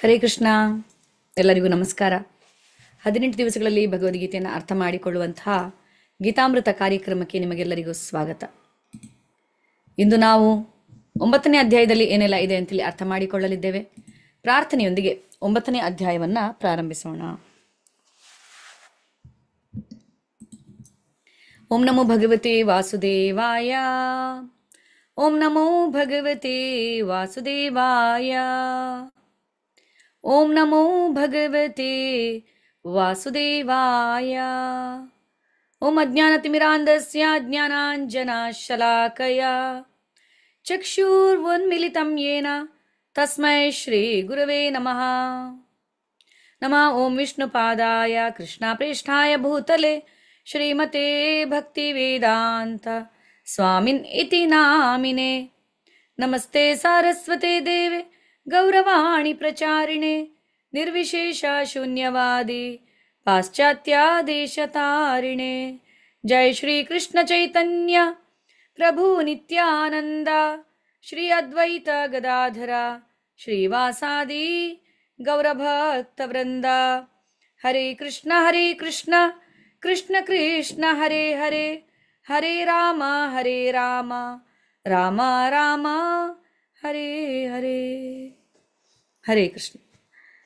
ಹರೇ ಕೃಷ್ಣ ಎಲ್ಲರಿಗೂ ನಮಸ್ಕಾರ ಹದಿನೆಂಟು ದಿವಸಗಳಲ್ಲಿ ಭಗವದ್ಗೀತೆಯನ್ನು ಅರ್ಥ ಮಾಡಿಕೊಳ್ಳುವಂತಹ ಗೀತಾಮೃತ ಕಾರ್ಯಕ್ರಮಕ್ಕೆ ನಿಮಗೆಲ್ಲರಿಗೂ ಸ್ವಾಗತ ಇಂದು ನಾವು ಒಂಬತ್ತನೇ ಅಧ್ಯಾಯದಲ್ಲಿ ಏನೆಲ್ಲ ಇದೆ ಅಂತೇಳಿ ಅರ್ಥ ಮಾಡಿಕೊಳ್ಳಲಿದ್ದೇವೆ ಪ್ರಾರ್ಥನೆಯೊಂದಿಗೆ ಒಂಬತ್ತನೇ ಅಧ್ಯಾಯವನ್ನು ಪ್ರಾರಂಭಿಸೋಣ ಓಂ ನಮೋ ಭಗವತಿ ವಾಸುದೇವಾಯ ಓಂ ನಮೋ ಭಗವತಿ ವಾಸುದೇವಾಯ ओम नमो भगवते वासुदेवाय ओम अज्ञानतिमिरान्धस्य ज्ञानाञ्जनाशलाकया चक्षुर्वोन्मिलितं येन तस्मै श्रीगुरवे नमः नम ओं विष्णुपादाय कृष्णाप्रेष्ठाय भूतले श्रीमते भक्तिवेदान्त स्वामिन् इति नामिने नमस्ते सारस्वते देवे गौरवाणि प्रचारिणे निर्विशेषाशून्यवादी पाश्चात्यादेशतारिणे जय चैतन्य प्रभु नित्यानंद श्री अद्वैत गदाधरा श्रीवासादि गौरभक्तवृन्द हरे कृष्ण हरे कृष्ण कृष्ण कृष्ण हरे हरे हरे राम हरे राम राम राम हरे हरे ಹರೇ ಕೃಷ್ಣ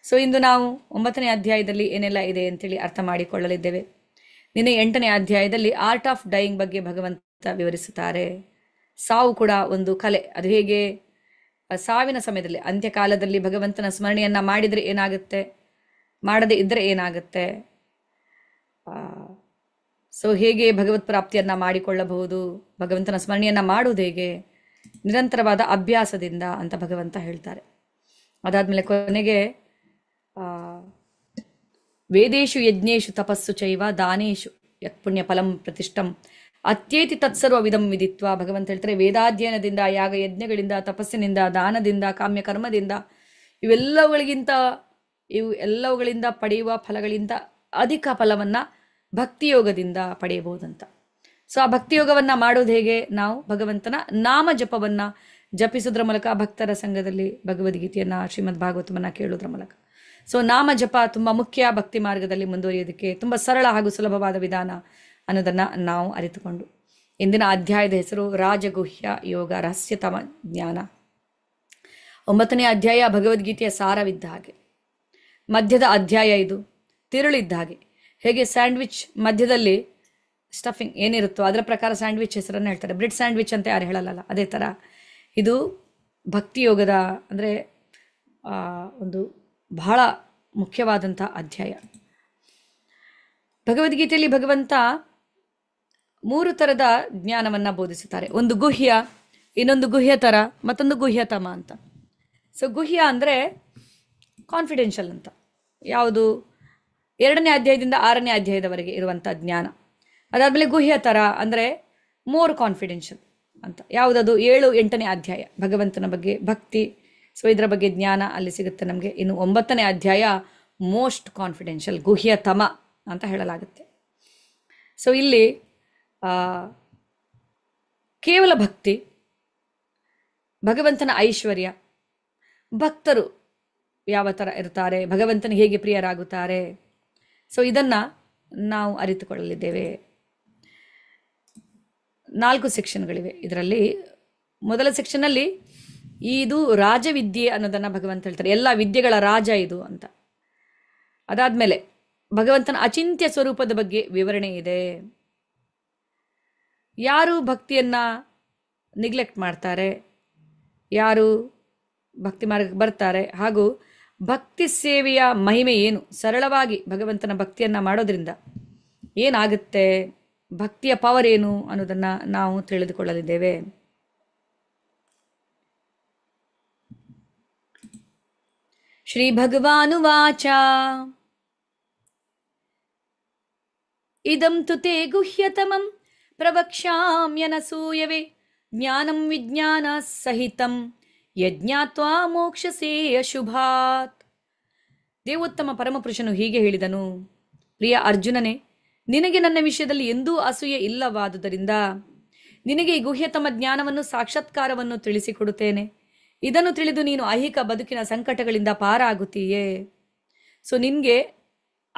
ಸೊ ಇಂದು ನಾವು ಒಂಬತ್ತನೇ ಅಧ್ಯಾಯದಲ್ಲಿ ಏನೆಲ್ಲ ಇದೆ ಅಂತೇಳಿ ಅರ್ಥ ಮಾಡಿಕೊಳ್ಳಲಿದ್ದೇವೆ ನಿನ್ನೆ ಎಂಟನೇ ಅಧ್ಯಾಯದಲ್ಲಿ ಆರ್ಟ್ ಆಫ್ ಡೈಯಿಂಗ್ ಬಗ್ಗೆ ಭಗವಂತ ವಿವರಿಸುತ್ತಾರೆ ಸಾವು ಕೂಡ ಒಂದು ಕಲೆ ಅದು ಹೇಗೆ ಸಾವಿನ ಸಮಯದಲ್ಲಿ ಅಂತ್ಯಕಾಲದಲ್ಲಿ ಭಗವಂತನ ಸ್ಮರಣೆಯನ್ನು ಮಾಡಿದರೆ ಏನಾಗುತ್ತೆ ಮಾಡದೇ ಇದ್ದರೆ ಏನಾಗುತ್ತೆ ಸೊ ಹೇಗೆ ಭಗವತ್ ಪ್ರಾಪ್ತಿಯನ್ನು ಮಾಡಿಕೊಳ್ಳಬಹುದು ಭಗವಂತನ ಸ್ಮರಣೆಯನ್ನು ಮಾಡುವುದು ಹೇಗೆ ನಿರಂತರವಾದ ಅಭ್ಯಾಸದಿಂದ ಅಂತ ಭಗವಂತ ಹೇಳ್ತಾರೆ ಅದಾದ್ಮೇಲೆ ಕೊನೆಗೆ ವೇದೇಶು ಯಜ್ಞೇಶು ತಪಸ್ಸು ಚೈವ ದಾನೇಶು ಯತ್ ಪುಣ್ಯ ಫಲಂ ಪ್ರತಿಷ್ಠಂ ಅತ್ಯೇತಿ ತತ್ಸರ್ವ ವಿಧಂ ವಿಧಿತ್ವ ಭಗವಂತ ಹೇಳ್ತಾರೆ ವೇದಾಧ್ಯಯನದಿಂದ ಯಾಗ ಯಜ್ಞಗಳಿಂದ ತಪಸ್ಸಿನಿಂದ ದಾನದಿಂದ ಕಾಮ್ಯ ಕರ್ಮದಿಂದ ಇವೆಲ್ಲವುಗಳಿಗಿಂತ ಇವು ಎಲ್ಲವುಗಳಿಂದ ಪಡೆಯುವ ಫಲಗಳಿಂದ ಅಧಿಕ ಫಲವನ್ನು ಭಕ್ತಿಯೋಗದಿಂದ ಪಡೆಯಬಹುದಂತ ಸೊ ಆ ಭಕ್ತಿಯೋಗವನ್ನು ಮಾಡೋದು ಹೇಗೆ ನಾವು ಭಗವಂತನ ನಾಮ ಜಪವನ್ನು ಜಪಿಸೋದ್ರ ಮೂಲಕ ಭಕ್ತರ ಸಂಘದಲ್ಲಿ ಭಗವದ್ಗೀತೆಯನ್ನು ಶ್ರೀಮದ್ ಭಾಗವತವನ್ನು ಕೇಳೋದ್ರ ಮೂಲಕ ಸೊ ನಾಮ ಜಪ ತುಂಬ ಮುಖ್ಯ ಭಕ್ತಿ ಮಾರ್ಗದಲ್ಲಿ ಮುಂದುವರಿಯೋದಕ್ಕೆ ತುಂಬ ಸರಳ ಹಾಗೂ ಸುಲಭವಾದ ವಿಧಾನ ಅನ್ನೋದನ್ನು ನಾವು ಅರಿತುಕೊಂಡು ಇಂದಿನ ಅಧ್ಯಾಯದ ಹೆಸರು ರಾಜಗುಹ್ಯ ಯೋಗ ರಹಸ್ಯತಮ ಜ್ಞಾನ ಒಂಬತ್ತನೇ ಅಧ್ಯಾಯ ಭಗವದ್ಗೀತೆಯ ಸಾರವಿದ್ದ ಹಾಗೆ ಮಧ್ಯದ ಅಧ್ಯಾಯ ಇದು ತಿರುಳಿದ್ದ ಹಾಗೆ ಹೇಗೆ ಸ್ಯಾಂಡ್ವಿಚ್ ಮಧ್ಯದಲ್ಲಿ ಸ್ಟಫಿಂಗ್ ಏನಿರುತ್ತೋ ಅದರ ಪ್ರಕಾರ ಸ್ಯಾಂಡ್ವಿಚ್ ಹೆಸರನ್ನು ಹೇಳ್ತಾರೆ ಬ್ರೆಡ್ ಸ್ಯಾಂಡ್ವಿಚ್ ಅಂತ ಯಾರು ಹೇಳಲ್ಲ ಅದೇ ಥರ ಇದು ಭಕ್ತಿಯೋಗದ ಅಂದರೆ ಒಂದು ಬಹಳ ಮುಖ್ಯವಾದಂಥ ಅಧ್ಯಾಯ ಭಗವದ್ಗೀತೆಯಲ್ಲಿ ಭಗವಂತ ಮೂರು ಥರದ ಜ್ಞಾನವನ್ನು ಬೋಧಿಸುತ್ತಾರೆ ಒಂದು ಗುಹ್ಯ ಇನ್ನೊಂದು ಗುಹ್ಯ ಥರ ಮತ್ತೊಂದು ಗುಹ್ಯತಮ ಅಂತ ಸೊ ಗುಹ್ಯ ಅಂದರೆ ಕಾನ್ಫಿಡೆನ್ಷಿಯಲ್ ಅಂತ ಯಾವುದು ಎರಡನೇ ಅಧ್ಯಾಯದಿಂದ ಆರನೇ ಅಧ್ಯಾಯದವರೆಗೆ ಇರುವಂಥ ಜ್ಞಾನ ಅದಾದಮೇಲೆ ಗುಹ್ಯ ಥರ ಅಂದರೆ ಮೋರ್ ಕಾನ್ಫಿಡೆನ್ಷಿಯಲ್ ಅಂತ ಯಾವುದದು ಏಳು ಎಂಟನೇ ಅಧ್ಯಾಯ ಭಗವಂತನ ಬಗ್ಗೆ ಭಕ್ತಿ ಸೊ ಇದರ ಬಗ್ಗೆ ಜ್ಞಾನ ಅಲ್ಲಿ ಸಿಗುತ್ತೆ ನಮಗೆ ಇನ್ನು ಒಂಬತ್ತನೇ ಅಧ್ಯಾಯ ಮೋಸ್ಟ್ ಕಾನ್ಫಿಡೆನ್ಷಿಯಲ್ ಗುಹ್ಯತಮ ಅಂತ ಹೇಳಲಾಗುತ್ತೆ ಸೊ ಇಲ್ಲಿ ಕೇವಲ ಭಕ್ತಿ ಭಗವಂತನ ಐಶ್ವರ್ಯ ಭಕ್ತರು ಯಾವ ಥರ ಇರ್ತಾರೆ ಭಗವಂತನಿಗೆ ಹೇಗೆ ಪ್ರಿಯರಾಗುತ್ತಾರೆ ಸೊ ಇದನ್ನು ನಾವು ಅರಿತುಕೊಳ್ಳಲಿದ್ದೇವೆ ನಾಲ್ಕು ಸೆಕ್ಷನ್ಗಳಿವೆ ಇದರಲ್ಲಿ ಮೊದಲ ಸೆಕ್ಷನ್ನಲ್ಲಿ ಇದು ರಾಜವಿದ್ಯೆ ಅನ್ನೋದನ್ನು ಭಗವಂತ ಹೇಳ್ತಾರೆ ಎಲ್ಲ ವಿದ್ಯೆಗಳ ರಾಜ ಇದು ಅಂತ ಅದಾದಮೇಲೆ ಭಗವಂತನ ಅಚಿಂತ್ಯ ಸ್ವರೂಪದ ಬಗ್ಗೆ ವಿವರಣೆ ಇದೆ ಯಾರು ಭಕ್ತಿಯನ್ನು ನಿಗ್ಲೆಕ್ಟ್ ಮಾಡ್ತಾರೆ ಯಾರು ಭಕ್ತಿ ಮಾರ್ಗಕ್ಕೆ ಬರ್ತಾರೆ ಹಾಗೂ ಭಕ್ತಿ ಸೇವೆಯ ಮಹಿಮೆ ಏನು ಸರಳವಾಗಿ ಭಗವಂತನ ಭಕ್ತಿಯನ್ನು ಮಾಡೋದ್ರಿಂದ ಏನಾಗುತ್ತೆ ಭಕ್ತಿಯ ಪವರ್ ಏನು ಅನ್ನೋದನ್ನು ನಾವು ತಿಳಿದುಕೊಳ್ಳಲಿದ್ದೇವೆ ಶ್ರೀ ಭಗವಾನುವಾಚ ಇದಂ ತು ತೇ ಗುಹ್ಯತಮಂ ಪ್ರವಕ್ಷ್ಯಾಮ್ಯನಸೂಯವೆ ಜ್ಞಾನಂ ವಿಜ್ಞಾನ ಸಹಿತಂ ಯಜ್ಞಾತ್ವಾ ಮೋಕ್ಷಸೇ ಅಶುಭಾತ್ ದೇವೋತ್ತಮ ಪರಮಪುರುಷನು ಹೀಗೆ ಹೇಳಿದನು ಪ್ರಿಯ ಅರ್ಜುನನೇ ನಿನಗೆ ನನ್ನ ವಿಷಯದಲ್ಲಿ ಎಂದೂ ಅಸೂಯೆ ಇಲ್ಲವಾದುದರಿಂದ ನಿನಗೆ ಈ ಗುಹ್ಯ ತಮ್ಮ ಜ್ಞಾನವನ್ನು ಸಾಕ್ಷಾತ್ಕಾರವನ್ನು ತಿಳಿಸಿಕೊಡುತ್ತೇನೆ ಇದನ್ನು ತಿಳಿದು ನೀನು ಐಹಿಕ ಬದುಕಿನ ಸಂಕಟಗಳಿಂದ ಪಾರಾಗುತ್ತೀಯೇ ಸೊ ನಿನಗೆ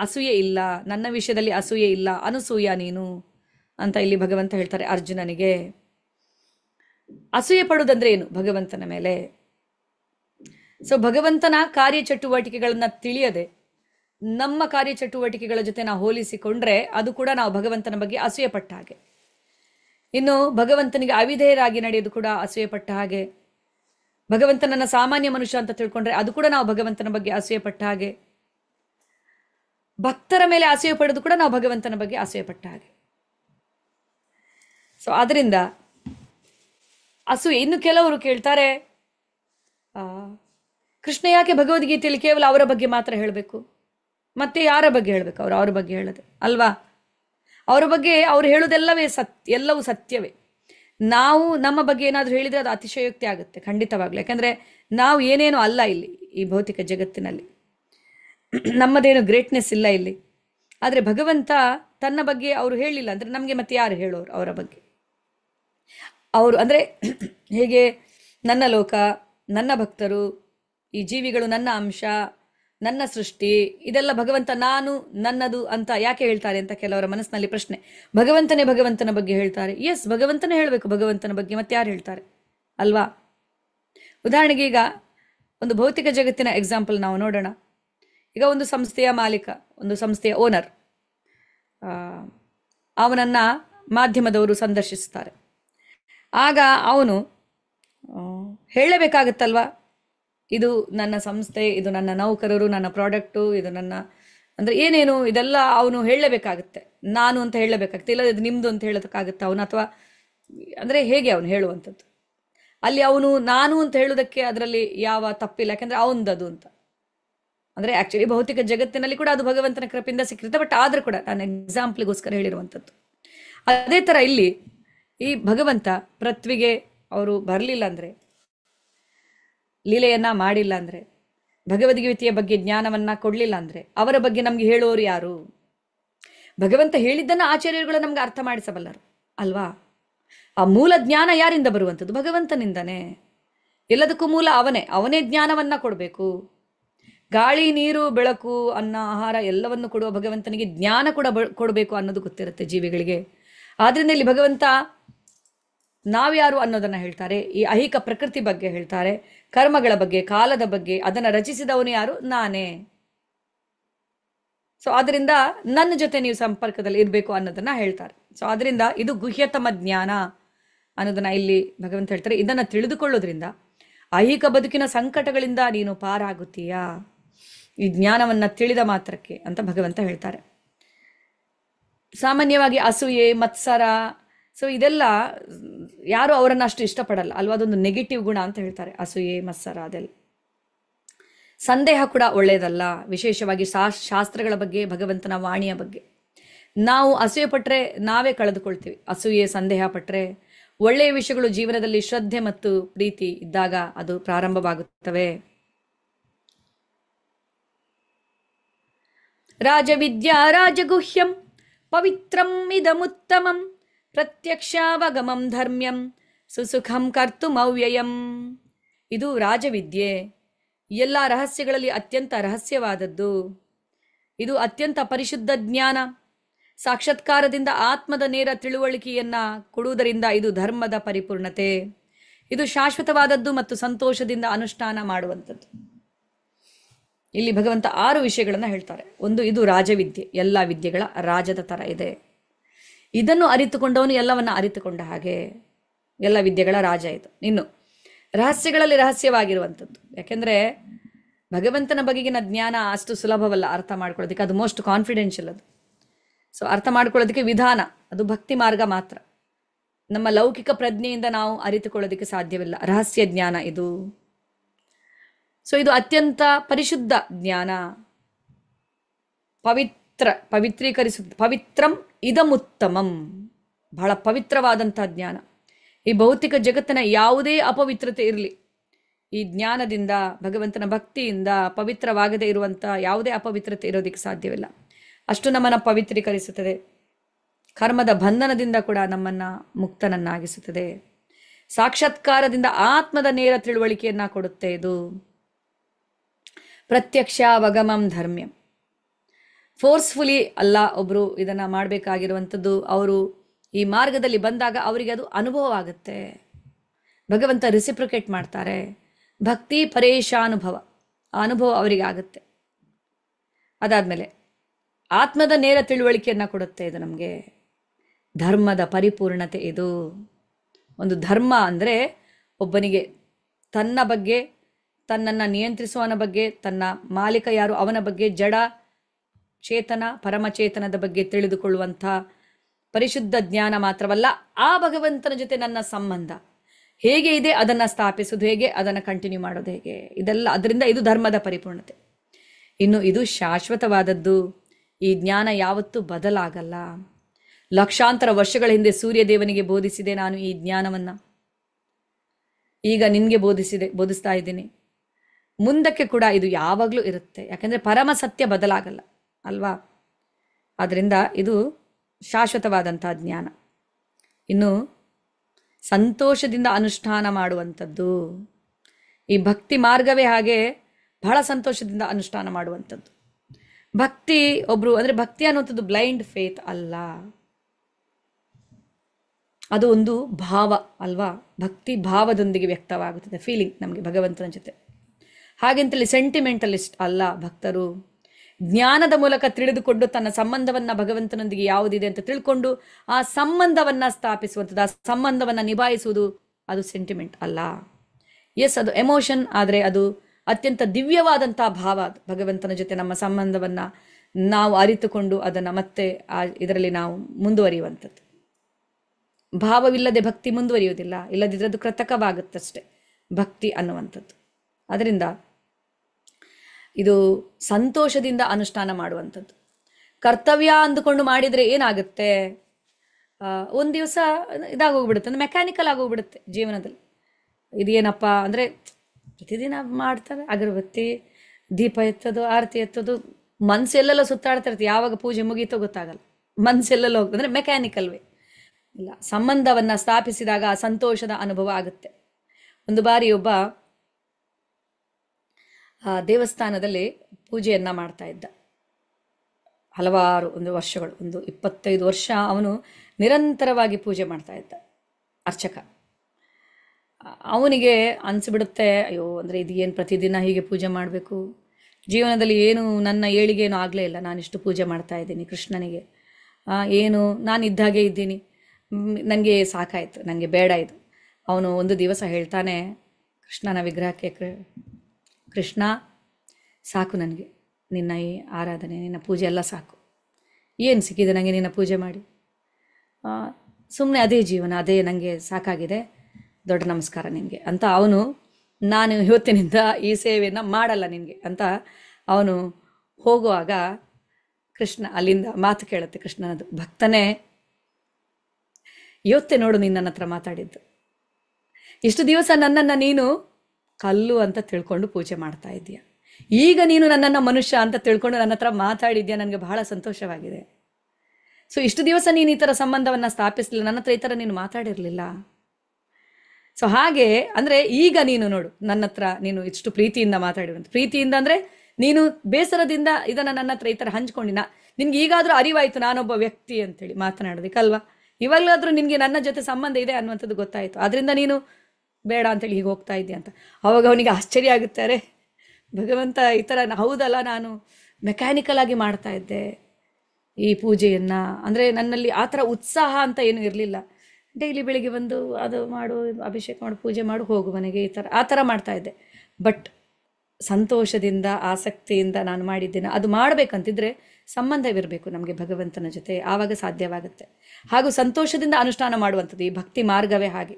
ಅಸೂಯೆ ಇಲ್ಲ ನನ್ನ ವಿಷಯದಲ್ಲಿ ಅಸೂಯೆ ಇಲ್ಲ ಅನಸೂಯ ನೀನು ಅಂತ ಇಲ್ಲಿ ಭಗವಂತ ಹೇಳ್ತಾರೆ ಅರ್ಜುನನಿಗೆ ಅಸೂಯೆ ಪಡುವುದಂದ್ರೆ ಏನು ಭಗವಂತನ ಮೇಲೆ ಸೊ ಭಗವಂತನ ಕಾರ್ಯ ಚಟುವಟಿಕೆಗಳನ್ನು ತಿಳಿಯದೆ ನಮ್ಮ ಕಾರ್ಯಚಟುವಟಿಕೆಗಳ ಜೊತೆ ನಾವು ಹೋಲಿಸಿಕೊಂಡ್ರೆ ಅದು ಕೂಡ ನಾವು ಭಗವಂತನ ಬಗ್ಗೆ ಅಸೂಯೆ ಪಟ್ಟ ಹಾಗೆ ಇನ್ನು ಭಗವಂತನಿಗೆ ಅವಿಧೇಯರಾಗಿ ನಡೆಯೋದು ಕೂಡ ಅಸೂಯೆ ಪಟ್ಟ ಹಾಗೆ ಭಗವಂತನನ್ನ ಸಾಮಾನ್ಯ ಮನುಷ್ಯ ಅಂತ ತಿಳ್ಕೊಂಡ್ರೆ ಅದು ಕೂಡ ನಾವು ಭಗವಂತನ ಬಗ್ಗೆ ಅಸೂಯೆ ಪಟ್ಟ ಹಾಗೆ ಭಕ್ತರ ಮೇಲೆ ಅಸೂಯೆ ಪಡೆದು ಕೂಡ ನಾವು ಭಗವಂತನ ಬಗ್ಗೆ ಅಸೂಯೆ ಪಟ್ಟ ಹಾಗೆ ಸೊ ಅದರಿಂದ ಅಸೂಯೆ ಇನ್ನು ಕೆಲವರು ಕೇಳ್ತಾರೆ ಕೃಷ್ಣ ಯಾಕೆ ಭಗವದ್ಗೀತೆಯಲ್ಲಿ ಕೇವಲ ಅವರ ಬಗ್ಗೆ ಮಾತ್ರ ಹೇಳಬೇಕು ಮತ್ತೆ ಯಾರ ಬಗ್ಗೆ ಹೇಳಬೇಕು ಅವ್ರು ಅವ್ರ ಬಗ್ಗೆ ಹೇಳೋದು ಅಲ್ವಾ ಅವ್ರ ಬಗ್ಗೆ ಅವ್ರು ಹೇಳೋದೆಲ್ಲವೇ ಸತ್ಯ ಎಲ್ಲವೂ ಸತ್ಯವೇ ನಾವು ನಮ್ಮ ಬಗ್ಗೆ ಏನಾದರೂ ಹೇಳಿದರೆ ಅದು ಅತಿಶಯೋಕ್ತಿ ಆಗುತ್ತೆ ಖಂಡಿತವಾಗ್ಲೂ ಯಾಕೆಂದರೆ ನಾವು ಏನೇನು ಅಲ್ಲ ಇಲ್ಲಿ ಈ ಭೌತಿಕ ಜಗತ್ತಿನಲ್ಲಿ ನಮ್ಮದೇನು ಗ್ರೇಟ್ನೆಸ್ ಇಲ್ಲ ಇಲ್ಲಿ ಆದರೆ ಭಗವಂತ ತನ್ನ ಬಗ್ಗೆ ಅವರು ಹೇಳಿಲ್ಲ ಅಂದರೆ ನಮಗೆ ಮತ್ತೆ ಯಾರು ಹೇಳೋರು ಅವರ ಬಗ್ಗೆ ಅವರು ಅಂದರೆ ಹೇಗೆ ನನ್ನ ಲೋಕ ನನ್ನ ಭಕ್ತರು ಈ ಜೀವಿಗಳು ನನ್ನ ಅಂಶ ನನ್ನ ಸೃಷ್ಟಿ ಇದೆಲ್ಲ ಭಗವಂತ ನಾನು ನನ್ನದು ಅಂತ ಯಾಕೆ ಹೇಳ್ತಾರೆ ಅಂತ ಕೆಲವರ ಮನಸ್ಸಿನಲ್ಲಿ ಪ್ರಶ್ನೆ ಭಗವಂತನೇ ಭಗವಂತನ ಬಗ್ಗೆ ಹೇಳ್ತಾರೆ ಎಸ್ ಭಗವಂತನೇ ಹೇಳಬೇಕು ಭಗವಂತನ ಬಗ್ಗೆ ಮತ್ತೆ ಯಾರು ಹೇಳ್ತಾರೆ ಅಲ್ವಾ ಉದಾಹರಣೆಗೆ ಈಗ ಒಂದು ಭೌತಿಕ ಜಗತ್ತಿನ ಎಕ್ಸಾಂಪಲ್ ನಾವು ನೋಡೋಣ ಈಗ ಒಂದು ಸಂಸ್ಥೆಯ ಮಾಲೀಕ ಒಂದು ಸಂಸ್ಥೆಯ ಓನರ್ ಅವನನ್ನು ಮಾಧ್ಯಮದವರು ಸಂದರ್ಶಿಸ್ತಾರೆ ಆಗ ಅವನು ಹೇಳಬೇಕಾಗತ್ತಲ್ವಾ ಇದು ನನ್ನ ಸಂಸ್ಥೆ ಇದು ನನ್ನ ನೌಕರರು ನನ್ನ ಪ್ರಾಡಕ್ಟು ಇದು ನನ್ನ ಅಂದರೆ ಏನೇನು ಇದೆಲ್ಲ ಅವನು ಹೇಳಲೇಬೇಕಾಗುತ್ತೆ ನಾನು ಅಂತ ಹೇಳಬೇಕಾಗುತ್ತೆ ಇಲ್ಲ ಇದು ನಿಮ್ಮದು ಅಂತ ಹೇಳೋದಕ್ಕಾಗುತ್ತೆ ಅವನು ಅಥವಾ ಅಂದರೆ ಹೇಗೆ ಅವನು ಹೇಳುವಂಥದ್ದು ಅಲ್ಲಿ ಅವನು ನಾನು ಅಂತ ಹೇಳೋದಕ್ಕೆ ಅದರಲ್ಲಿ ಯಾವ ತಪ್ಪಿಲ್ಲ ಯಾಕೆಂದರೆ ಅವನದದು ಅಂತ ಅಂದರೆ ಆ್ಯಕ್ಚುಲಿ ಭೌತಿಕ ಜಗತ್ತಿನಲ್ಲಿ ಕೂಡ ಅದು ಭಗವಂತನ ಕೃಪೆಯಿಂದ ಸಿಕ್ಕಿರುತ್ತೆ ಬಟ್ ಆದರೂ ಕೂಡ ನಾನು ಎಕ್ಸಾಂಪ್ಲಿಗೋಸ್ಕರ ಹೇಳಿರುವಂಥದ್ದು ಅದೇ ಥರ ಇಲ್ಲಿ ಈ ಭಗವಂತ ಪೃಥ್ವಿಗೆ ಅವರು ಬರಲಿಲ್ಲ ಅಂದರೆ ಲೀಲೆಯನ್ನ ಮಾಡಿಲ್ಲ ಅಂದರೆ ಭಗವದ್ಗೀತೆಯ ಬಗ್ಗೆ ಜ್ಞಾನವನ್ನ ಕೊಡಲಿಲ್ಲ ಅಂದರೆ ಅವರ ಬಗ್ಗೆ ನಮಗೆ ಹೇಳೋರು ಯಾರು ಭಗವಂತ ಹೇಳಿದ್ದನ್ನು ಆಚಾರ್ಯರುಗಳು ನಮ್ಗೆ ಅರ್ಥ ಮಾಡಿಸಬಲ್ಲರು ಅಲ್ವಾ ಆ ಮೂಲ ಜ್ಞಾನ ಯಾರಿಂದ ಬರುವಂಥದ್ದು ಭಗವಂತನಿಂದನೇ ಎಲ್ಲದಕ್ಕೂ ಮೂಲ ಅವನೇ ಅವನೇ ಜ್ಞಾನವನ್ನ ಕೊಡಬೇಕು ಗಾಳಿ ನೀರು ಬೆಳಕು ಅನ್ನ ಆಹಾರ ಎಲ್ಲವನ್ನು ಕೊಡುವ ಭಗವಂತನಿಗೆ ಜ್ಞಾನ ಕೂಡ ಕೊಡಬೇಕು ಅನ್ನೋದು ಗೊತ್ತಿರುತ್ತೆ ಜೀವಿಗಳಿಗೆ ಆದ್ದರಿಂದ ಇಲ್ಲಿ ಭಗವಂತ ನಾವ್ಯಾರು ಅನ್ನೋದನ್ನು ಹೇಳ್ತಾರೆ ಈ ಅಹಿಕ ಪ್ರಕೃತಿ ಬಗ್ಗೆ ಹೇಳ್ತಾರೆ ಕರ್ಮಗಳ ಬಗ್ಗೆ ಕಾಲದ ಬಗ್ಗೆ ಅದನ್ನು ರಚಿಸಿದವನು ಯಾರು ನಾನೇ ಸೊ ಆದ್ದರಿಂದ ನನ್ನ ಜೊತೆ ನೀವು ಸಂಪರ್ಕದಲ್ಲಿ ಇರಬೇಕು ಅನ್ನೋದನ್ನ ಹೇಳ್ತಾರೆ ಸೊ ಅದರಿಂದ ಇದು ಗುಹ್ಯತಮ ಜ್ಞಾನ ಅನ್ನೋದನ್ನ ಇಲ್ಲಿ ಭಗವಂತ ಹೇಳ್ತಾರೆ ಇದನ್ನು ತಿಳಿದುಕೊಳ್ಳೋದ್ರಿಂದ ಐಹಿಕ ಬದುಕಿನ ಸಂಕಟಗಳಿಂದ ನೀನು ಪಾರಾಗುತ್ತೀಯಾ ಈ ಜ್ಞಾನವನ್ನು ತಿಳಿದ ಮಾತ್ರಕ್ಕೆ ಅಂತ ಭಗವಂತ ಹೇಳ್ತಾರೆ ಸಾಮಾನ್ಯವಾಗಿ ಅಸೂಯೆ ಮತ್ಸರ ಸೊ ಇದೆಲ್ಲ ಯಾರು ಅವರನ್ನು ಅಷ್ಟು ಇಷ್ಟಪಡಲ್ಲ ಅಲ್ವಾ ಅದೊಂದು ನೆಗೆಟಿವ್ ಗುಣ ಅಂತ ಹೇಳ್ತಾರೆ ಅಸೂಯೆ ಮಸ್ಸರ ಅದೆಲ್ಲ ಸಂದೇಹ ಕೂಡ ಒಳ್ಳೆಯದಲ್ಲ ವಿಶೇಷವಾಗಿ ಶಾಸ್ತ್ರಗಳ ಬಗ್ಗೆ ಭಗವಂತನ ವಾಣಿಯ ಬಗ್ಗೆ ನಾವು ಅಸೂಯೆ ಪಟ್ಟರೆ ನಾವೇ ಕಳೆದುಕೊಳ್ತೀವಿ ಅಸೂಯೆ ಸಂದೇಹ ಪಟ್ಟರೆ ಒಳ್ಳೆಯ ವಿಷಯಗಳು ಜೀವನದಲ್ಲಿ ಶ್ರದ್ಧೆ ಮತ್ತು ಪ್ರೀತಿ ಇದ್ದಾಗ ಅದು ಪ್ರಾರಂಭವಾಗುತ್ತವೆ ರಾಜವಿದ್ಯಾ ರಾಜಗುಹ್ಯಂ ಪವಿತ್ರಂ ಇದಮುತ್ತಮಂ ಪ್ರತ್ಯಕ್ಷಾವಗಮಂ ಧರ್ಮ್ಯಂ ಸುಸುಖಂ ಕರ್ತುಮವ್ಯಯಂ ಇದು ರಾಜವಿದ್ಯೆ ಎಲ್ಲ ರಹಸ್ಯಗಳಲ್ಲಿ ಅತ್ಯಂತ ರಹಸ್ಯವಾದದ್ದು ಇದು ಅತ್ಯಂತ ಪರಿಶುದ್ಧ ಜ್ಞಾನ ಸಾಕ್ಷಾತ್ಕಾರದಿಂದ ಆತ್ಮದ ನೇರ ತಿಳುವಳಿಕೆಯನ್ನು ಕೊಡುವುದರಿಂದ ಇದು ಧರ್ಮದ ಪರಿಪೂರ್ಣತೆ ಇದು ಶಾಶ್ವತವಾದದ್ದು ಮತ್ತು ಸಂತೋಷದಿಂದ ಅನುಷ್ಠಾನ ಮಾಡುವಂಥದ್ದು ಇಲ್ಲಿ ಭಗವಂತ ಆರು ವಿಷಯಗಳನ್ನು ಹೇಳ್ತಾರೆ ಒಂದು ಇದು ರಾಜವಿದ್ಯೆ ಎಲ್ಲ ವಿದ್ಯೆಗಳ ರಾಜದ ಥರ ಇದೆ ಇದನ್ನು ಅರಿತುಕೊಂಡವನು ಎಲ್ಲವನ್ನ ಅರಿತುಕೊಂಡ ಹಾಗೆ ಎಲ್ಲ ವಿದ್ಯೆಗಳ ರಾಜ ಇದು ಇನ್ನು ರಹಸ್ಯಗಳಲ್ಲಿ ರಹಸ್ಯವಾಗಿರುವಂಥದ್ದು ಯಾಕೆಂದರೆ ಭಗವಂತನ ಬಗೆಗಿನ ಜ್ಞಾನ ಅಷ್ಟು ಸುಲಭವಲ್ಲ ಅರ್ಥ ಮಾಡ್ಕೊಳ್ಳೋದಕ್ಕೆ ಅದು ಮೋಸ್ಟ್ ಕಾನ್ಫಿಡೆನ್ಷಿಯಲ್ ಅದು ಸೊ ಅರ್ಥ ಮಾಡ್ಕೊಳ್ಳೋದಕ್ಕೆ ವಿಧಾನ ಅದು ಭಕ್ತಿ ಮಾರ್ಗ ಮಾತ್ರ ನಮ್ಮ ಲೌಕಿಕ ಪ್ರಜ್ಞೆಯಿಂದ ನಾವು ಅರಿತುಕೊಳ್ಳೋದಕ್ಕೆ ಸಾಧ್ಯವಿಲ್ಲ ರಹಸ್ಯ ಜ್ಞಾನ ಇದು ಸೊ ಇದು ಅತ್ಯಂತ ಪರಿಶುದ್ಧ ಜ್ಞಾನ ಪವಿತ್ರ ಪವಿತ್ರೀಕರಿಸ ಪವಿತ್ರಂ ಇದಮುತ್ತಮಂ ಬಹಳ ಪವಿತ್ರವಾದಂಥ ಜ್ಞಾನ ಈ ಭೌತಿಕ ಜಗತ್ತಿನ ಯಾವುದೇ ಅಪವಿತ್ರತೆ ಇರಲಿ ಈ ಜ್ಞಾನದಿಂದ ಭಗವಂತನ ಭಕ್ತಿಯಿಂದ ಪವಿತ್ರವಾಗದೇ ಇರುವಂಥ ಯಾವುದೇ ಅಪವಿತ್ರತೆ ಇರೋದಕ್ಕೆ ಸಾಧ್ಯವಿಲ್ಲ ಅಷ್ಟು ನಮ್ಮನ್ನು ಪವಿತ್ರೀಕರಿಸುತ್ತದೆ ಕರ್ಮದ ಬಂಧನದಿಂದ ಕೂಡ ನಮ್ಮನ್ನು ಮುಕ್ತನನ್ನಾಗಿಸುತ್ತದೆ ಸಾಕ್ಷಾತ್ಕಾರದಿಂದ ಆತ್ಮದ ನೇರ ತಿಳುವಳಿಕೆಯನ್ನು ಕೊಡುತ್ತೆ ಇದು ಪ್ರತ್ಯಕ್ಷ ವಗಮಂ ಧರ್ಮ್ಯಂ ಫೋರ್ಸ್ಫುಲಿ ಅಲ್ಲ ಒಬ್ಬರು ಇದನ್ನು ಮಾಡಬೇಕಾಗಿರುವಂಥದ್ದು ಅವರು ಈ ಮಾರ್ಗದಲ್ಲಿ ಬಂದಾಗ ಅವರಿಗೆ ಅದು ಅನುಭವ ಆಗುತ್ತೆ ಭಗವಂತ ರಿಸಿಪ್ರಿಕೇಟ್ ಮಾಡ್ತಾರೆ ಭಕ್ತಿ ಪರೇಶಾನುಭವ ಆ ಅನುಭವ ಅವರಿಗೆ ಆಗುತ್ತೆ ಅದಾದಮೇಲೆ ಆತ್ಮದ ನೇರ ತಿಳುವಳಿಕೆಯನ್ನು ಕೊಡುತ್ತೆ ಇದು ನಮಗೆ ಧರ್ಮದ ಪರಿಪೂರ್ಣತೆ ಇದು ಒಂದು ಧರ್ಮ ಅಂದರೆ ಒಬ್ಬನಿಗೆ ತನ್ನ ಬಗ್ಗೆ ತನ್ನನ್ನು ನಿಯಂತ್ರಿಸುವನ ಬಗ್ಗೆ ತನ್ನ ಮಾಲೀಕ ಯಾರು ಅವನ ಬಗ್ಗೆ ಜಡ ಚೇತನ ಪರಮಚೇತನದ ಬಗ್ಗೆ ತಿಳಿದುಕೊಳ್ಳುವಂಥ ಪರಿಶುದ್ಧ ಜ್ಞಾನ ಮಾತ್ರವಲ್ಲ ಆ ಭಗವಂತನ ಜೊತೆ ನನ್ನ ಸಂಬಂಧ ಹೇಗೆ ಇದೆ ಅದನ್ನು ಸ್ಥಾಪಿಸೋದು ಹೇಗೆ ಅದನ್ನು ಕಂಟಿನ್ಯೂ ಮಾಡೋದು ಹೇಗೆ ಇದೆಲ್ಲ ಅದರಿಂದ ಇದು ಧರ್ಮದ ಪರಿಪೂರ್ಣತೆ ಇನ್ನು ಇದು ಶಾಶ್ವತವಾದದ್ದು ಈ ಜ್ಞಾನ ಯಾವತ್ತೂ ಬದಲಾಗಲ್ಲ ಲಕ್ಷಾಂತರ ವರ್ಷಗಳ ಹಿಂದೆ ಸೂರ್ಯದೇವನಿಗೆ ಬೋಧಿಸಿದೆ ನಾನು ಈ ಜ್ಞಾನವನ್ನು ಈಗ ನಿನಗೆ ಬೋಧಿಸಿದೆ ಬೋಧಿಸ್ತಾ ಇದ್ದೀನಿ ಮುಂದಕ್ಕೆ ಕೂಡ ಇದು ಯಾವಾಗಲೂ ಇರುತ್ತೆ ಯಾಕೆಂದರೆ ಪರಮ ಸತ್ಯ ಬದಲಾಗಲ್ಲ ಅಲ್ವಾ ಆದ್ದರಿಂದ ಇದು ಶಾಶ್ವತವಾದಂಥ ಜ್ಞಾನ ಇನ್ನು ಸಂತೋಷದಿಂದ ಅನುಷ್ಠಾನ ಮಾಡುವಂಥದ್ದು ಈ ಭಕ್ತಿ ಮಾರ್ಗವೇ ಹಾಗೆ ಬಹಳ ಸಂತೋಷದಿಂದ ಅನುಷ್ಠಾನ ಮಾಡುವಂಥದ್ದು ಭಕ್ತಿ ಒಬ್ಬರು ಅಂದರೆ ಭಕ್ತಿ ಅನ್ನುವಂಥದ್ದು ಬ್ಲೈಂಡ್ ಫೇತ್ ಅಲ್ಲ ಅದು ಒಂದು ಭಾವ ಅಲ್ವಾ ಭಕ್ತಿ ಭಾವದೊಂದಿಗೆ ವ್ಯಕ್ತವಾಗುತ್ತದೆ ಫೀಲಿಂಗ್ ನಮಗೆ ಭಗವಂತನ ಜೊತೆ ಹಾಗೆಂತಲೇ ಸೆಂಟಿಮೆಂಟಲಿಸ್ಟ್ ಅಲ್ಲ ಭಕ್ತರು ಜ್ಞಾನದ ಮೂಲಕ ತಿಳಿದುಕೊಂಡು ತನ್ನ ಸಂಬಂಧವನ್ನ ಭಗವಂತನೊಂದಿಗೆ ಯಾವುದಿದೆ ಅಂತ ತಿಳ್ಕೊಂಡು ಆ ಸಂಬಂಧವನ್ನ ಸ್ಥಾಪಿಸುವಂಥದ್ದು ಆ ಸಂಬಂಧವನ್ನ ನಿಭಾಯಿಸುವುದು ಅದು ಸೆಂಟಿಮೆಂಟ್ ಅಲ್ಲ ಎಸ್ ಅದು ಎಮೋಷನ್ ಆದರೆ ಅದು ಅತ್ಯಂತ ದಿವ್ಯವಾದಂಥ ಭಾವ ಭಗವಂತನ ಜೊತೆ ನಮ್ಮ ಸಂಬಂಧವನ್ನ ನಾವು ಅರಿತುಕೊಂಡು ಅದನ್ನು ಮತ್ತೆ ಆ ಇದರಲ್ಲಿ ನಾವು ಮುಂದುವರಿಯುವಂಥದ್ದು ಭಾವವಿಲ್ಲದೆ ಭಕ್ತಿ ಮುಂದುವರಿಯುವುದಿಲ್ಲ ಇಲ್ಲದಿದ್ರೆ ಅದು ಕೃತಕವಾಗುತ್ತಷ್ಟೆ ಭಕ್ತಿ ಅನ್ನುವಂಥದ್ದು ಅದರಿಂದ ಇದು ಸಂತೋಷದಿಂದ ಅನುಷ್ಠಾನ ಮಾಡುವಂಥದ್ದು ಕರ್ತವ್ಯ ಅಂದುಕೊಂಡು ಮಾಡಿದರೆ ಏನಾಗುತ್ತೆ ಒಂದು ದಿವಸ ಇದಾಗೋಗ್ಬಿಡುತ್ತೆ ಅಂದರೆ ಮೆಕ್ಯಾನಿಕಲ್ ಆಗೋಗ್ಬಿಡುತ್ತೆ ಜೀವನದಲ್ಲಿ ಇದೇನಪ್ಪ ಅಂದರೆ ಪ್ರತಿದಿನ ಮಾಡ್ತಾರೆ ಅಗರಬತ್ತಿ ದೀಪ ಎತ್ತೋದು ಆರತಿ ಎತ್ತೋದು ಮನಸ್ಸೆಲ್ಲೆಲ್ಲ ಸುತ್ತಾಡ್ತಾ ಇರ್ತದೆ ಯಾವಾಗ ಪೂಜೆ ಮುಗೀತೋ ಗೊತ್ತಾಗಲ್ಲ ಮನಸ್ಸೆಲ್ಲೆಲ್ಲ ಹೋಗ್ತದೆ ಅಂದರೆ ಮೆಕ್ಯಾನಿಕಲ್ ವೇ ಇಲ್ಲ ಸಂಬಂಧವನ್ನು ಸ್ಥಾಪಿಸಿದಾಗ ಸಂತೋಷದ ಅನುಭವ ಆಗುತ್ತೆ ಒಂದು ಬಾರಿ ಒಬ್ಬ ದೇವಸ್ಥಾನದಲ್ಲಿ ಪೂಜೆಯನ್ನು ಮಾಡ್ತಾ ಇದ್ದ ಹಲವಾರು ಒಂದು ವರ್ಷಗಳು ಒಂದು ಇಪ್ಪತ್ತೈದು ವರ್ಷ ಅವನು ನಿರಂತರವಾಗಿ ಪೂಜೆ ಮಾಡ್ತಾ ಇದ್ದ ಅರ್ಚಕ ಅವನಿಗೆ ಅನಿಸ್ಬಿಡುತ್ತೆ ಅಯ್ಯೋ ಅಂದರೆ ಇದು ಏನು ಪ್ರತಿದಿನ ಹೀಗೆ ಪೂಜೆ ಮಾಡಬೇಕು ಜೀವನದಲ್ಲಿ ಏನು ನನ್ನ ಏಳಿಗೆ ಏನು ಆಗಲೇ ಇಲ್ಲ ನಾನಿಷ್ಟು ಪೂಜೆ ಮಾಡ್ತಾ ಇದ್ದೀನಿ ಕೃಷ್ಣನಿಗೆ ಏನು ನಾನು ಇದ್ದಾಗೆ ಇದ್ದೀನಿ ನನಗೆ ಸಾಕಾಯಿತು ನನಗೆ ಬೇಡ ಇದು ಅವನು ಒಂದು ದಿವಸ ಹೇಳ್ತಾನೆ ಕೃಷ್ಣನ ವಿಗ್ರಹಕ್ಕೆ ಕೃಷ್ಣ ಸಾಕು ನನಗೆ ನಿನ್ನ ಈ ಆರಾಧನೆ ನಿನ್ನ ಪೂಜೆ ಎಲ್ಲ ಸಾಕು ಏನು ಸಿಕ್ಕಿದೆ ನನಗೆ ನಿನ್ನ ಪೂಜೆ ಮಾಡಿ ಸುಮ್ಮನೆ ಅದೇ ಜೀವನ ಅದೇ ನನಗೆ ಸಾಕಾಗಿದೆ ದೊಡ್ಡ ನಮಸ್ಕಾರ ನಿನಗೆ ಅಂತ ಅವನು ನಾನು ಇವತ್ತಿನಿಂದ ಈ ಸೇವೆಯನ್ನು ಮಾಡಲ್ಲ ನಿನಗೆ ಅಂತ ಅವನು ಹೋಗುವಾಗ ಕೃಷ್ಣ ಅಲ್ಲಿಂದ ಮಾತು ಕೇಳುತ್ತೆ ಕೃಷ್ಣನದು ಭಕ್ತನೇ ಇವತ್ತೇ ನೋಡು ನಿನ್ನ ಹತ್ರ ಮಾತಾಡಿದ್ದು ಇಷ್ಟು ದಿವಸ ನನ್ನನ್ನು ನೀನು ಕಲ್ಲು ಅಂತ ತಿಳ್ಕೊಂಡು ಪೂಜೆ ಮಾಡ್ತಾ ಇದ್ದೀಯ ಈಗ ನೀನು ನನ್ನನ್ನು ಮನುಷ್ಯ ಅಂತ ತಿಳ್ಕೊಂಡು ನನ್ನ ಹತ್ರ ಮಾತಾಡಿದ್ಯಾ ನನಗೆ ಬಹಳ ಸಂತೋಷವಾಗಿದೆ ಸೊ ಇಷ್ಟು ದಿವಸ ನೀನು ಈ ಥರ ಸಂಬಂಧವನ್ನು ಸ್ಥಾಪಿಸಲಿಲ್ಲ ನನ್ನ ಹತ್ರ ಈ ಥರ ನೀನು ಮಾತಾಡಿರಲಿಲ್ಲ ಸೊ ಹಾಗೆ ಅಂದರೆ ಈಗ ನೀನು ನೋಡು ನನ್ನ ಹತ್ರ ನೀನು ಇಷ್ಟು ಪ್ರೀತಿಯಿಂದ ಮಾತಾಡಿರುವಂತ ಪ್ರೀತಿಯಿಂದ ಅಂದರೆ ನೀನು ಬೇಸರದಿಂದ ಇದನ್ನು ನನ್ನ ಹತ್ರ ಈ ಥರ ಹಂಚ್ಕೊಂಡಿನ ನಿನ್ಗೆ ಈಗಾದರೂ ಅರಿವಾಯಿತು ನಾನೊಬ್ಬ ವ್ಯಕ್ತಿ ಅಂತೇಳಿ ಮಾತನಾಡೋದಕ್ಕಲ್ವಾ ಇವಾಗಲಾದರೂ ನಿನಗೆ ನನ್ನ ಜೊತೆ ಸಂಬಂಧ ಇದೆ ಅನ್ನುವಂಥದ್ದು ಗೊತ್ತಾಯಿತು ಆದ್ದರಿಂದ ನೀನು ಬೇಡ ಅಂತೇಳಿ ಹೀಗೆ ಹೋಗ್ತಾ ಇದ್ದೆ ಅಂತ ಅವಾಗ ಅವನಿಗೆ ಆಶ್ಚರ್ಯ ಆಗುತ್ತಾರೆ ಭಗವಂತ ಈ ಥರ ಹೌದಲ್ಲ ನಾನು ಮೆಕ್ಯಾನಿಕಲ್ ಆಗಿ ಮಾಡ್ತಾ ಇದ್ದೆ ಈ ಪೂಜೆಯನ್ನು ಅಂದರೆ ನನ್ನಲ್ಲಿ ಆ ಥರ ಉತ್ಸಾಹ ಅಂತ ಏನೂ ಇರಲಿಲ್ಲ ಡೈಲಿ ಬೆಳಿಗ್ಗೆ ಬಂದು ಅದು ಮಾಡು ಅಭಿಷೇಕ ಮಾಡು ಪೂಜೆ ಮಾಡು ಹೋಗು ಮನೆಗೆ ಈ ಥರ ಆ ಥರ ಇದ್ದೆ ಬಟ್ ಸಂತೋಷದಿಂದ ಆಸಕ್ತಿಯಿಂದ ನಾನು ಮಾಡಿದ್ದೇನೆ ಅದು ಮಾಡಬೇಕಂತಿದ್ರೆ ಸಂಬಂಧವಿರಬೇಕು ನಮಗೆ ಭಗವಂತನ ಜೊತೆ ಆವಾಗ ಸಾಧ್ಯವಾಗುತ್ತೆ ಹಾಗೂ ಸಂತೋಷದಿಂದ ಅನುಷ್ಠಾನ ಮಾಡುವಂಥದ್ದು ಈ ಭಕ್ತಿ ಮಾರ್ಗವೇ ಹಾಗೆ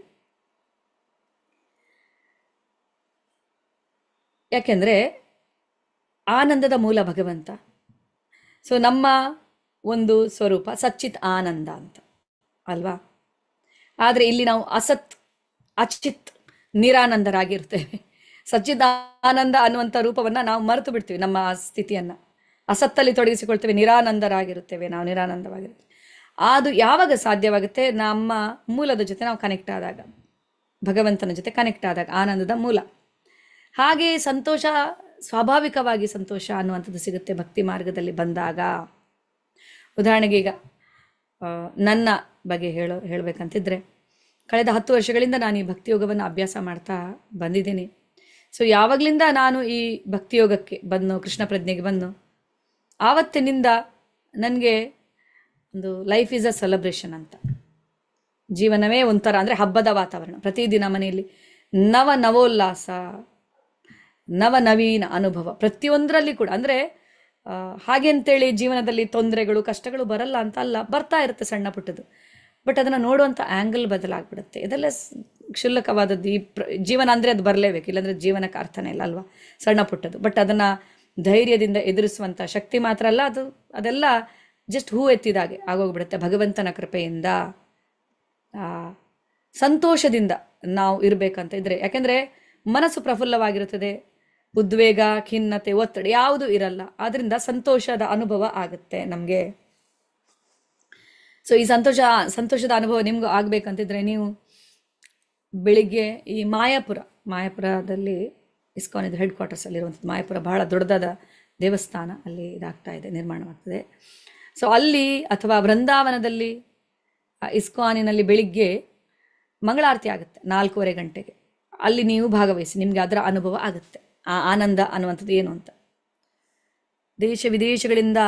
ಯಾಕೆಂದರೆ ಆನಂದದ ಮೂಲ ಭಗವಂತ ಸೊ ನಮ್ಮ ಒಂದು ಸ್ವರೂಪ ಸಚ್ಚಿತ್ ಆನಂದ ಅಂತ ಅಲ್ವಾ ಆದರೆ ಇಲ್ಲಿ ನಾವು ಅಸತ್ ಅಚಿತ್ ನಿರಾನಂದರಾಗಿರ್ತೇವೆ ಸಚ್ಚಿದ್ ಆನಂದ ಅನ್ನುವಂಥ ರೂಪವನ್ನು ನಾವು ಮರೆತು ಬಿಡ್ತೀವಿ ನಮ್ಮ ಸ್ಥಿತಿಯನ್ನು ಅಸತ್ತಲ್ಲಿ ತೊಡಗಿಸಿಕೊಳ್ತೇವೆ ನಿರಾನಂದರಾಗಿರುತ್ತೇವೆ ನಾವು ನಿರಾನಂದವಾಗಿರುತ್ತೆ ಅದು ಯಾವಾಗ ಸಾಧ್ಯವಾಗುತ್ತೆ ನಮ್ಮ ಮೂಲದ ಜೊತೆ ನಾವು ಕನೆಕ್ಟ್ ಆದಾಗ ಭಗವಂತನ ಜೊತೆ ಕನೆಕ್ಟ್ ಆದಾಗ ಆನಂದದ ಮೂಲ ಹಾಗೆ ಸಂತೋಷ ಸ್ವಾಭಾವಿಕವಾಗಿ ಸಂತೋಷ ಅನ್ನುವಂಥದ್ದು ಸಿಗುತ್ತೆ ಭಕ್ತಿ ಮಾರ್ಗದಲ್ಲಿ ಬಂದಾಗ ಉದಾಹರಣೆಗೆ ಈಗ ನನ್ನ ಬಗ್ಗೆ ಹೇಳೋ ಹೇಳಬೇಕಂತಿದ್ರೆ ಕಳೆದ ಹತ್ತು ವರ್ಷಗಳಿಂದ ನಾನು ಈ ಭಕ್ತಿಯೋಗವನ್ನು ಅಭ್ಯಾಸ ಮಾಡ್ತಾ ಬಂದಿದ್ದೀನಿ ಸೊ ಯಾವಾಗಲಿಂದ ನಾನು ಈ ಭಕ್ತಿಯೋಗಕ್ಕೆ ಬಂದು ಕೃಷ್ಣ ಪ್ರಜ್ಞೆಗೆ ಬಂದು ಆವತ್ತಿನಿಂದ ನನಗೆ ಒಂದು ಲೈಫ್ ಈಸ್ ಅ ಸೆಲೆಬ್ರೇಷನ್ ಅಂತ ಜೀವನವೇ ಒಂಥರ ಅಂದರೆ ಹಬ್ಬದ ವಾತಾವರಣ ಪ್ರತಿದಿನ ಮನೆಯಲ್ಲಿ ನವ ನವೋಲ್ಲಾಸ ನವನವೀನ ಅನುಭವ ಪ್ರತಿಯೊಂದರಲ್ಲಿ ಕೂಡ ಅಂದರೆ ಹಾಗೆ ಅಂತೇಳಿ ಜೀವನದಲ್ಲಿ ತೊಂದರೆಗಳು ಕಷ್ಟಗಳು ಬರಲ್ಲ ಅಂತ ಅಲ್ಲ ಬರ್ತಾ ಇರುತ್ತೆ ಸಣ್ಣ ಪುಟ್ಟದು ಬಟ್ ಅದನ್ನು ನೋಡುವಂಥ ಆ್ಯಂಗಲ್ ಬದಲಾಗ್ಬಿಡುತ್ತೆ ಇದೆಲ್ಲ ಕ್ಷುಲ್ಲಕವಾದದ್ದು ಈ ಪ್ರ ಜೀವನ ಅಂದರೆ ಅದು ಬರಲೇಬೇಕು ಇಲ್ಲಾಂದರೆ ಜೀವನಕ್ಕೆ ಅರ್ಥನೇ ಇಲ್ಲ ಅಲ್ವಾ ಸಣ್ಣ ಪುಟ್ಟದು ಬಟ್ ಅದನ್ನು ಧೈರ್ಯದಿಂದ ಎದುರಿಸುವಂಥ ಶಕ್ತಿ ಮಾತ್ರ ಅಲ್ಲ ಅದು ಅದೆಲ್ಲ ಜಸ್ಟ್ ಹೂ ಎತ್ತಿದಾಗೆ ಆಗೋಗ್ಬಿಡುತ್ತೆ ಭಗವಂತನ ಕೃಪೆಯಿಂದ ಸಂತೋಷದಿಂದ ನಾವು ಇರಬೇಕಂತ ಇದ್ದರೆ ಯಾಕೆಂದರೆ ಮನಸ್ಸು ಪ್ರಫುಲ್ಲವಾಗಿರುತ್ತದೆ ಉದ್ವೇಗ ಖಿನ್ನತೆ ಒತ್ತಡ ಯಾವುದು ಇರಲ್ಲ ಆದ್ರಿಂದ ಸಂತೋಷದ ಅನುಭವ ಆಗುತ್ತೆ ನಮಗೆ ಸೊ ಈ ಸಂತೋಷ ಸಂತೋಷದ ಅನುಭವ ನಿಮ್ಗೂ ಆಗ್ಬೇಕಂತಿದ್ರೆ ನೀವು ಬೆಳಿಗ್ಗೆ ಈ ಮಾಯಾಪುರ ಮಾಯಾಪುರದಲ್ಲಿ ಇಸ್ಕಾನ್ ಇದು ಹೆಡ್ ಅಲ್ಲಿ ಇರುವಂಥದ್ದು ಮಾಯಾಪುರ ಬಹಳ ದೊಡ್ಡದಾದ ದೇವಸ್ಥಾನ ಅಲ್ಲಿ ಇದಾಗ್ತಾ ಇದೆ ನಿರ್ಮಾಣವಾಗ್ತದೆ ಸೊ ಅಲ್ಲಿ ಅಥವಾ ಬೃಂದಾವನದಲ್ಲಿ ಇಸ್ಕಾನಿನಲ್ಲಿ ಬೆಳಿಗ್ಗೆ ಮಂಗಳಾರತಿ ಆಗುತ್ತೆ ನಾಲ್ಕೂವರೆ ಗಂಟೆಗೆ ಅಲ್ಲಿ ನೀವು ಭಾಗವಹಿಸಿ ನಿಮಗೆ ಅದರ ಅನುಭವ ಆಗುತ್ತೆ ಆ ಆನಂದ ಅನ್ನುವಂಥದ್ದು ಏನು ಅಂತ ದೇಶ ವಿದೇಶಗಳಿಂದ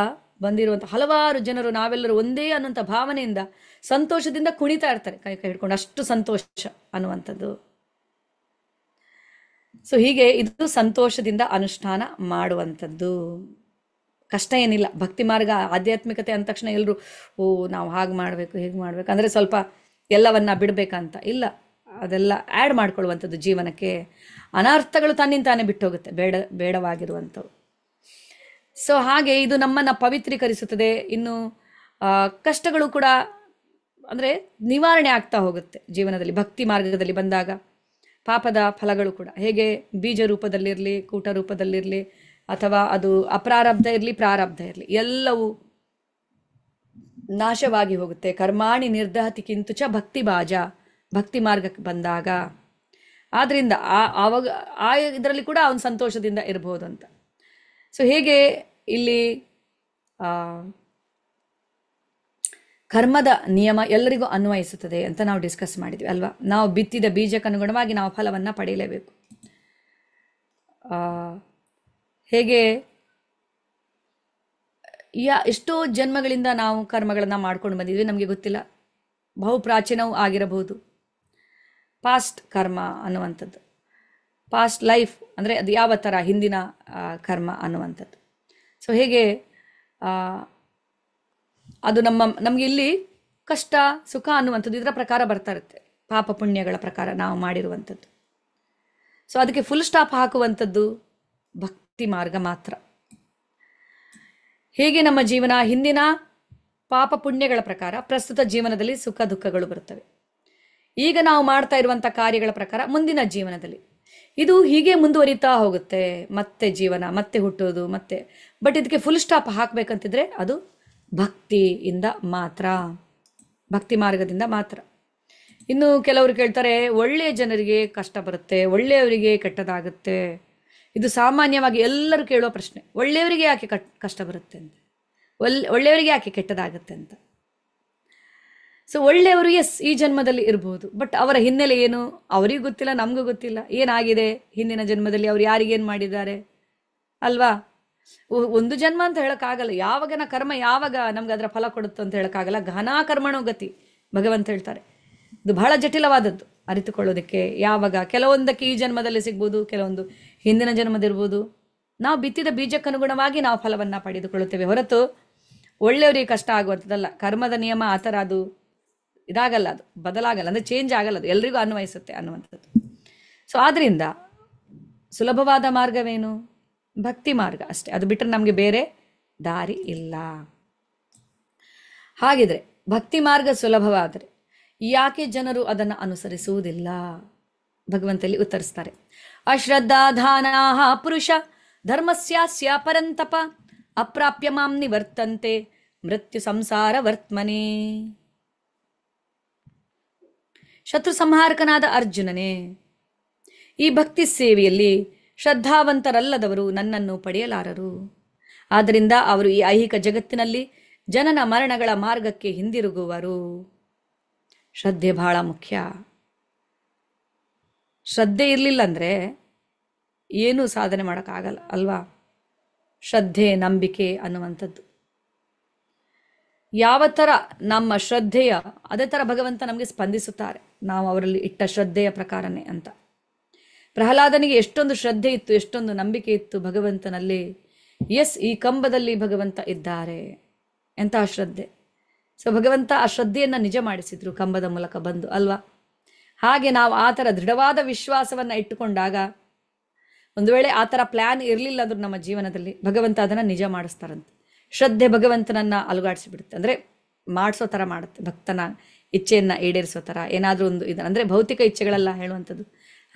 ಬಂದಿರುವಂಥ ಹಲವಾರು ಜನರು ನಾವೆಲ್ಲರೂ ಒಂದೇ ಅನ್ನುವಂಥ ಭಾವನೆಯಿಂದ ಸಂತೋಷದಿಂದ ಕುಣಿತಾ ಇರ್ತಾರೆ ಕೈ ಕೈ ಹಿಡ್ಕೊಂಡು ಅಷ್ಟು ಸಂತೋಷ ಅನ್ನುವಂಥದ್ದು ಸೊ ಹೀಗೆ ಇದು ಸಂತೋಷದಿಂದ ಅನುಷ್ಠಾನ ಮಾಡುವಂಥದ್ದು ಕಷ್ಟ ಏನಿಲ್ಲ ಭಕ್ತಿ ಮಾರ್ಗ ಆಧ್ಯಾತ್ಮಿಕತೆ ಅಂದ ತಕ್ಷಣ ಎಲ್ಲರೂ ಓ ನಾವು ಹಾಗೆ ಮಾಡಬೇಕು ಹೀಗೆ ಮಾಡಬೇಕು ಅಂದರೆ ಸ್ವಲ್ಪ ಎಲ್ಲವನ್ನ ಬಿಡಬೇಕಂತ ಇಲ್ಲ ಅದೆಲ್ಲ ಆ್ಯಡ್ ಮಾಡ್ಕೊಳ್ಳುವಂಥದ್ದು ಜೀವನಕ್ಕೆ ಅನರ್ಥಗಳು ತನ್ನಿಂದ ಬಿಟ್ಟು ಹೋಗುತ್ತೆ ಬೇಡ ಬೇಡವಾಗಿರುವಂಥವು ಸೊ ಹಾಗೆ ಇದು ನಮ್ಮನ್ನು ಪವಿತ್ರೀಕರಿಸುತ್ತದೆ ಇನ್ನು ಕಷ್ಟಗಳು ಕೂಡ ಅಂದರೆ ನಿವಾರಣೆ ಆಗ್ತಾ ಹೋಗುತ್ತೆ ಜೀವನದಲ್ಲಿ ಭಕ್ತಿ ಮಾರ್ಗದಲ್ಲಿ ಬಂದಾಗ ಪಾಪದ ಫಲಗಳು ಕೂಡ ಹೇಗೆ ಬೀಜ ರೂಪದಲ್ಲಿರಲಿ ಕೂಟ ರೂಪದಲ್ಲಿರಲಿ ಅಥವಾ ಅದು ಅಪ್ರಾರಬ್ಧ ಇರಲಿ ಪ್ರಾರಬ್ಧ ಇರಲಿ ಎಲ್ಲವೂ ನಾಶವಾಗಿ ಹೋಗುತ್ತೆ ಕರ್ಮಾಣಿ ನಿರ್ದಹತಿ ಚ ಭಕ್ತಿ ಬಾಜ ಭಕ್ತಿ ಮಾರ್ಗಕ್ಕೆ ಬಂದಾಗ ಆದ್ದರಿಂದ ಆ ಆವಾಗ ಆ ಇದರಲ್ಲಿ ಕೂಡ ಅವನು ಸಂತೋಷದಿಂದ ಇರಬಹುದು ಅಂತ ಸೊ ಹೇಗೆ ಇಲ್ಲಿ ಕರ್ಮದ ನಿಯಮ ಎಲ್ಲರಿಗೂ ಅನ್ವಯಿಸುತ್ತದೆ ಅಂತ ನಾವು ಡಿಸ್ಕಸ್ ಮಾಡಿದ್ವಿ ಅಲ್ವಾ ನಾವು ಬಿತ್ತಿದ ಬೀಜಕ್ಕನುಗುಣವಾಗಿ ನಾವು ಫಲವನ್ನು ಪಡೆಯಲೇಬೇಕು ಹೇಗೆ ಯಾ ಎಷ್ಟೋ ಜನ್ಮಗಳಿಂದ ನಾವು ಕರ್ಮಗಳನ್ನು ಮಾಡ್ಕೊಂಡು ಬಂದಿದ್ವಿ ನಮಗೆ ಗೊತ್ತಿಲ್ಲ ಬಹುಪ್ರಾಚೀನವೂ ಆಗಿರಬಹುದು ಪಾಸ್ಟ್ ಕರ್ಮ ಅನ್ನುವಂಥದ್ದು ಪಾಸ್ಟ್ ಲೈಫ್ ಅಂದರೆ ಅದು ಯಾವ ಥರ ಹಿಂದಿನ ಕರ್ಮ ಅನ್ನುವಂಥದ್ದು ಸೊ ಹೇಗೆ ಅದು ನಮ್ಮ ನಮಗೆ ಇಲ್ಲಿ ಕಷ್ಟ ಸುಖ ಅನ್ನುವಂಥದ್ದು ಇದರ ಪ್ರಕಾರ ಬರ್ತಾ ಇರುತ್ತೆ ಪಾಪ ಪುಣ್ಯಗಳ ಪ್ರಕಾರ ನಾವು ಮಾಡಿರುವಂಥದ್ದು ಸೊ ಅದಕ್ಕೆ ಫುಲ್ ಸ್ಟಾಪ್ ಹಾಕುವಂಥದ್ದು ಭಕ್ತಿ ಮಾರ್ಗ ಮಾತ್ರ ಹೇಗೆ ನಮ್ಮ ಜೀವನ ಹಿಂದಿನ ಪಾಪ ಪುಣ್ಯಗಳ ಪ್ರಕಾರ ಪ್ರಸ್ತುತ ಜೀವನದಲ್ಲಿ ಸುಖ ದುಃಖಗಳು ಬರ್ತವೆ ಈಗ ನಾವು ಮಾಡ್ತಾ ಇರುವಂಥ ಕಾರ್ಯಗಳ ಪ್ರಕಾರ ಮುಂದಿನ ಜೀವನದಲ್ಲಿ ಇದು ಹೀಗೆ ಮುಂದುವರಿತಾ ಹೋಗುತ್ತೆ ಮತ್ತೆ ಜೀವನ ಮತ್ತೆ ಹುಟ್ಟೋದು ಮತ್ತೆ ಬಟ್ ಇದಕ್ಕೆ ಫುಲ್ ಸ್ಟಾಪ್ ಹಾಕಬೇಕಂತಿದ್ರೆ ಅದು ಭಕ್ತಿಯಿಂದ ಮಾತ್ರ ಭಕ್ತಿ ಮಾರ್ಗದಿಂದ ಮಾತ್ರ ಇನ್ನು ಕೆಲವರು ಕೇಳ್ತಾರೆ ಒಳ್ಳೆಯ ಜನರಿಗೆ ಕಷ್ಟ ಬರುತ್ತೆ ಒಳ್ಳೆಯವರಿಗೆ ಕೆಟ್ಟದಾಗುತ್ತೆ ಇದು ಸಾಮಾನ್ಯವಾಗಿ ಎಲ್ಲರೂ ಕೇಳೋ ಪ್ರಶ್ನೆ ಒಳ್ಳೆಯವರಿಗೆ ಯಾಕೆ ಕಟ್ ಕಷ್ಟ ಬರುತ್ತೆ ಅಂತ ಒಳ್ಳೆಯವರಿಗೆ ಯಾಕೆ ಕೆಟ್ಟದಾಗುತ್ತೆ ಅಂತ ಸೊ ಒಳ್ಳೆಯವರು ಎಸ್ ಈ ಜನ್ಮದಲ್ಲಿ ಇರಬಹುದು ಬಟ್ ಅವರ ಹಿನ್ನೆಲೆ ಏನು ಅವರಿಗೂ ಗೊತ್ತಿಲ್ಲ ನಮಗೂ ಗೊತ್ತಿಲ್ಲ ಏನಾಗಿದೆ ಹಿಂದಿನ ಜನ್ಮದಲ್ಲಿ ಅವ್ರು ಯಾರಿಗೇನು ಮಾಡಿದ್ದಾರೆ ಅಲ್ವಾ ಒಂದು ಜನ್ಮ ಅಂತ ಹೇಳೋಕ್ಕಾಗಲ್ಲ ಯಾವಾಗನ ಕರ್ಮ ಯಾವಾಗ ನಮ್ಗೆ ಅದರ ಫಲ ಕೊಡುತ್ತೋ ಅಂತ ಹೇಳೋಕ್ಕಾಗಲ್ಲ ಘನಾ ಕರ್ಮಣೋ ಗತಿ ಭಗವಂತ ಹೇಳ್ತಾರೆ ಇದು ಬಹಳ ಜಟಿಲವಾದದ್ದು ಅರಿತುಕೊಳ್ಳೋದಕ್ಕೆ ಯಾವಾಗ ಕೆಲವೊಂದಕ್ಕೆ ಈ ಜನ್ಮದಲ್ಲಿ ಸಿಗ್ಬೋದು ಕೆಲವೊಂದು ಹಿಂದಿನ ಜನ್ಮದಿರ್ಬೋದು ನಾವು ಬಿತ್ತಿದ ಬೀಜಕ್ಕನುಗುಣವಾಗಿ ನಾವು ಫಲವನ್ನು ಪಡೆದುಕೊಳ್ಳುತ್ತೇವೆ ಹೊರತು ಒಳ್ಳೆಯವರಿಗೆ ಕಷ್ಟ ಆಗುವಂಥದ್ದಲ್ಲ ಕರ್ಮದ ನಿಯಮ ಆ ಥರ ಅದು ಇದಾಗಲ್ಲ ಅದು ಬದಲಾಗಲ್ಲ ಅಂದರೆ ಚೇಂಜ್ ಆಗಲ್ಲ ಅದು ಎಲ್ರಿಗೂ ಅನ್ವಯಿಸುತ್ತೆ ಅನ್ನುವಂಥದ್ದು ಸೊ ಆದ್ದರಿಂದ ಸುಲಭವಾದ ಮಾರ್ಗವೇನು ಭಕ್ತಿ ಮಾರ್ಗ ಅಷ್ಟೇ ಅದು ಬಿಟ್ಟರೆ ನಮಗೆ ಬೇರೆ ದಾರಿ ಇಲ್ಲ ಹಾಗಿದ್ರೆ ಭಕ್ತಿ ಮಾರ್ಗ ಸುಲಭವಾದರೆ ಯಾಕೆ ಜನರು ಅದನ್ನು ಅನುಸರಿಸುವುದಿಲ್ಲ ಭಗವಂತಲ್ಲಿ ಉತ್ತರಿಸ್ತಾರೆ ಅಶ್ರದ್ಧಾ ಪುರುಷ ಧರ್ಮಸ್ಯಾಸ್ಯ ಪರಂತಪ ಅಪ್ರಾಪ್ಯ ಮಾಂ ನಿವರ್ತಂತೆ ಮೃತ್ಯು ಸಂಸಾರ ವರ್ತ್ಮನೇ ಶತ್ರು ಸಂಹಾರಕನಾದ ಅರ್ಜುನನೇ ಈ ಭಕ್ತಿ ಸೇವೆಯಲ್ಲಿ ಶ್ರದ್ಧಾವಂತರಲ್ಲದವರು ನನ್ನನ್ನು ಪಡೆಯಲಾರರು ಆದ್ದರಿಂದ ಅವರು ಈ ಐಹಿಕ ಜಗತ್ತಿನಲ್ಲಿ ಜನನ ಮರಣಗಳ ಮಾರ್ಗಕ್ಕೆ ಹಿಂದಿರುಗುವರು ಶ್ರದ್ಧೆ ಬಹಳ ಮುಖ್ಯ ಶ್ರದ್ಧೆ ಇರಲಿಲ್ಲ ಅಂದರೆ ಏನೂ ಸಾಧನೆ ಮಾಡೋಕ್ಕಾಗಲ್ಲ ಅಲ್ವಾ ಶ್ರದ್ಧೆ ನಂಬಿಕೆ ಅನ್ನುವಂಥದ್ದು ಯಾವ ಥರ ನಮ್ಮ ಶ್ರದ್ಧೆಯ ಅದೇ ಥರ ಭಗವಂತ ನಮಗೆ ಸ್ಪಂದಿಸುತ್ತಾರೆ ನಾವು ಅವರಲ್ಲಿ ಇಟ್ಟ ಶ್ರದ್ಧೆಯ ಪ್ರಕಾರನೇ ಅಂತ ಪ್ರಹ್ಲಾದನಿಗೆ ಎಷ್ಟೊಂದು ಶ್ರದ್ಧೆ ಇತ್ತು ಎಷ್ಟೊಂದು ನಂಬಿಕೆ ಇತ್ತು ಭಗವಂತನಲ್ಲಿ ಎಸ್ ಈ ಕಂಬದಲ್ಲಿ ಭಗವಂತ ಇದ್ದಾರೆ ಎಂತಹ ಶ್ರದ್ಧೆ ಸೊ ಭಗವಂತ ಆ ಶ್ರದ್ಧೆಯನ್ನು ನಿಜ ಮಾಡಿಸಿದ್ರು ಕಂಬದ ಮೂಲಕ ಬಂದು ಅಲ್ವಾ ಹಾಗೆ ನಾವು ಆ ಥರ ದೃಢವಾದ ವಿಶ್ವಾಸವನ್ನು ಇಟ್ಟುಕೊಂಡಾಗ ಒಂದು ವೇಳೆ ಆ ಥರ ಪ್ಲ್ಯಾನ್ ಇರಲಿಲ್ಲ ಅಂದ್ರೂ ನಮ್ಮ ಜೀವನದಲ್ಲಿ ಭಗವಂತ ಅದನ್ನು ನಿಜ ಮಾಡಿಸ್ತಾರಂತೆ ಶ್ರದ್ಧೆ ಭಗವಂತನನ್ನು ಅಲುಗಾಡಿಸಿಬಿಡುತ್ತೆ ಅಂದರೆ ಮಾಡಿಸೋ ಥರ ಮಾಡುತ್ತೆ ಭಕ್ತನ ಇಚ್ಛೆಯನ್ನು ಈಡೇರಿಸೋ ಥರ ಏನಾದರೂ ಒಂದು ಇದು ಅಂದರೆ ಭೌತಿಕ ಇಚ್ಛೆಗಳೆಲ್ಲ ಹೇಳುವಂಥದ್ದು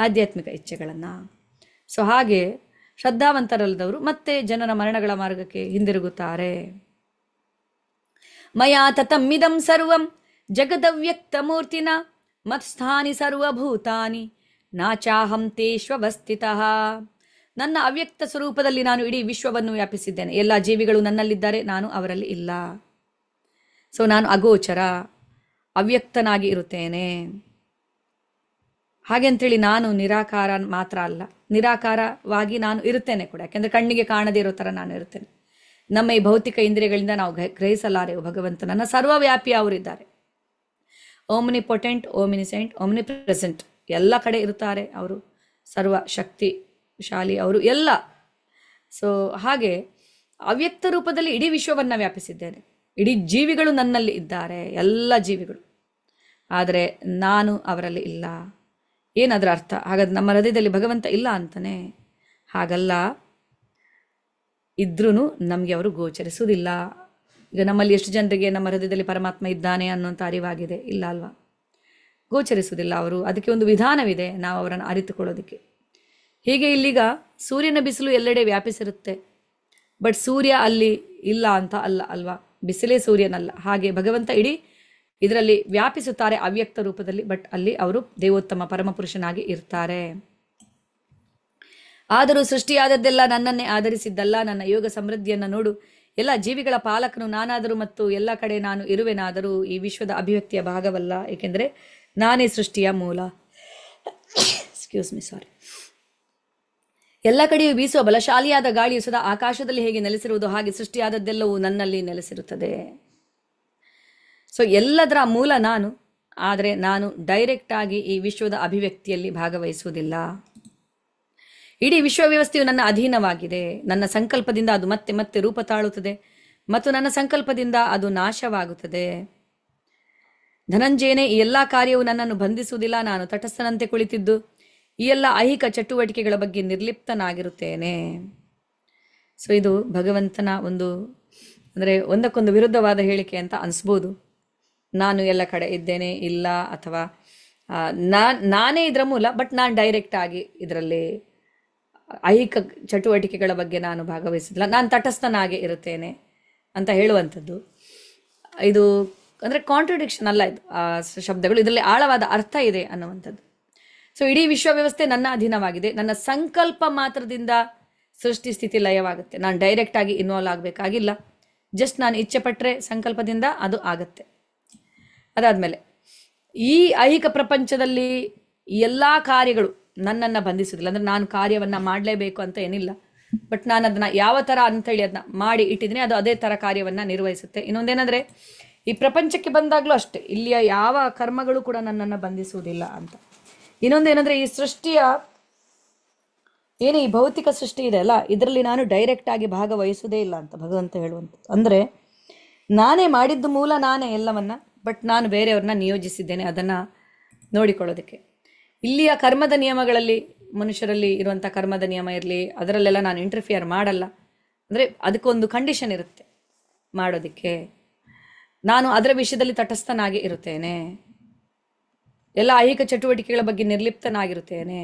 ಆಧ್ಯಾತ್ಮಿಕ ಇಚ್ಛೆಗಳನ್ನು ಸೊ ಹಾಗೆ ಶ್ರದ್ಧಾವಂತರಲ್ಲದವರು ಮತ್ತೆ ಜನನ ಮರಣಗಳ ಮಾರ್ಗಕ್ಕೆ ಹಿಂದಿರುಗುತ್ತಾರೆ ಮಯಾ ತತಮ್ಮಿದಂ ಸರ್ವಂ ಜಗದವ್ಯಕ್ತ ಮೂರ್ತಿನ ಮತ್ಸ್ಥಾನಿ ಸರ್ವಭೂತಾನಿ ನಾಚಾಹಂ ತೇಷ್ವಸ್ಥಿತ ನನ್ನ ಅವ್ಯಕ್ತ ಸ್ವರೂಪದಲ್ಲಿ ನಾನು ಇಡೀ ವಿಶ್ವವನ್ನು ವ್ಯಾಪಿಸಿದ್ದೇನೆ ಎಲ್ಲ ಜೀವಿಗಳು ನನ್ನಲ್ಲಿದ್ದಾರೆ ನಾನು ಅವರಲ್ಲಿ ಇಲ್ಲ ಸೊ ನಾನು ಅಗೋಚರ ಅವ್ಯಕ್ತನಾಗಿ ಇರುತ್ತೇನೆ ಹಾಗೆ ಅಂತೇಳಿ ನಾನು ನಿರಾಕಾರ ಮಾತ್ರ ಅಲ್ಲ ನಿರಾಕಾರವಾಗಿ ನಾನು ಇರುತ್ತೇನೆ ಕೂಡ ಯಾಕೆಂದರೆ ಕಣ್ಣಿಗೆ ಕಾಣದೇ ಇರೋ ಥರ ನಾನು ಇರುತ್ತೇನೆ ನಮ್ಮ ಈ ಭೌತಿಕ ಇಂದ್ರಿಯಗಳಿಂದ ನಾವು ಗ್ರಹಿಸಲಾರೆವು ಭಗವಂತನನ್ನು ಸರ್ವವ್ಯಾಪಿ ಅವರಿದ್ದಾರೆ omnipotent omniscient omnipresent ಎಲ್ಲ ಕಡೆ ಇರುತ್ತಾರೆ ಅವರು ಸರ್ವ ಶಕ್ತಿ ಶಾಲಿ ಅವರು ಎಲ್ಲ ಸೊ ಹಾಗೆ ಅವ್ಯಕ್ತ ರೂಪದಲ್ಲಿ ಇಡೀ ವಿಶ್ವವನ್ನು ವ್ಯಾಪಿಸಿದ್ದೇನೆ ಇಡೀ ಜೀವಿಗಳು ನನ್ನಲ್ಲಿ ಇದ್ದಾರೆ ಎಲ್ಲ ಜೀವಿಗಳು ಆದರೆ ನಾನು ಅವರಲ್ಲಿ ಇಲ್ಲ ಏನದರ ಅರ್ಥ ಹಾಗಾದ್ರೆ ನಮ್ಮ ಹೃದಯದಲ್ಲಿ ಭಗವಂತ ಇಲ್ಲ ಅಂತಾನೆ ಹಾಗಲ್ಲ ಇದ್ರೂ ನಮಗೆ ಅವರು ಗೋಚರಿಸುವುದಿಲ್ಲ ಈಗ ನಮ್ಮಲ್ಲಿ ಎಷ್ಟು ಜನರಿಗೆ ನಮ್ಮ ಹೃದಯದಲ್ಲಿ ಪರಮಾತ್ಮ ಇದ್ದಾನೆ ಅನ್ನೋಂಥ ಅರಿವಾಗಿದೆ ಇಲ್ಲ ಅಲ್ವಾ ಗೋಚರಿಸುವುದಿಲ್ಲ ಅವರು ಅದಕ್ಕೆ ಒಂದು ವಿಧಾನವಿದೆ ನಾವು ಅವರನ್ನು ಅರಿತುಕೊಳ್ಳೋದಕ್ಕೆ ಹೀಗೆ ಇಲ್ಲಿಗ ಸೂರ್ಯನ ಬಿಸಿಲು ಎಲ್ಲೆಡೆ ವ್ಯಾಪಿಸಿರುತ್ತೆ ಬಟ್ ಸೂರ್ಯ ಅಲ್ಲಿ ಇಲ್ಲ ಅಂತ ಅಲ್ಲ ಅಲ್ವಾ ಬಿಸಿಲೇ ಸೂರ್ಯನಲ್ಲ ಹಾಗೆ ಭಗವಂತ ಇಡೀ ಇದರಲ್ಲಿ ವ್ಯಾಪಿಸುತ್ತಾರೆ ಅವ್ಯಕ್ತ ರೂಪದಲ್ಲಿ ಬಟ್ ಅಲ್ಲಿ ಅವರು ದೇವೋತ್ತಮ ಪರಮಪುರುಷನಾಗಿ ಇರ್ತಾರೆ ಆದರೂ ಸೃಷ್ಟಿಯಾದದ್ದೆಲ್ಲ ನನ್ನನ್ನೇ ಆಧರಿಸಿದ್ದಲ್ಲ ನನ್ನ ಯೋಗ ಸಮೃದ್ಧಿಯನ್ನು ನೋಡು ಎಲ್ಲ ಜೀವಿಗಳ ಪಾಲಕನು ನಾನಾದರೂ ಮತ್ತು ಎಲ್ಲ ಕಡೆ ನಾನು ಇರುವೆನಾದರೂ ಈ ವಿಶ್ವದ ಅಭಿವ್ಯಕ್ತಿಯ ಭಾಗವಲ್ಲ ಏಕೆಂದರೆ ನಾನೇ ಸೃಷ್ಟಿಯ ಮೂಲ ಎಕ್ಸ್ಕ್ಯೂಸ್ ಮಿ ಸಾರಿ ಎಲ್ಲ ಕಡೆಯೂ ಬೀಸುವ ಬಲಶಾಲಿಯಾದ ಗಾಳಿಯು ಸದಾ ಆಕಾಶದಲ್ಲಿ ಹೇಗೆ ನೆಲೆಸಿರುವುದು ಹಾಗೆ ಸೃಷ್ಟಿಯಾದದ್ದೆಲ್ಲವೂ ನನ್ನಲ್ಲಿ ನೆಲೆಸಿರುತ್ತದೆ ಸೊ ಎಲ್ಲದರ ಮೂಲ ನಾನು ಆದರೆ ನಾನು ಡೈರೆಕ್ಟ್ ಆಗಿ ಈ ವಿಶ್ವದ ಅಭಿವ್ಯಕ್ತಿಯಲ್ಲಿ ಭಾಗವಹಿಸುವುದಿಲ್ಲ ಇಡೀ ವಿಶ್ವ ವ್ಯವಸ್ಥೆಯು ನನ್ನ ಅಧೀನವಾಗಿದೆ ನನ್ನ ಸಂಕಲ್ಪದಿಂದ ಅದು ಮತ್ತೆ ಮತ್ತೆ ರೂಪ ತಾಳುತ್ತದೆ ಮತ್ತು ನನ್ನ ಸಂಕಲ್ಪದಿಂದ ಅದು ನಾಶವಾಗುತ್ತದೆ ಧನಂಜಯನೇ ಈ ಎಲ್ಲ ಕಾರ್ಯವು ನನ್ನನ್ನು ಬಂಧಿಸುವುದಿಲ್ಲ ನಾನು ತಟಸ್ಥನಂತೆ ಕುಳಿತಿದ್ದು ಈ ಎಲ್ಲ ಐಹಿಕ ಚಟುವಟಿಕೆಗಳ ಬಗ್ಗೆ ನಿರ್ಲಿಪ್ತನಾಗಿರುತ್ತೇನೆ ಸೊ ಇದು ಭಗವಂತನ ಒಂದು ಅಂದರೆ ಒಂದಕ್ಕೊಂದು ವಿರುದ್ಧವಾದ ಹೇಳಿಕೆ ಅಂತ ಅನಿಸ್ಬೋದು ನಾನು ಎಲ್ಲ ಕಡೆ ಇದ್ದೇನೆ ಇಲ್ಲ ಅಥವಾ ನಾನು ನಾನೇ ಇದರ ಮೂಲ ಬಟ್ ನಾನು ಡೈರೆಕ್ಟ್ ಆಗಿ ಇದರಲ್ಲಿ ಐಹಿಕ ಚಟುವಟಿಕೆಗಳ ಬಗ್ಗೆ ನಾನು ಭಾಗವಹಿಸಿದಿಲ್ಲ ನಾನು ತಟಸ್ಥನಾಗೆ ಇರುತ್ತೇನೆ ಅಂತ ಹೇಳುವಂಥದ್ದು ಇದು ಅಂದರೆ ಕಾಂಟ್ರಡಿಕ್ಷನ್ ಅಲ್ಲ ಇದು ಆ ಶಬ್ದಗಳು ಇದರಲ್ಲಿ ಆಳವಾದ ಅರ್ಥ ಇದೆ ಅನ್ನುವಂಥದ್ದು ಸೊ ಇಡೀ ವಿಶ್ವ ವ್ಯವಸ್ಥೆ ನನ್ನ ಅಧೀನವಾಗಿದೆ ನನ್ನ ಸಂಕಲ್ಪ ಮಾತ್ರದಿಂದ ಸೃಷ್ಟಿ ಸ್ಥಿತಿ ಲಯವಾಗುತ್ತೆ ನಾನು ಡೈರೆಕ್ಟ್ ಆಗಿ ಇನ್ವಾಲ್ವ್ ಆಗಬೇಕಾಗಿಲ್ಲ ಜಸ್ಟ್ ನಾನು ಇಚ್ಛೆ ಪಟ್ಟರೆ ಸಂಕಲ್ಪದಿಂದ ಅದು ಆಗುತ್ತೆ ಅದಾದಮೇಲೆ ಈ ಐಹಿಕ ಪ್ರಪಂಚದಲ್ಲಿ ಎಲ್ಲ ಕಾರ್ಯಗಳು ನನ್ನನ್ನು ಬಂಧಿಸೋದಿಲ್ಲ ಅಂದರೆ ನಾನು ಕಾರ್ಯವನ್ನು ಮಾಡಲೇಬೇಕು ಅಂತ ಏನಿಲ್ಲ ಬಟ್ ನಾನು ಅದನ್ನ ಯಾವ ಥರ ಅಂತೇಳಿ ಅದನ್ನ ಮಾಡಿ ಇಟ್ಟಿದ್ದೀನಿ ಅದು ಅದೇ ಥರ ಕಾರ್ಯವನ್ನು ನಿರ್ವಹಿಸುತ್ತೆ ಇನ್ನೊಂದೇನೆಂದರೆ ಈ ಪ್ರಪಂಚಕ್ಕೆ ಬಂದಾಗಲೂ ಅಷ್ಟೇ ಇಲ್ಲಿಯ ಯಾವ ಕರ್ಮಗಳು ಕೂಡ ನನ್ನನ್ನು ಬಂಧಿಸುವುದಿಲ್ಲ ಅಂತ ಇನ್ನೊಂದೇನೆಂದರೆ ಈ ಸೃಷ್ಟಿಯ ಏನು ಈ ಭೌತಿಕ ಸೃಷ್ಟಿ ಇದೆ ಅಲ್ಲ ಇದರಲ್ಲಿ ನಾನು ಡೈರೆಕ್ಟ್ ಆಗಿ ಭಾಗವಹಿಸುವುದೇ ಇಲ್ಲ ಅಂತ ಭಗವಂತ ಹೇಳುವಂಥದ್ದು ಅಂದರೆ ನಾನೇ ಮಾಡಿದ್ದು ಮೂಲ ನಾನೇ ಎಲ್ಲವನ್ನ ಬಟ್ ನಾನು ಬೇರೆಯವ್ರನ್ನ ನಿಯೋಜಿಸಿದ್ದೇನೆ ಅದನ್ನು ನೋಡಿಕೊಳ್ಳೋದಕ್ಕೆ ಇಲ್ಲಿಯ ಕರ್ಮದ ನಿಯಮಗಳಲ್ಲಿ ಮನುಷ್ಯರಲ್ಲಿ ಇರುವಂಥ ಕರ್ಮದ ನಿಯಮ ಇರಲಿ ಅದರಲ್ಲೆಲ್ಲ ನಾನು ಇಂಟರ್ಫಿಯರ್ ಮಾಡಲ್ಲ ಅಂದರೆ ಅದಕ್ಕೊಂದು ಕಂಡೀಷನ್ ಇರುತ್ತೆ ಮಾಡೋದಕ್ಕೆ ನಾನು ಅದರ ವಿಷಯದಲ್ಲಿ ತಟಸ್ಥನಾಗಿ ಇರುತ್ತೇನೆ ಎಲ್ಲ ಐಹಿಕ ಚಟುವಟಿಕೆಗಳ ಬಗ್ಗೆ ನಿರ್ಲಿಪ್ತನಾಗಿರುತ್ತೇನೆ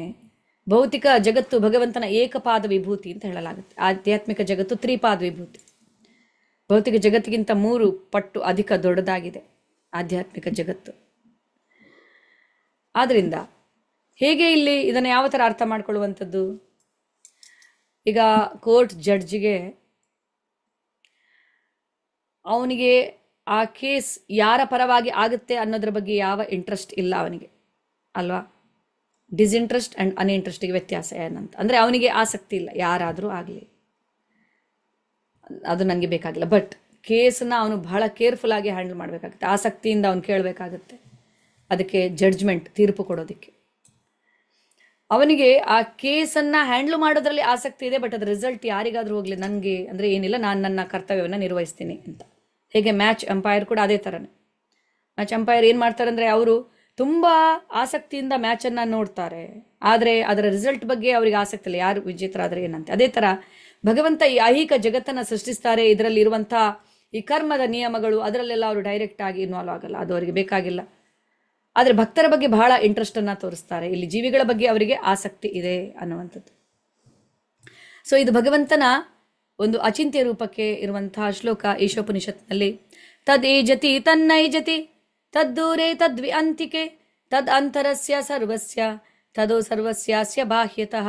ಭೌತಿಕ ಜಗತ್ತು ಭಗವಂತನ ಏಕಪಾದ ವಿಭೂತಿ ಅಂತ ಹೇಳಲಾಗುತ್ತೆ ಆಧ್ಯಾತ್ಮಿಕ ಜಗತ್ತು ತ್ರಿಪಾದ ವಿಭೂತಿ ಭೌತಿಕ ಜಗತ್ತಿಗಿಂತ ಮೂರು ಪಟ್ಟು ಅಧಿಕ ದೊಡ್ಡದಾಗಿದೆ ಆಧ್ಯಾತ್ಮಿಕ ಜಗತ್ತು ಆದ್ದರಿಂದ ಹೇಗೆ ಇಲ್ಲಿ ಇದನ್ನು ಯಾವ ಥರ ಅರ್ಥ ಮಾಡ್ಕೊಳ್ಳುವಂಥದ್ದು ಈಗ ಕೋರ್ಟ್ ಜಡ್ಜಿಗೆ ಅವನಿಗೆ ಆ ಕೇಸ್ ಯಾರ ಪರವಾಗಿ ಆಗುತ್ತೆ ಅನ್ನೋದ್ರ ಬಗ್ಗೆ ಯಾವ ಇಂಟ್ರೆಸ್ಟ್ ಇಲ್ಲ ಅವನಿಗೆ ಅಲ್ವಾ ಡಿಸ್ಇಂಟ್ರೆಸ್ಟ್ ಆ್ಯಂಡ್ ಅನ್ಇಂಟ್ರೆಸ್ಟಿಗೆ ವ್ಯತ್ಯಾಸ ಏನಂತ ಅಂದರೆ ಅವನಿಗೆ ಆಸಕ್ತಿ ಇಲ್ಲ ಯಾರಾದರೂ ಆಗಲಿ ಅದು ನನಗೆ ಬೇಕಾಗಿಲ್ಲ ಬಟ್ ಕೇಸನ್ನ ಅವನು ಬಹಳ ಕೇರ್ಫುಲ್ಲಾಗಿ ಹ್ಯಾಂಡಲ್ ಮಾಡಬೇಕಾಗುತ್ತೆ ಆಸಕ್ತಿಯಿಂದ ಅವನು ಕೇಳಬೇಕಾಗುತ್ತೆ ಅದಕ್ಕೆ ಜಡ್ಜ್ಮೆಂಟ್ ತೀರ್ಪು ಕೊಡೋದಕ್ಕೆ ಅವನಿಗೆ ಆ ಕೇಸನ್ನು ಹ್ಯಾಂಡಲ್ ಮಾಡೋದ್ರಲ್ಲಿ ಆಸಕ್ತಿ ಇದೆ ಬಟ್ ಅದರ ರಿಸಲ್ಟ್ ಯಾರಿಗಾದರೂ ಹೋಗಲಿ ನನಗೆ ಅಂದರೆ ಏನಿಲ್ಲ ನಾನು ನನ್ನ ಕರ್ತವ್ಯವನ್ನು ನಿರ್ವಹಿಸ್ತೀನಿ ಅಂತ ಹೇಗೆ ಮ್ಯಾಚ್ ಅಂಪೈರ್ ಕೂಡ ಅದೇ ಥರನೇ ಮ್ಯಾಚ್ ಅಂಪೈರ್ ಏನು ಮಾಡ್ತಾರೆ ಅಂದ್ರೆ ಅವರು ತುಂಬ ಆಸಕ್ತಿಯಿಂದ ಮ್ಯಾಚನ್ನು ನೋಡ್ತಾರೆ ಆದರೆ ಅದರ ರಿಸಲ್ಟ್ ಬಗ್ಗೆ ಅವರಿಗೆ ಆಸಕ್ತಿ ಇಲ್ಲ ಯಾರು ವಿಜೇತರಾದರೆ ಏನಂತೆ ಅದೇ ಥರ ಭಗವಂತ ಈ ಐಹಿಕ ಜಗತ್ತನ್ನು ಸೃಷ್ಟಿಸ್ತಾರೆ ಇದರಲ್ಲಿರುವಂಥ ಈ ಕರ್ಮದ ನಿಯಮಗಳು ಅದರಲ್ಲೆಲ್ಲ ಅವರು ಡೈರೆಕ್ಟ್ ಆಗಿ ಇನ್ವಾಲ್ವ್ ಆಗಲ್ಲ ಅದು ಅವರಿಗೆ ಬೇಕಾಗಿಲ್ಲ ಆದರೆ ಭಕ್ತರ ಬಗ್ಗೆ ಬಹಳ ಇಂಟ್ರೆಸ್ಟನ್ನು ತೋರಿಸ್ತಾರೆ ಇಲ್ಲಿ ಜೀವಿಗಳ ಬಗ್ಗೆ ಅವರಿಗೆ ಆಸಕ್ತಿ ಇದೆ ಅನ್ನುವಂಥದ್ದು ಸೊ ಇದು ಭಗವಂತನ ಒಂದು ಅಚಿಂತ್ಯ ರೂಪಕ್ಕೆ ಇರುವಂತಹ ಶ್ಲೋಕ ಈಶೋಪನಿಷತ್ನಲ್ಲಿ ತನ್ನ ತನ್ನೈಜತಿ ತದ್ದೂರೇ ತದ್ವಿ ಅಂತಿಕೆ ತದ್ ಅಂತರಸ್ಯ ಸರ್ವಸ್ಯ ತದೋ ಸರ್ವಸ್ಯಾಸ್ಯ ಬಾಹ್ಯತಃ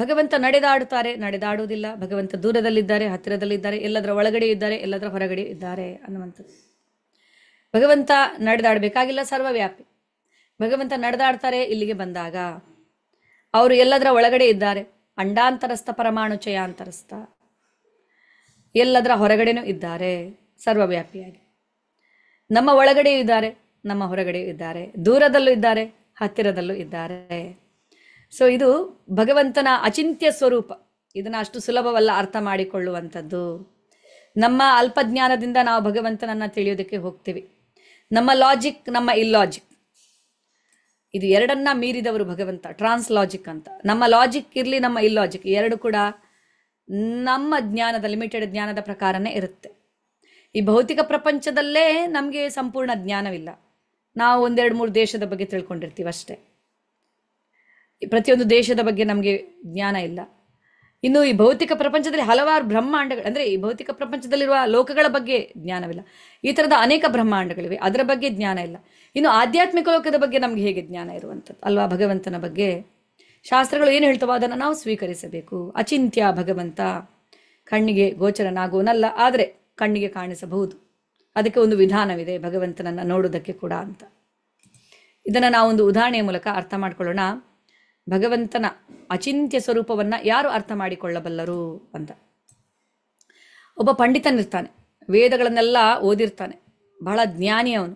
ಭಗವಂತ ನಡೆದಾಡುತ್ತಾರೆ ನಡೆದಾಡುವುದಿಲ್ಲ ಭಗವಂತ ದೂರದಲ್ಲಿದ್ದಾರೆ ಹತ್ತಿರದಲ್ಲಿದ್ದಾರೆ ಎಲ್ಲದರ ಒಳಗಡೆ ಇದ್ದಾರೆ ಎಲ್ಲದರ ಹೊರಗಡೆ ಇದ್ದಾರೆ ಅನ್ನುವಂಥದ್ದು ಭಗವಂತ ನಡೆದಾಡಬೇಕಾಗಿಲ್ಲ ಸರ್ವವ್ಯಾಪಿ ಭಗವಂತ ನಡೆದಾಡ್ತಾರೆ ಇಲ್ಲಿಗೆ ಬಂದಾಗ ಅವರು ಎಲ್ಲದರ ಒಳಗಡೆ ಇದ್ದಾರೆ ಅಂಡಾಂತರಸ್ಥ ಪರಮಾಣು ಚಯಾಂತರಸ್ಥ ಎಲ್ಲದರ ಹೊರಗಡೆನೂ ಇದ್ದಾರೆ ಸರ್ವವ್ಯಾಪಿಯಾಗಿ ನಮ್ಮ ಒಳಗಡೆಯೂ ಇದ್ದಾರೆ ನಮ್ಮ ಹೊರಗಡೆಯೂ ಇದ್ದಾರೆ ದೂರದಲ್ಲೂ ಇದ್ದಾರೆ ಹತ್ತಿರದಲ್ಲೂ ಇದ್ದಾರೆ ಸೊ ಇದು ಭಗವಂತನ ಅಚಿಂತ್ಯ ಸ್ವರೂಪ ಇದನ್ನು ಅಷ್ಟು ಸುಲಭವಲ್ಲ ಅರ್ಥ ಮಾಡಿಕೊಳ್ಳುವಂಥದ್ದು ನಮ್ಮ ಅಲ್ಪಜ್ಞಾನದಿಂದ ನಾವು ಭಗವಂತನನ್ನು ತಿಳಿಯೋದಕ್ಕೆ ಹೋಗ್ತೀವಿ ನಮ್ಮ ಲಾಜಿಕ್ ನಮ್ಮ ಇಲ್ಲಾಜಿಕ್ ಇದು ಎರಡನ್ನ ಮೀರಿದವರು ಭಗವಂತ ಟ್ರಾನ್ಸ್ ಲಾಜಿಕ್ ಅಂತ ನಮ್ಮ ಲಾಜಿಕ್ ಇರಲಿ ನಮ್ಮ ಇಲ್ಲಾಜಿಕ್ ಎರಡು ಕೂಡ ನಮ್ಮ ಜ್ಞಾನದ ಲಿಮಿಟೆಡ್ ಜ್ಞಾನದ ಪ್ರಕಾರನೇ ಇರುತ್ತೆ ಈ ಭೌತಿಕ ಪ್ರಪಂಚದಲ್ಲೇ ನಮಗೆ ಸಂಪೂರ್ಣ ಜ್ಞಾನವಿಲ್ಲ ನಾವು ಒಂದೆರಡು ಮೂರು ದೇಶದ ಬಗ್ಗೆ ತಿಳ್ಕೊಂಡಿರ್ತೀವಿ ಅಷ್ಟೇ ಪ್ರತಿಯೊಂದು ದೇಶದ ಬಗ್ಗೆ ನಮಗೆ ಜ್ಞಾನ ಇಲ್ಲ ಇನ್ನು ಈ ಭೌತಿಕ ಪ್ರಪಂಚದಲ್ಲಿ ಹಲವಾರು ಬ್ರಹ್ಮಾಂಡಗಳು ಅಂದರೆ ಈ ಭೌತಿಕ ಪ್ರಪಂಚದಲ್ಲಿರುವ ಲೋಕಗಳ ಬಗ್ಗೆ ಜ್ಞಾನವಿಲ್ಲ ಈ ಥರದ ಅನೇಕ ಬ್ರಹ್ಮಾಂಡಗಳಿವೆ ಅದರ ಬಗ್ಗೆ ಜ್ಞಾನ ಇಲ್ಲ ಇನ್ನು ಆಧ್ಯಾತ್ಮಿಕ ಲೋಕದ ಬಗ್ಗೆ ನಮ್ಗೆ ಹೇಗೆ ಜ್ಞಾನ ಇರುವಂಥದ್ದು ಅಲ್ವಾ ಭಗವಂತನ ಬಗ್ಗೆ ಶಾಸ್ತ್ರಗಳು ಏನು ಹೇಳ್ತವೋ ಅದನ್ನು ನಾವು ಸ್ವೀಕರಿಸಬೇಕು ಅಚಿಂತ್ಯ ಭಗವಂತ ಕಣ್ಣಿಗೆ ಗೋಚರನಾಗೋನಲ್ಲ ಆದರೆ ಕಣ್ಣಿಗೆ ಕಾಣಿಸಬಹುದು ಅದಕ್ಕೆ ಒಂದು ವಿಧಾನವಿದೆ ಭಗವಂತನನ್ನು ನೋಡೋದಕ್ಕೆ ಕೂಡ ಅಂತ ಇದನ್ನು ನಾವೊಂದು ಉದಾಹರಣೆಯ ಮೂಲಕ ಅರ್ಥ ಮಾಡಿಕೊಳ್ಳೋಣ ಭಗವಂತನ ಅಚಿಂತ್ಯ ಸ್ವರೂಪವನ್ನು ಯಾರು ಅರ್ಥ ಮಾಡಿಕೊಳ್ಳಬಲ್ಲರು ಅಂತ ಒಬ್ಬ ಪಂಡಿತನಿರ್ತಾನೆ ವೇದಗಳನ್ನೆಲ್ಲ ಓದಿರ್ತಾನೆ ಬಹಳ ಜ್ಞಾನಿ ಅವನು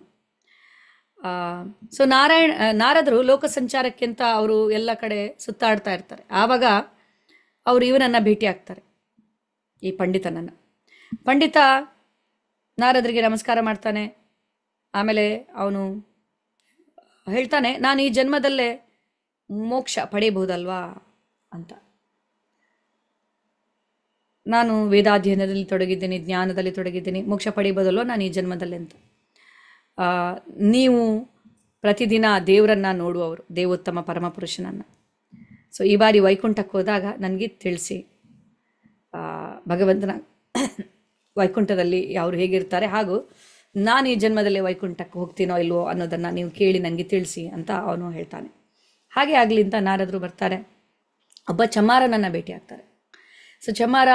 ಸೊ ನಾರಾಯಣ ನಾರದರು ಲೋಕ ಸಂಚಾರಕ್ಕಿಂತ ಅವರು ಎಲ್ಲ ಕಡೆ ಸುತ್ತಾಡ್ತಾ ಇರ್ತಾರೆ ಆವಾಗ ಅವರು ಇವನನ್ನು ಭೇಟಿ ಆಗ್ತಾರೆ ಈ ಪಂಡಿತನನ್ನು ಪಂಡಿತ ನಾರದರಿಗೆ ನಮಸ್ಕಾರ ಮಾಡ್ತಾನೆ ಆಮೇಲೆ ಅವನು ಹೇಳ್ತಾನೆ ನಾನು ಈ ಜನ್ಮದಲ್ಲೇ ಮೋಕ್ಷ ಪಡೆಯಬಹುದಲ್ವಾ ಅಂತ ನಾನು ವೇದಾಧ್ಯಯನದಲ್ಲಿ ತೊಡಗಿದ್ದೀನಿ ಜ್ಞಾನದಲ್ಲಿ ತೊಡಗಿದ್ದೀನಿ ಮೋಕ್ಷ ಪಡೆಯಬಹುದಲ್ವ ನಾನು ಈ ಜನ್ಮದಲ್ಲೇ ಅಂತ ನೀವು ಪ್ರತಿದಿನ ದೇವರನ್ನು ನೋಡುವವರು ದೇವೋತ್ತಮ ಪರಮಪುರುಷನನ್ನು ಸೊ ಈ ಬಾರಿ ವೈಕುಂಠಕ್ಕೆ ಹೋದಾಗ ನನಗೆ ತಿಳಿಸಿ ಭಗವಂತನ ವೈಕುಂಠದಲ್ಲಿ ಅವರು ಹೇಗಿರ್ತಾರೆ ಹಾಗೂ ನಾನು ಈ ಜನ್ಮದಲ್ಲಿ ವೈಕುಂಠಕ್ಕೆ ಹೋಗ್ತೀನೋ ಇಲ್ವೋ ಅನ್ನೋದನ್ನು ನೀವು ಕೇಳಿ ನನಗೆ ತಿಳಿಸಿ ಅಂತ ಅವನು ಹೇಳ್ತಾನೆ ಹಾಗೆ ಆಗಲಿ ಅಂತ ನಾರದರು ಬರ್ತಾರೆ ಒಬ್ಬ ಚಮಾರನನ್ನು ಭೇಟಿ ಆಗ್ತಾರೆ ಸೊ ಚಮಾರ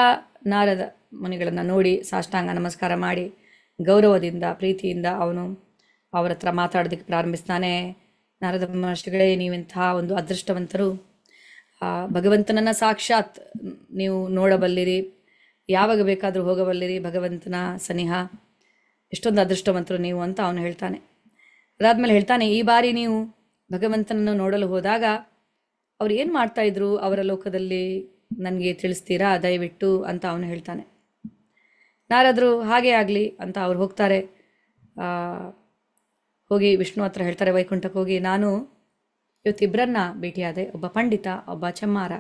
ನಾರದ ಮುನಿಗಳನ್ನು ನೋಡಿ ಸಾಷ್ಟಾಂಗ ನಮಸ್ಕಾರ ಮಾಡಿ ಗೌರವದಿಂದ ಪ್ರೀತಿಯಿಂದ ಅವನು ಅವರ ಹತ್ರ ಮಾತಾಡೋದಕ್ಕೆ ಪ್ರಾರಂಭಿಸ್ತಾನೆ ನಾರದ ಮಹರ್ಷಿಗಳೇ ಇಂತಹ ಒಂದು ಅದೃಷ್ಟವಂತರು ಭಗವಂತನನ್ನ ಸಾಕ್ಷಾತ್ ನೀವು ನೋಡಬಲ್ಲಿರಿ ಯಾವಾಗ ಬೇಕಾದರೂ ಹೋಗಬಲ್ಲಿರಿ ಭಗವಂತನ ಸನಿಹ ಎಷ್ಟೊಂದು ಅದೃಷ್ಟವಂತರು ನೀವು ಅಂತ ಅವನು ಹೇಳ್ತಾನೆ ಅದಾದಮೇಲೆ ಹೇಳ್ತಾನೆ ಈ ಬಾರಿ ನೀವು ಭಗವಂತನನ್ನು ನೋಡಲು ಹೋದಾಗ ಅವ್ರು ಏನು ಮಾಡ್ತಾಯಿದ್ರು ಅವರ ಲೋಕದಲ್ಲಿ ನನಗೆ ತಿಳಿಸ್ತೀರಾ ದಯವಿಟ್ಟು ಅಂತ ಅವನು ಹೇಳ್ತಾನೆ ನಾರಾದರೂ ಹಾಗೆ ಆಗಲಿ ಅಂತ ಅವ್ರು ಹೋಗ್ತಾರೆ ಹೋಗಿ ವಿಷ್ಣು ಹತ್ರ ಹೇಳ್ತಾರೆ ವೈಕುಂಠಕ್ಕೆ ಹೋಗಿ ನಾನು ಇವತ್ತಿಬ್ಬರನ್ನ ಭೇಟಿಯಾದೆ ಒಬ್ಬ ಪಂಡಿತ ಒಬ್ಬ ಚಮ್ಮಾರ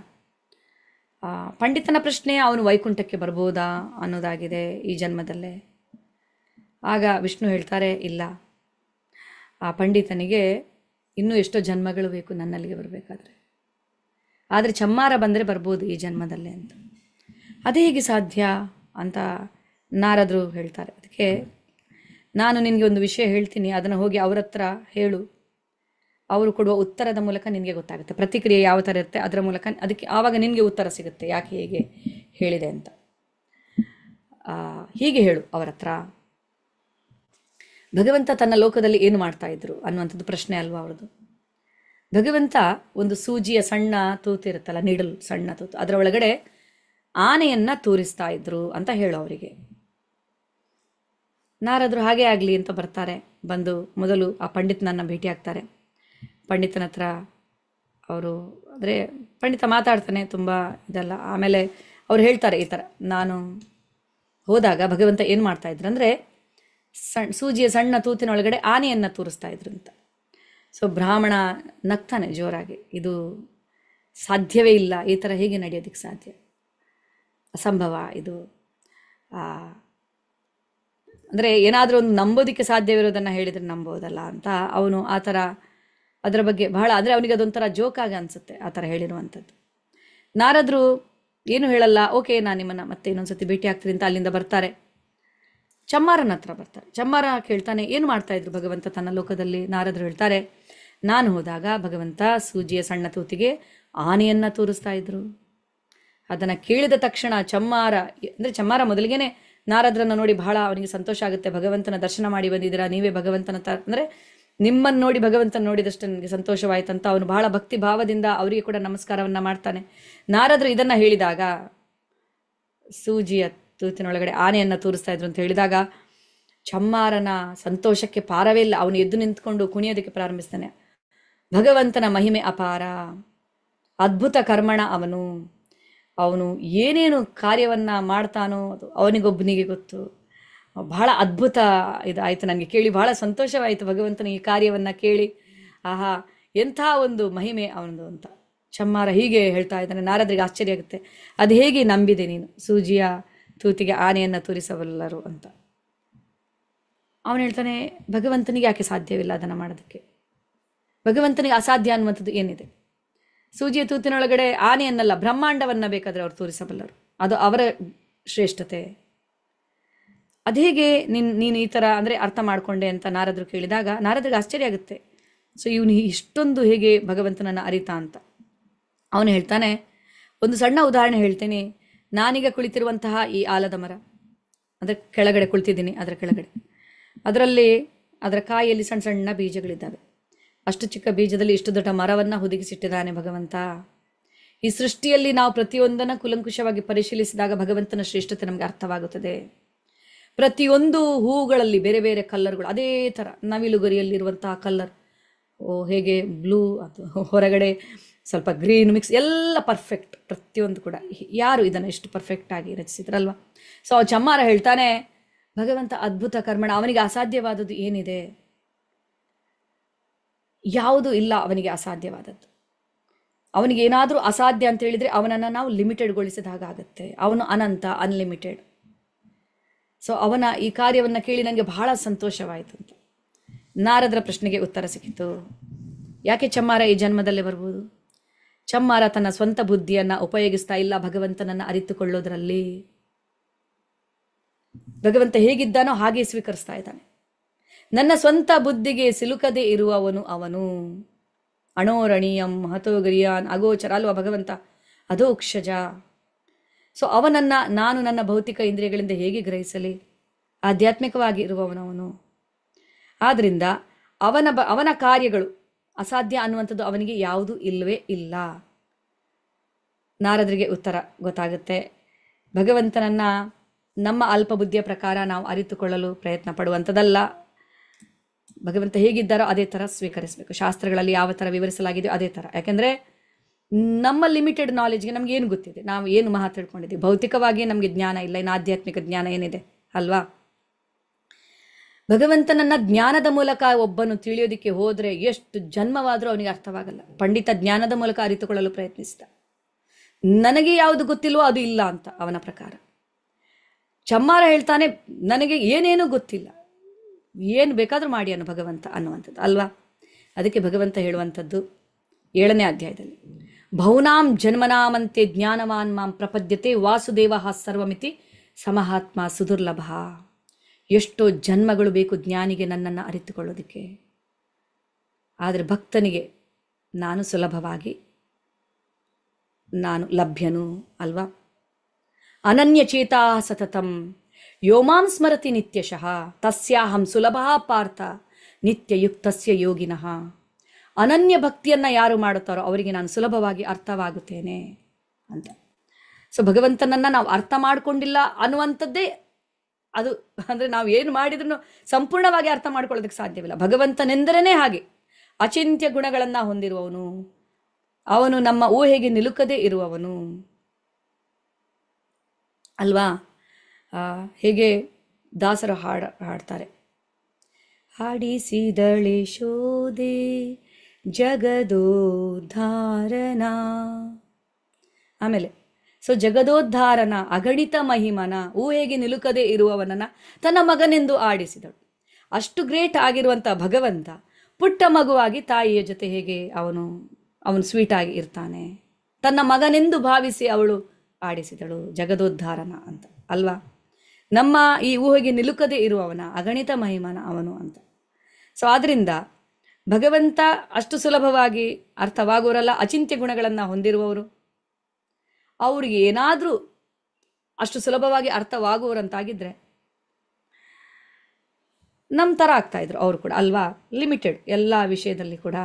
ಪಂಡಿತನ ಪ್ರಶ್ನೆ ಅವನು ವೈಕುಂಠಕ್ಕೆ ಬರ್ಬೋದಾ ಅನ್ನೋದಾಗಿದೆ ಈ ಜನ್ಮದಲ್ಲೇ ಆಗ ವಿಷ್ಣು ಹೇಳ್ತಾರೆ ಇಲ್ಲ ಆ ಪಂಡಿತನಿಗೆ ಇನ್ನೂ ಎಷ್ಟೋ ಜನ್ಮಗಳು ಬೇಕು ನನ್ನಲ್ಲಿಗೆ ಬರಬೇಕಾದ್ರೆ ಆದರೆ ಚಮ್ಮಾರ ಬಂದರೆ ಬರ್ಬೋದು ಈ ಜನ್ಮದಲ್ಲೇ ಅಂತ ಅದೇ ಹೇಗೆ ಸಾಧ್ಯ ಅಂತ ನಾರದರು ಹೇಳ್ತಾರೆ ಅದಕ್ಕೆ ನಾನು ನಿನಗೆ ಒಂದು ವಿಷಯ ಹೇಳ್ತೀನಿ ಅದನ್ನು ಹೋಗಿ ಅವ್ರ ಹತ್ರ ಹೇಳು ಅವರು ಕೊಡುವ ಉತ್ತರದ ಮೂಲಕ ನಿನಗೆ ಗೊತ್ತಾಗುತ್ತೆ ಪ್ರತಿಕ್ರಿಯೆ ಯಾವ ಥರ ಇರುತ್ತೆ ಅದರ ಮೂಲಕ ಅದಕ್ಕೆ ಆವಾಗ ನಿನಗೆ ಉತ್ತರ ಸಿಗುತ್ತೆ ಯಾಕೆ ಹೇಗೆ ಹೇಳಿದೆ ಅಂತ ಹೀಗೆ ಹೇಳು ಅವರ ಹತ್ರ ಭಗವಂತ ತನ್ನ ಲೋಕದಲ್ಲಿ ಏನು ಮಾಡ್ತಾ ಇದ್ರು ಅನ್ನುವಂಥದ್ದು ಪ್ರಶ್ನೆ ಅಲ್ವಾ ಅವ್ರದ್ದು ಭಗವಂತ ಒಂದು ಸೂಜಿಯ ಸಣ್ಣ ತೂತು ಇರುತ್ತಲ್ಲ ನೀಡಲು ಸಣ್ಣ ತೂತು ಅದರ ಒಳಗಡೆ ಆನೆಯನ್ನು ತೂರಿಸ್ತಾ ಇದ್ರು ಅಂತ ಹೇಳು ಅವರಿಗೆ ನಾರಾದರೂ ಹಾಗೆ ಆಗಲಿ ಅಂತ ಬರ್ತಾರೆ ಬಂದು ಮೊದಲು ಆ ಪಂಡಿತನನ್ನು ಆಗ್ತಾರೆ ಪಂಡಿತನ ಹತ್ರ ಅವರು ಅಂದರೆ ಪಂಡಿತ ಮಾತಾಡ್ತಾನೆ ತುಂಬ ಇದೆಲ್ಲ ಆಮೇಲೆ ಅವ್ರು ಹೇಳ್ತಾರೆ ಈ ಥರ ನಾನು ಹೋದಾಗ ಭಗವಂತ ಏನು ಮಾಡ್ತಾಯಿದ್ರು ಅಂದರೆ ಸಣ್ಣ ಸೂಜಿಯ ಸಣ್ಣ ತೂತಿನೊಳಗಡೆ ಆನೆಯನ್ನು ತೋರಿಸ್ತಾ ಇದ್ರು ಅಂತ ಸೊ ಬ್ರಾಹ್ಮಣ ನಗ್ತಾನೆ ಜೋರಾಗಿ ಇದು ಸಾಧ್ಯವೇ ಇಲ್ಲ ಈ ಥರ ಹೇಗೆ ನಡೆಯೋದಕ್ಕೆ ಸಾಧ್ಯ ಅಸಂಭವ ಇದು ಅಂದರೆ ಏನಾದರೂ ಒಂದು ನಂಬೋದಕ್ಕೆ ಸಾಧ್ಯವಿರೋದನ್ನು ಹೇಳಿದರೆ ನಂಬೋದಲ್ಲ ಅಂತ ಅವನು ಆ ಥರ ಅದರ ಬಗ್ಗೆ ಬಹಳ ಅಂದರೆ ಅವನಿಗೆ ಅದೊಂಥರ ಜೋಕಾಗಿ ಅನಿಸುತ್ತೆ ಆ ಥರ ಹೇಳಿರುವಂಥದ್ದು ನಾರದರು ಏನು ಹೇಳಲ್ಲ ಓಕೆ ನಾನು ನಿಮ್ಮನ್ನು ಮತ್ತೆ ಇನ್ನೊಂದು ಸತಿ ಭೇಟಿ ಆಗ್ತೀನಿ ಅಂತ ಅಲ್ಲಿಂದ ಬರ್ತಾರೆ ಚಮ್ಮಾರನ ಹತ್ರ ಬರ್ತಾರೆ ಚಮ್ಮಾರ ಕೇಳ್ತಾನೆ ಏನು ಮಾಡ್ತಾಯಿದ್ರು ಭಗವಂತ ತನ್ನ ಲೋಕದಲ್ಲಿ ನಾರದರು ಹೇಳ್ತಾರೆ ನಾನು ಹೋದಾಗ ಭಗವಂತ ಸೂಜಿಯ ಸಣ್ಣ ತೂತಿಗೆ ಆನೆಯನ್ನು ತೋರಿಸ್ತಾ ಇದ್ರು ಅದನ್ನು ಕೇಳಿದ ತಕ್ಷಣ ಚಮ್ಮಾರ ಅಂದರೆ ಚಮ್ಮಾರ ಮೊದಲಿಗೆನೆ ನಾರದ್ರನ್ನ ನೋಡಿ ಬಹಳ ಅವನಿಗೆ ಸಂತೋಷ ಆಗುತ್ತೆ ಭಗವಂತನ ದರ್ಶನ ಮಾಡಿ ಬಂದಿದ್ದೀರಾ ನೀವೇ ಭಗವಂತನ ತ ಅಂದರೆ ನಿಮ್ಮನ್ನು ನೋಡಿ ಭಗವಂತನ ನೋಡಿದಷ್ಟು ನನಗೆ ಸಂತೋಷವಾಯ್ತಂತ ಅವನು ಬಹಳ ಭಕ್ತಿ ಭಾವದಿಂದ ಅವರಿಗೆ ಕೂಡ ನಮಸ್ಕಾರವನ್ನು ಮಾಡ್ತಾನೆ ನಾರದ್ರು ಇದನ್ನು ಹೇಳಿದಾಗ ಸೂಜಿಯ ತೂತಿನೊಳಗಡೆ ಆನೆಯನ್ನು ತೋರಿಸ್ತಾ ಇದ್ರು ಅಂತ ಹೇಳಿದಾಗ ಚಮ್ಮಾರನ ಸಂತೋಷಕ್ಕೆ ಪಾರವೇ ಇಲ್ಲ ಅವನು ಎದ್ದು ನಿಂತ್ಕೊಂಡು ಕುಣಿಯೋದಕ್ಕೆ ಪ್ರಾರಂಭಿಸ್ತಾನೆ ಭಗವಂತನ ಮಹಿಮೆ ಅಪಾರ ಅದ್ಭುತ ಕರ್ಮಣ ಅವನು ಅವನು ಏನೇನು ಕಾರ್ಯವನ್ನು ಮಾಡ್ತಾನೋ ಅದು ಅವನಿಗೊಬ್ಬನಿಗೆ ಗೊತ್ತು ಬಹಳ ಅದ್ಭುತ ಇದಾಯಿತು ನನಗೆ ಕೇಳಿ ಬಹಳ ಸಂತೋಷವಾಯಿತು ಭಗವಂತನ ಈ ಕಾರ್ಯವನ್ನು ಕೇಳಿ ಆಹಾ ಎಂಥ ಒಂದು ಮಹಿಮೆ ಅವನದು ಅಂತ ಚಮ್ಮಾರ ಹೀಗೆ ಹೇಳ್ತಾ ಇದ್ದಾನೆ ನಾರದ್ರಿಗೆ ಆಶ್ಚರ್ಯ ಆಗುತ್ತೆ ಅದು ಹೇಗೆ ನಂಬಿದೆ ನೀನು ಸೂಜಿಯ ತೂತಿಗೆ ಆನೆಯನ್ನು ತೋರಿಸಬಲ್ಲರು ಅಂತ ಅವನು ಹೇಳ್ತಾನೆ ಭಗವಂತನಿಗೆ ಯಾಕೆ ಸಾಧ್ಯವಿಲ್ಲ ಅದನ್ನು ಮಾಡೋದಕ್ಕೆ ಭಗವಂತನಿಗೆ ಅಸಾಧ್ಯ ಅನ್ನುವಂಥದ್ದು ಏನಿದೆ ಸೂಜಿಯ ತೂತಿನೊಳಗಡೆ ಆನೆಯನ್ನಲ್ಲ ಬ್ರಹ್ಮಾಂಡವನ್ನು ಬೇಕಾದರೆ ಅವರು ತೋರಿಸಬಲ್ಲರು ಅದು ಅವರ ಶ್ರೇಷ್ಠತೆ ಅದು ಹೇಗೆ ನಿನ್ ನೀನು ಈ ಥರ ಅಂದರೆ ಅರ್ಥ ಮಾಡಿಕೊಂಡೆ ಅಂತ ನಾರದರು ಕೇಳಿದಾಗ ನಾರದ್ರಿಗೆ ಆಶ್ಚರ್ಯ ಆಗುತ್ತೆ ಸೊ ಇವನು ಇಷ್ಟೊಂದು ಹೇಗೆ ಭಗವಂತನನ್ನು ಅರಿತ ಅಂತ ಅವನು ಹೇಳ್ತಾನೆ ಒಂದು ಸಣ್ಣ ಉದಾಹರಣೆ ಹೇಳ್ತೀನಿ ನಾನೀಗ ಕುಳಿತಿರುವಂತಹ ಈ ಆಲದ ಮರ ಅದರ ಕೆಳಗಡೆ ಕುಳಿತಿದ್ದೀನಿ ಅದರ ಕೆಳಗಡೆ ಅದರಲ್ಲಿ ಅದರ ಕಾಯಿಯಲ್ಲಿ ಸಣ್ಣ ಸಣ್ಣ ಬೀಜಗಳಿದ್ದಾವೆ ಅಷ್ಟು ಚಿಕ್ಕ ಬೀಜದಲ್ಲಿ ಇಷ್ಟು ದೊಡ್ಡ ಮರವನ್ನು ಹುದುಗಿಸಿಟ್ಟಿದ್ದಾನೆ ಭಗವಂತ ಈ ಸೃಷ್ಟಿಯಲ್ಲಿ ನಾವು ಪ್ರತಿಯೊಂದನ್ನು ಕುಲಂಕುಷವಾಗಿ ಪರಿಶೀಲಿಸಿದಾಗ ಭಗವಂತನ ಶ್ರೇಷ್ಠತೆ ನಮಗೆ ಅರ್ಥವಾಗುತ್ತದೆ ಪ್ರತಿಯೊಂದು ಹೂಗಳಲ್ಲಿ ಬೇರೆ ಬೇರೆ ಕಲ್ಲರ್ಗಳು ಅದೇ ಥರ ನವಿಲುಗರಿಯಲ್ಲಿರುವಂತಹ ಕಲ್ಲರ್ ಓ ಹೇಗೆ ಬ್ಲೂ ಅದು ಹೊರಗಡೆ ಸ್ವಲ್ಪ ಗ್ರೀನ್ ಮಿಕ್ಸ್ ಎಲ್ಲ ಪರ್ಫೆಕ್ಟ್ ಪ್ರತಿಯೊಂದು ಕೂಡ ಯಾರು ಇದನ್ನು ಎಷ್ಟು ಪರ್ಫೆಕ್ಟಾಗಿ ರಚಿಸಿದ್ರಲ್ವ ಸೊ ಚಮ್ಮಾರ ಹೇಳ್ತಾನೆ ಭಗವಂತ ಅದ್ಭುತ ಕರ್ಮಣ ಅವನಿಗೆ ಅಸಾಧ್ಯವಾದದ್ದು ಏನಿದೆ ಯಾವುದು ಇಲ್ಲ ಅವನಿಗೆ ಅಸಾಧ್ಯವಾದದ್ದು ಅವನಿಗೆ ಏನಾದರೂ ಅಸಾಧ್ಯ ಅಂತ ಹೇಳಿದರೆ ಅವನನ್ನು ನಾವು ಲಿಮಿಟೆಡ್ಗೊಳಿಸಿದ ಹಾಗಾಗತ್ತೆ ಅವನು ಅನಂತ ಅನ್ಲಿಮಿಟೆಡ್ ಸೊ ಅವನ ಈ ಕಾರ್ಯವನ್ನು ಕೇಳಿ ನನಗೆ ಬಹಳ ಸಂತೋಷವಾಯಿತು ಅಂತ ನಾರದರ ಪ್ರಶ್ನೆಗೆ ಉತ್ತರ ಸಿಕ್ಕಿತು ಯಾಕೆ ಚಮ್ಮಾರ ಈ ಜನ್ಮದಲ್ಲೇ ಬರ್ಬೋದು ಚಮ್ಮಾರ ತನ್ನ ಸ್ವಂತ ಬುದ್ಧಿಯನ್ನು ಉಪಯೋಗಿಸ್ತಾ ಇಲ್ಲ ಭಗವಂತನನ್ನು ಅರಿತುಕೊಳ್ಳೋದ್ರಲ್ಲಿ ಭಗವಂತ ಹೇಗಿದ್ದಾನೋ ಹಾಗೆ ಸ್ವೀಕರಿಸ್ತಾ ಇದ್ದಾನೆ ನನ್ನ ಸ್ವಂತ ಬುದ್ಧಿಗೆ ಸಿಲುಕದೆ ಇರುವವನು ಅವನು ಅಣೋರಣೀಯಂ ಹತೋಗಿರಿಯಾನ್ ಅಗೋಚರ ಅಲ್ವ ಭಗವಂತ ಅಧೋಕ್ಷಜ ಸೊ ಅವನನ್ನು ನಾನು ನನ್ನ ಭೌತಿಕ ಇಂದ್ರಿಯಗಳಿಂದ ಹೇಗೆ ಗ್ರಹಿಸಲಿ ಆಧ್ಯಾತ್ಮಿಕವಾಗಿ ಇರುವವನವನು ಆದ್ದರಿಂದ ಅವನ ಬ ಅವನ ಕಾರ್ಯಗಳು ಅಸಾಧ್ಯ ಅನ್ನುವಂಥದ್ದು ಅವನಿಗೆ ಯಾವುದೂ ಇಲ್ಲವೇ ಇಲ್ಲ ನಾರದರಿಗೆ ಉತ್ತರ ಗೊತ್ತಾಗುತ್ತೆ ಭಗವಂತನನ್ನು ನಮ್ಮ ಅಲ್ಪ ಬುದ್ಧಿಯ ಪ್ರಕಾರ ನಾವು ಅರಿತುಕೊಳ್ಳಲು ಪ್ರಯತ್ನ ಪಡುವಂಥದ್ದಲ್ಲ ಭಗವಂತ ಹೇಗಿದ್ದಾರೋ ಅದೇ ಥರ ಸ್ವೀಕರಿಸಬೇಕು ಶಾಸ್ತ್ರಗಳಲ್ಲಿ ಯಾವ ಥರ ವಿವರಿಸಲಾಗಿದೆ ಅದೇ ಥರ ಯಾಕೆಂದರೆ ನಮ್ಮ ಲಿಮಿಟೆಡ್ ನಾಲೆಜ್ಗೆ ನಮ್ಗೆ ಏನು ಗೊತ್ತಿದೆ ನಾವು ಏನು ಮಹಾ ತಿಳ್ಕೊಂಡಿದ್ದೀವಿ ಭೌತಿಕವಾಗಿ ನಮಗೆ ಜ್ಞಾನ ಇಲ್ಲ ಇನ್ನು ಆಧ್ಯಾತ್ಮಿಕ ಜ್ಞಾನ ಏನಿದೆ ಅಲ್ವಾ ಭಗವಂತನನ್ನ ಜ್ಞಾನದ ಮೂಲಕ ಒಬ್ಬನು ತಿಳಿಯೋದಕ್ಕೆ ಹೋದರೆ ಎಷ್ಟು ಜನ್ಮವಾದರೂ ಅವನಿಗೆ ಅರ್ಥವಾಗಲ್ಲ ಪಂಡಿತ ಜ್ಞಾನದ ಮೂಲಕ ಅರಿತುಕೊಳ್ಳಲು ಪ್ರಯತ್ನಿಸಿದ ನನಗೆ ಯಾವುದು ಗೊತ್ತಿಲ್ವೋ ಅದು ಇಲ್ಲ ಅಂತ ಅವನ ಪ್ರಕಾರ ಚಮ್ಮಾರ ಹೇಳ್ತಾನೆ ನನಗೆ ಏನೇನೂ ಗೊತ್ತಿಲ್ಲ ಏನು ಬೇಕಾದರೂ ಮಾಡಿ ಅನ್ನು ಭಗವಂತ ಅನ್ನುವಂಥದ್ದು ಅಲ್ವಾ ಅದಕ್ಕೆ ಭಗವಂತ ಹೇಳುವಂಥದ್ದು ಏಳನೇ ಅಧ್ಯಾಯದಲ್ಲಿ ಭೌನಾಂ ಜನ್ಮನಾಮಂತೆ ಜ್ಞಾನವಾನ್ ಮಾಂ ಪ್ರಪದ್ಯತೆ ವಾಸುದೇವ ಸರ್ವಮಿತಿ ಸಮಹಾತ್ಮ ಸುದುರ್ಲಭ ಎಷ್ಟೋ ಜನ್ಮಗಳು ಬೇಕು ಜ್ಞಾನಿಗೆ ನನ್ನನ್ನು ಅರಿತುಕೊಳ್ಳೋದಕ್ಕೆ ಆದರೆ ಭಕ್ತನಿಗೆ ನಾನು ಸುಲಭವಾಗಿ ನಾನು ಲಭ್ಯನು ಅಲ್ವಾ ಚೇತಾ ಸತತಂ ಯೋಮಾಂ ಸ್ಮರತಿ ನಿತ್ಯಶಃ ತಸ್ಯಾಹಂ ಸುಲಭ ಪಾರ್ಥ ನಿತ್ಯಯುಕ್ತಸ್ಯ ಯೋಗಿನಃ ಅನನ್ಯ ಭಕ್ತಿಯನ್ನು ಯಾರು ಮಾಡುತ್ತಾರೋ ಅವರಿಗೆ ನಾನು ಸುಲಭವಾಗಿ ಅರ್ಥವಾಗುತ್ತೇನೆ ಅಂತ ಸೊ ಭಗವಂತನನ್ನು ನಾವು ಅರ್ಥ ಮಾಡಿಕೊಂಡಿಲ್ಲ ಅನ್ನುವಂಥದ್ದೇ ಅದು ಅಂದರೆ ನಾವು ಏನು ಮಾಡಿದ್ರೂ ಸಂಪೂರ್ಣವಾಗಿ ಅರ್ಥ ಮಾಡ್ಕೊಳ್ಳೋದಕ್ಕೆ ಸಾಧ್ಯವಿಲ್ಲ ಭಗವಂತನೆಂದರೇ ಹಾಗೆ ಅಚಿಂತ್ಯ ಗುಣಗಳನ್ನು ಹೊಂದಿರುವವನು ಅವನು ನಮ್ಮ ಊಹೆಗೆ ನಿಲುಕದೇ ಇರುವವನು ಅಲ್ವಾ ಹೇಗೆ ದಾಸರು ಹಾಡ ಹಾಡ್ತಾರೆ ಹಾಡಿಸಿದಳೆ ಶೋದೆ ಜಗದೋದ್ಧಾರನ ಆಮೇಲೆ ಸೊ ಜಗದೋದ್ಧಾರನ ಅಗಣಿತ ಮಹಿಮನ ಹೇಗೆ ನಿಲುಕದೇ ಇರುವವನನ್ನ ತನ್ನ ಮಗನೆಂದು ಆಡಿಸಿದಳು ಅಷ್ಟು ಗ್ರೇಟ್ ಆಗಿರುವಂಥ ಭಗವಂತ ಪುಟ್ಟ ಮಗುವಾಗಿ ತಾಯಿಯ ಜೊತೆ ಹೇಗೆ ಅವನು ಅವನು ಸ್ವೀಟ್ ಆಗಿ ಇರ್ತಾನೆ ತನ್ನ ಮಗನೆಂದು ಭಾವಿಸಿ ಅವಳು ಆಡಿಸಿದಳು ಜಗದೋದ್ಧಾರನ ಅಂತ ಅಲ್ವಾ ನಮ್ಮ ಈ ಊಹೆಗೆ ನಿಲುಕದೇ ಇರುವವನ ಅಗಣಿತ ಮಹಿಮಾನ ಅವನು ಅಂತ ಸೊ ಆದ್ದರಿಂದ ಭಗವಂತ ಅಷ್ಟು ಸುಲಭವಾಗಿ ಅರ್ಥವಾಗೋರಲ್ಲ ಅಚಿಂತ್ಯ ಗುಣಗಳನ್ನು ಹೊಂದಿರುವವರು ಅವ್ರಿಗೆ ಏನಾದರೂ ಅಷ್ಟು ಸುಲಭವಾಗಿ ಅರ್ಥವಾಗುವವರಂತಾಗಿದ್ದರೆ ನಮ್ಮ ಥರ ಆಗ್ತಾಯಿದ್ರು ಅವರು ಕೂಡ ಅಲ್ವಾ ಲಿಮಿಟೆಡ್ ಎಲ್ಲ ವಿಷಯದಲ್ಲಿ ಕೂಡ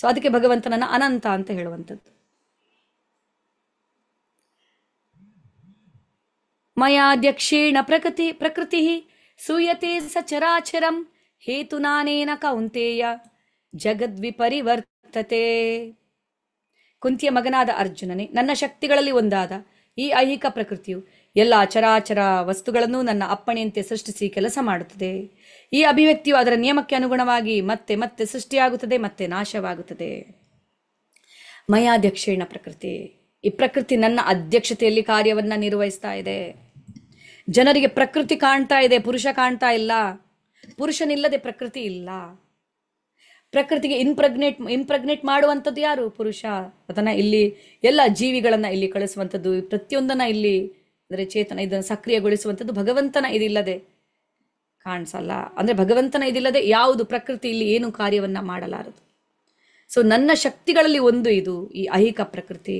ಸೊ ಅದಕ್ಕೆ ಭಗವಂತನನ್ನು ಅನಂತ ಅಂತ ಹೇಳುವಂಥದ್ದು ಮಯಾಧ್ಯಕ್ಷೇಣ ಪ್ರಕೃತಿ ಪ್ರಕೃತಿ ಸೂಯತೆ ಸಚರಾಚರಂ ಹೇತುನಾನೇನ ಕೌಂತೇಯ ಜಗದ್ವಿಪರಿವರ್ತತೆ ಕುಂತಿಯ ಮಗನಾದ ಅರ್ಜುನನೇ ನನ್ನ ಶಕ್ತಿಗಳಲ್ಲಿ ಒಂದಾದ ಈ ಐಹಿಕ ಪ್ರಕೃತಿಯು ಎಲ್ಲ ಚರಾಚರ ವಸ್ತುಗಳನ್ನು ನನ್ನ ಅಪ್ಪಣೆಯಂತೆ ಸೃಷ್ಟಿಸಿ ಕೆಲಸ ಮಾಡುತ್ತದೆ ಈ ಅಭಿವ್ಯಕ್ತಿಯು ಅದರ ನಿಯಮಕ್ಕೆ ಅನುಗುಣವಾಗಿ ಮತ್ತೆ ಮತ್ತೆ ಸೃಷ್ಟಿಯಾಗುತ್ತದೆ ಮತ್ತೆ ನಾಶವಾಗುತ್ತದೆ ಮಯಾಧ್ಯಕ್ಷೇಣ ಪ್ರಕೃತಿ ಈ ಪ್ರಕೃತಿ ನನ್ನ ಅಧ್ಯಕ್ಷತೆಯಲ್ಲಿ ಕಾರ್ಯವನ್ನು ನಿರ್ವಹಿಸ್ತಾ ಇದೆ ಜನರಿಗೆ ಪ್ರಕೃತಿ ಕಾಣ್ತಾ ಇದೆ ಪುರುಷ ಕಾಣ್ತಾ ಇಲ್ಲ ಪುರುಷನಿಲ್ಲದೆ ಪ್ರಕೃತಿ ಇಲ್ಲ ಪ್ರಕೃತಿಗೆ ಇಂಪ್ರಗ್ನೇಟ್ ಇಂಪ್ರಗ್ನೇಟ್ ಮಾಡುವಂಥದ್ದು ಯಾರು ಪುರುಷ ಅದನ್ನು ಇಲ್ಲಿ ಎಲ್ಲ ಜೀವಿಗಳನ್ನು ಇಲ್ಲಿ ಕಳಿಸುವಂಥದ್ದು ಪ್ರತಿಯೊಂದನ್ನು ಇಲ್ಲಿ ಅಂದರೆ ಚೇತನ ಇದನ್ನು ಸಕ್ರಿಯಗೊಳಿಸುವಂಥದ್ದು ಭಗವಂತನ ಇದಿಲ್ಲದೆ ಕಾಣಿಸಲ್ಲ ಅಂದರೆ ಭಗವಂತನ ಇದಿಲ್ಲದೆ ಯಾವುದು ಪ್ರಕೃತಿ ಇಲ್ಲಿ ಏನು ಕಾರ್ಯವನ್ನು ಮಾಡಲಾರದು ಸೊ ನನ್ನ ಶಕ್ತಿಗಳಲ್ಲಿ ಒಂದು ಇದು ಈ ಅಹಿಕ ಪ್ರಕೃತಿ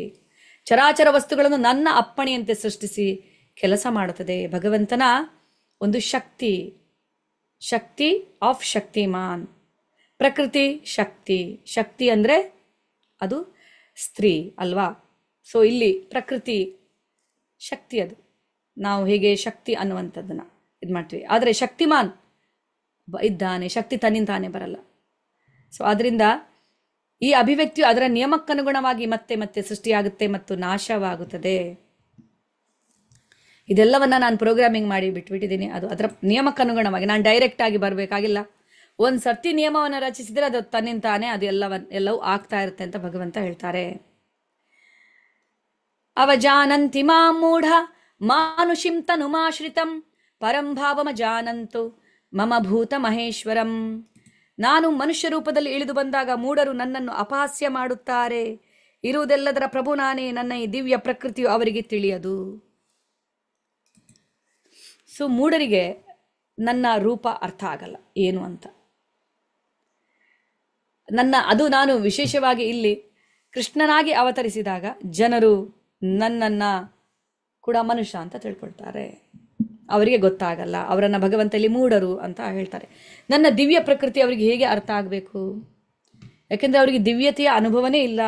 ಚರಾಚರ ವಸ್ತುಗಳನ್ನು ನನ್ನ ಅಪ್ಪಣೆಯಂತೆ ಸೃಷ್ಟಿಸಿ ಕೆಲಸ ಮಾಡುತ್ತದೆ ಭಗವಂತನ ಒಂದು ಶಕ್ತಿ ಶಕ್ತಿ ಆಫ್ ಶಕ್ತಿಮಾನ್ ಪ್ರಕೃತಿ ಶಕ್ತಿ ಶಕ್ತಿ ಅಂದರೆ ಅದು ಸ್ತ್ರೀ ಅಲ್ವಾ ಸೊ ಇಲ್ಲಿ ಪ್ರಕೃತಿ ಶಕ್ತಿ ಅದು ನಾವು ಹೇಗೆ ಶಕ್ತಿ ಅನ್ನುವಂಥದ್ದನ್ನು ಇದು ಮಾಡ್ತೀವಿ ಆದರೆ ಶಕ್ತಿಮಾನ್ ಇದ್ದಾನೆ ಶಕ್ತಿ ತನ್ನಿಂದಾನೆ ಬರಲ್ಲ ಸೊ ಆದ್ದರಿಂದ ಈ ಅಭಿವ್ಯಕ್ತಿಯು ಅದರ ನಿಯಮಕ್ಕನುಗುಣವಾಗಿ ಮತ್ತೆ ಮತ್ತೆ ಸೃಷ್ಟಿಯಾಗುತ್ತೆ ಮತ್ತು ನಾಶವಾಗುತ್ತದೆ ಇದೆಲ್ಲವನ್ನ ನಾನು ಪ್ರೋಗ್ರಾಮಿಂಗ್ ಮಾಡಿ ಬಿಟ್ಬಿಟ್ಟಿದ್ದೀನಿ ಅದು ಅದರ ನಿಯಮಕ್ಕನುಗುಣವಾಗಿ ನಾನು ಡೈರೆಕ್ಟ್ ಆಗಿ ಬರಬೇಕಾಗಿಲ್ಲ ಒಂದು ಸರ್ತಿ ನಿಯಮವನ್ನು ರಚಿಸಿದರೆ ಅದು ತನ್ನಿಂದ ತಾನೇ ಅದು ಎಲ್ಲವನ್ನ ಎಲ್ಲವೂ ಆಗ್ತಾ ಇರುತ್ತೆ ಅಂತ ಭಗವಂತ ಹೇಳ್ತಾರೆ ಅವಜಾನಂತಿ ಮಾಮೂಢ ಮಾನುಷಿಂ ತನುಮಾಶ್ರಿತಂ ಪರಂ ಜಾನಂತು ಮಮ ಭೂತ ಮಹೇಶ್ವರಂ ನಾನು ಮನುಷ್ಯ ರೂಪದಲ್ಲಿ ಇಳಿದು ಬಂದಾಗ ಮೂಢರು ನನ್ನನ್ನು ಅಪಹಾಸ್ಯ ಮಾಡುತ್ತಾರೆ ಇರುವುದೆಲ್ಲದರ ಪ್ರಭು ನಾನೇ ನನ್ನ ಈ ದಿವ್ಯ ಪ್ರಕೃತಿಯು ಅವರಿಗೆ ತಿಳಿಯದು ಸೊ ಮೂಡರಿಗೆ ನನ್ನ ರೂಪ ಅರ್ಥ ಆಗಲ್ಲ ಏನು ಅಂತ ನನ್ನ ಅದು ನಾನು ವಿಶೇಷವಾಗಿ ಇಲ್ಲಿ ಕೃಷ್ಣನಾಗಿ ಅವತರಿಸಿದಾಗ ಜನರು ನನ್ನನ್ನು ಕೂಡ ಮನುಷ್ಯ ಅಂತ ತಿಳ್ಕೊಳ್ತಾರೆ ಅವರಿಗೆ ಗೊತ್ತಾಗಲ್ಲ ಅವರನ್ನು ಭಗವಂತಲ್ಲಿ ಮೂಡರು ಅಂತ ಹೇಳ್ತಾರೆ ನನ್ನ ದಿವ್ಯ ಪ್ರಕೃತಿ ಅವರಿಗೆ ಹೇಗೆ ಅರ್ಥ ಆಗಬೇಕು ಯಾಕೆಂದರೆ ಅವರಿಗೆ ದಿವ್ಯತೆಯ ಅನುಭವನೇ ಇಲ್ಲ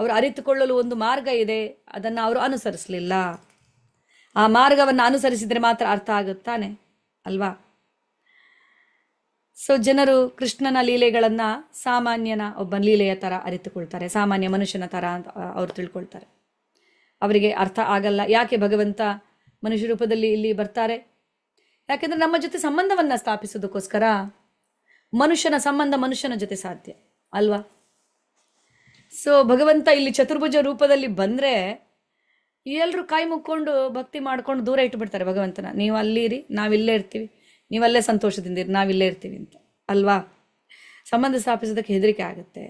ಅವರು ಅರಿತುಕೊಳ್ಳಲು ಒಂದು ಮಾರ್ಗ ಇದೆ ಅದನ್ನು ಅವರು ಅನುಸರಿಸಲಿಲ್ಲ ಆ ಮಾರ್ಗವನ್ನು ಅನುಸರಿಸಿದರೆ ಮಾತ್ರ ಅರ್ಥ ಆಗುತ್ತಾನೆ ಅಲ್ವಾ ಸೊ ಜನರು ಕೃಷ್ಣನ ಲೀಲೆಗಳನ್ನು ಸಾಮಾನ್ಯನ ಒಬ್ಬ ಲೀಲೆಯ ಥರ ಅರಿತುಕೊಳ್ತಾರೆ ಸಾಮಾನ್ಯ ಮನುಷ್ಯನ ಥರ ಅಂತ ಅವರು ತಿಳ್ಕೊಳ್ತಾರೆ ಅವರಿಗೆ ಅರ್ಥ ಆಗಲ್ಲ ಯಾಕೆ ಭಗವಂತ ಮನುಷ್ಯ ರೂಪದಲ್ಲಿ ಇಲ್ಲಿ ಬರ್ತಾರೆ ಯಾಕೆಂದರೆ ನಮ್ಮ ಜೊತೆ ಸಂಬಂಧವನ್ನು ಸ್ಥಾಪಿಸೋದಕ್ಕೋಸ್ಕರ ಮನುಷ್ಯನ ಸಂಬಂಧ ಮನುಷ್ಯನ ಜೊತೆ ಸಾಧ್ಯ ಅಲ್ವಾ ಸೊ ಭಗವಂತ ಇಲ್ಲಿ ಚತುರ್ಭುಜ ರೂಪದಲ್ಲಿ ಬಂದರೆ ಎಲ್ಲರೂ ಕಾಯಿ ಮುಕ್ಕೊಂಡು ಭಕ್ತಿ ಮಾಡ್ಕೊಂಡು ದೂರ ಇಟ್ಬಿಡ್ತಾರೆ ಭಗವಂತನ ನೀವು ಅಲ್ಲಿ ಇರಿ ನಾವಿಲ್ಲೇ ಇರ್ತೀವಿ ನೀವಲ್ಲೇ ಸಂತೋಷದಿಂದ ಇರಿ ನಾವಿಲ್ಲೇ ಇರ್ತೀವಿ ಅಂತ ಅಲ್ವಾ ಸಂಬಂಧ ಸ್ಥಾಪಿಸೋದಕ್ಕೆ ಹೆದರಿಕೆ ಆಗುತ್ತೆ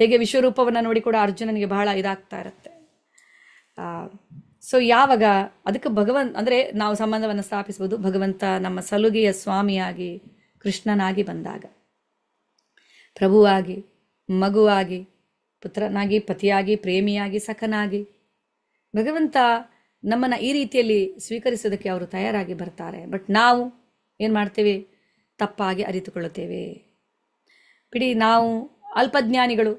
ಹೇಗೆ ವಿಶ್ವರೂಪವನ್ನು ನೋಡಿ ಕೂಡ ಅರ್ಜುನನಿಗೆ ಬಹಳ ಇದಾಗ್ತಾ ಇರುತ್ತೆ ಸೊ ಯಾವಾಗ ಅದಕ್ಕೆ ಭಗವನ್ ಅಂದರೆ ನಾವು ಸಂಬಂಧವನ್ನು ಸ್ಥಾಪಿಸ್ಬೋದು ಭಗವಂತ ನಮ್ಮ ಸಲುಗೆಯ ಸ್ವಾಮಿಯಾಗಿ ಕೃಷ್ಣನಾಗಿ ಬಂದಾಗ ಪ್ರಭುವಾಗಿ ಮಗುವಾಗಿ ಪುತ್ರನಾಗಿ ಪತಿಯಾಗಿ ಪ್ರೇಮಿಯಾಗಿ ಸಖನಾಗಿ ಭಗವಂತ ನಮ್ಮನ್ನು ಈ ರೀತಿಯಲ್ಲಿ ಸ್ವೀಕರಿಸೋದಕ್ಕೆ ಅವರು ತಯಾರಾಗಿ ಬರ್ತಾರೆ ಬಟ್ ನಾವು ಏನು ಮಾಡ್ತೇವೆ ತಪ್ಪಾಗಿ ಅರಿತುಕೊಳ್ಳುತ್ತೇವೆ ಬಿಡಿ ನಾವು ಅಲ್ಪಜ್ಞಾನಿಗಳು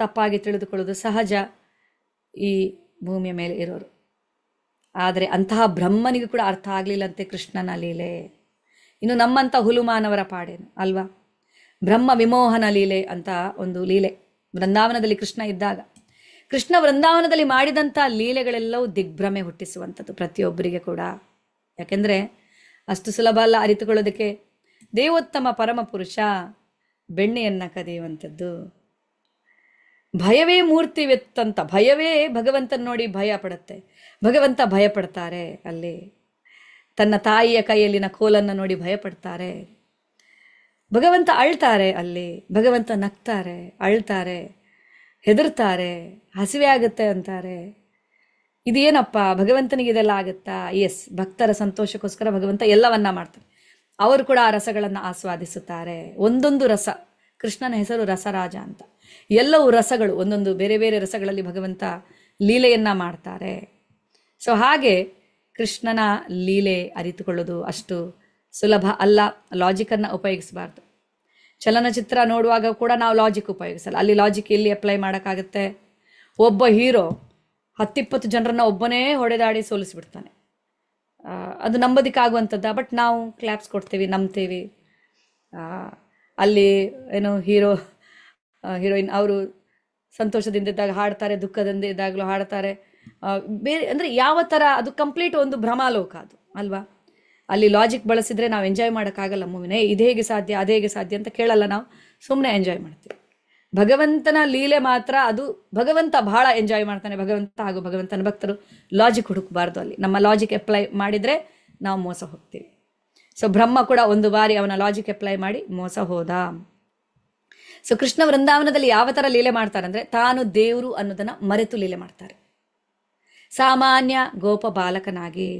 ತಪ್ಪಾಗಿ ತಿಳಿದುಕೊಳ್ಳೋದು ಸಹಜ ಈ ಭೂಮಿಯ ಮೇಲೆ ಇರೋರು ಆದರೆ ಅಂತಹ ಬ್ರಹ್ಮನಿಗೂ ಕೂಡ ಅರ್ಥ ಆಗಲಿಲ್ಲಂತೆ ಕೃಷ್ಣನ ಲೀಲೆ ಇನ್ನು ನಮ್ಮಂಥ ಹುಲುಮಾನವರ ಪಾಡೇನು ಅಲ್ವಾ ಬ್ರಹ್ಮ ವಿಮೋಹನ ಲೀಲೆ ಅಂತ ಒಂದು ಲೀಲೆ ಬೃಂದಾವನದಲ್ಲಿ ಕೃಷ್ಣ ಇದ್ದಾಗ ಕೃಷ್ಣ ವೃಂದಾವನದಲ್ಲಿ ಮಾಡಿದಂಥ ಲೀಲೆಗಳೆಲ್ಲವೂ ದಿಗ್ಭ್ರಮೆ ಹುಟ್ಟಿಸುವಂಥದ್ದು ಪ್ರತಿಯೊಬ್ಬರಿಗೆ ಕೂಡ ಯಾಕೆಂದರೆ ಅಷ್ಟು ಸುಲಭ ಅಲ್ಲ ಅರಿತುಕೊಳ್ಳೋದಕ್ಕೆ ದೇವೋತ್ತಮ ಪುರುಷ ಬೆಣ್ಣೆಯನ್ನು ಕದಿಯುವಂಥದ್ದು ಭಯವೇ ಮೂರ್ತಿ ವ್ಯತ್ತಂತ ಭಯವೇ ಭಗವಂತನ ನೋಡಿ ಭಯ ಪಡುತ್ತೆ ಭಗವಂತ ಭಯಪಡ್ತಾರೆ ಅಲ್ಲಿ ತನ್ನ ತಾಯಿಯ ಕೈಯಲ್ಲಿನ ಕೋಲನ್ನು ನೋಡಿ ಭಯಪಡ್ತಾರೆ ಭಗವಂತ ಅಳ್ತಾರೆ ಅಲ್ಲಿ ಭಗವಂತ ನಗ್ತಾರೆ ಅಳ್ತಾರೆ ಹೆದರ್ತಾರೆ ಹಸಿವೆ ಆಗುತ್ತೆ ಅಂತಾರೆ ಇದೇನಪ್ಪ ಭಗವಂತನಿಗೆ ಇದೆಲ್ಲ ಆಗುತ್ತಾ ಎಸ್ ಭಕ್ತರ ಸಂತೋಷಕ್ಕೋಸ್ಕರ ಭಗವಂತ ಎಲ್ಲವನ್ನ ಮಾಡ್ತಾರೆ ಅವರು ಕೂಡ ಆ ರಸಗಳನ್ನು ಆಸ್ವಾದಿಸುತ್ತಾರೆ ಒಂದೊಂದು ರಸ ಕೃಷ್ಣನ ಹೆಸರು ರಸರಾಜ ಅಂತ ಎಲ್ಲವೂ ರಸಗಳು ಒಂದೊಂದು ಬೇರೆ ಬೇರೆ ರಸಗಳಲ್ಲಿ ಭಗವಂತ ಲೀಲೆಯನ್ನು ಮಾಡ್ತಾರೆ ಸೊ ಹಾಗೆ ಕೃಷ್ಣನ ಲೀಲೆ ಅರಿತುಕೊಳ್ಳೋದು ಅಷ್ಟು ಸುಲಭ ಅಲ್ಲ ಲಾಜಿಕನ್ನು ಉಪಯೋಗಿಸಬಾರ್ದು ಚಲನಚಿತ್ರ ನೋಡುವಾಗ ಕೂಡ ನಾವು ಲಾಜಿಕ್ ಉಪಯೋಗಿಸಲ್ಲ ಅಲ್ಲಿ ಲಾಜಿಕ್ ಇಲ್ಲಿ ಅಪ್ಲೈ ಮಾಡೋಕ್ಕಾಗತ್ತೆ ಒಬ್ಬ ಹೀರೋ ಹತ್ತಿಪ್ಪತ್ತು ಜನರನ್ನ ಒಬ್ಬನೇ ಹೊಡೆದಾಡಿ ಸೋಲಿಸಿಬಿಡ್ತಾನೆ ಅದು ನಂಬೋದಿಕ್ಕಾಗುವಂಥದ್ದ ಬಟ್ ನಾವು ಕ್ಲ್ಯಾಪ್ಸ್ ಕೊಡ್ತೀವಿ ನಂಬ್ತೀವಿ ಅಲ್ಲಿ ಏನು ಹೀರೋ ಹೀರೋಯಿನ್ ಅವರು ಸಂತೋಷದಿಂದ ಇದ್ದಾಗ ಹಾಡ್ತಾರೆ ದುಃಖದಿಂದ ಇದ್ದಾಗಲೂ ಹಾಡ್ತಾರೆ ಬೇರೆ ಅಂದರೆ ಯಾವ ಥರ ಅದು ಕಂಪ್ಲೀಟ್ ಒಂದು ಭ್ರಮಾಲೋಕ ಅದು ಅಲ್ವಾ ಅಲ್ಲಿ ಲಾಜಿಕ್ ಬಳಸಿದ್ರೆ ನಾವು ಎಂಜಾಯ್ ಮಾಡೋಕ್ಕಾಗಲ್ಲ ಮೂವಿನ ಇದು ಹೇಗೆ ಸಾಧ್ಯ ಅದು ಹೇಗೆ ಸಾಧ್ಯ ಅಂತ ಕೇಳಲ್ಲ ನಾವು ಸುಮ್ಮನೆ ಎಂಜಾಯ್ ಮಾಡ್ತೀವಿ ಭಗವಂತನ ಲೀಲೆ ಮಾತ್ರ ಅದು ಭಗವಂತ ಬಹಳ ಎಂಜಾಯ್ ಮಾಡ್ತಾನೆ ಭಗವಂತ ಹಾಗೂ ಭಗವಂತನ ಭಕ್ತರು ಲಾಜಿಕ್ ಹುಡುಕಬಾರ್ದು ಅಲ್ಲಿ ನಮ್ಮ ಲಾಜಿಕ್ ಅಪ್ಲೈ ಮಾಡಿದರೆ ನಾವು ಮೋಸ ಹೋಗ್ತೀವಿ ಸೊ ಬ್ರಹ್ಮ ಕೂಡ ಒಂದು ಬಾರಿ ಅವನ ಲಾಜಿಕ್ ಅಪ್ಲೈ ಮಾಡಿ ಮೋಸ ಹೋದ ಸೊ ಕೃಷ್ಣ ವೃಂದಾವನದಲ್ಲಿ ಯಾವ ಥರ ಲೀಲೆ ಮಾಡ್ತಾರೆ ಅಂದರೆ ತಾನು ದೇವರು ಅನ್ನೋದನ್ನು ಮರೆತು ಲೀಲೆ ಮಾಡ್ತಾರೆ ಸಾಮಾನ್ಯ ಗೋಪ ಬಾಲಕನಾಗಿ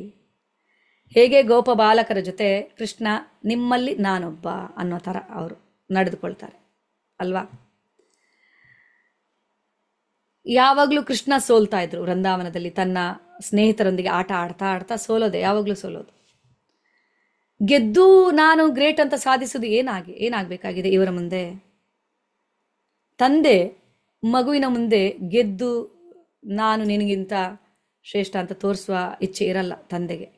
ಹೇಗೆ ಗೋಪ ಬಾಲಕರ ಜೊತೆ ಕೃಷ್ಣ ನಿಮ್ಮಲ್ಲಿ ನಾನೊಬ್ಬ ಅನ್ನೋ ಥರ ಅವರು ನಡೆದುಕೊಳ್ತಾರೆ ಅಲ್ವಾ ಯಾವಾಗಲೂ ಕೃಷ್ಣ ಸೋಲ್ತಾ ಇದ್ರು ವೃಂದಾವನದಲ್ಲಿ ತನ್ನ ಸ್ನೇಹಿತರೊಂದಿಗೆ ಆಟ ಆಡ್ತಾ ಆಡ್ತಾ ಸೋಲೋದೆ ಯಾವಾಗಲೂ ಸೋಲೋದು ಗೆದ್ದು ನಾನು ಗ್ರೇಟ್ ಅಂತ ಸಾಧಿಸೋದು ಏನಾಗಿ ಏನಾಗಬೇಕಾಗಿದೆ ಇವರ ಮುಂದೆ ತಂದೆ ಮಗುವಿನ ಮುಂದೆ ಗೆದ್ದು ನಾನು ನಿನಗಿಂತ ಶ್ರೇಷ್ಠ ಅಂತ ತೋರಿಸುವ ಇಚ್ಛೆ ಇರಲ್ಲ ತಂದೆಗೆ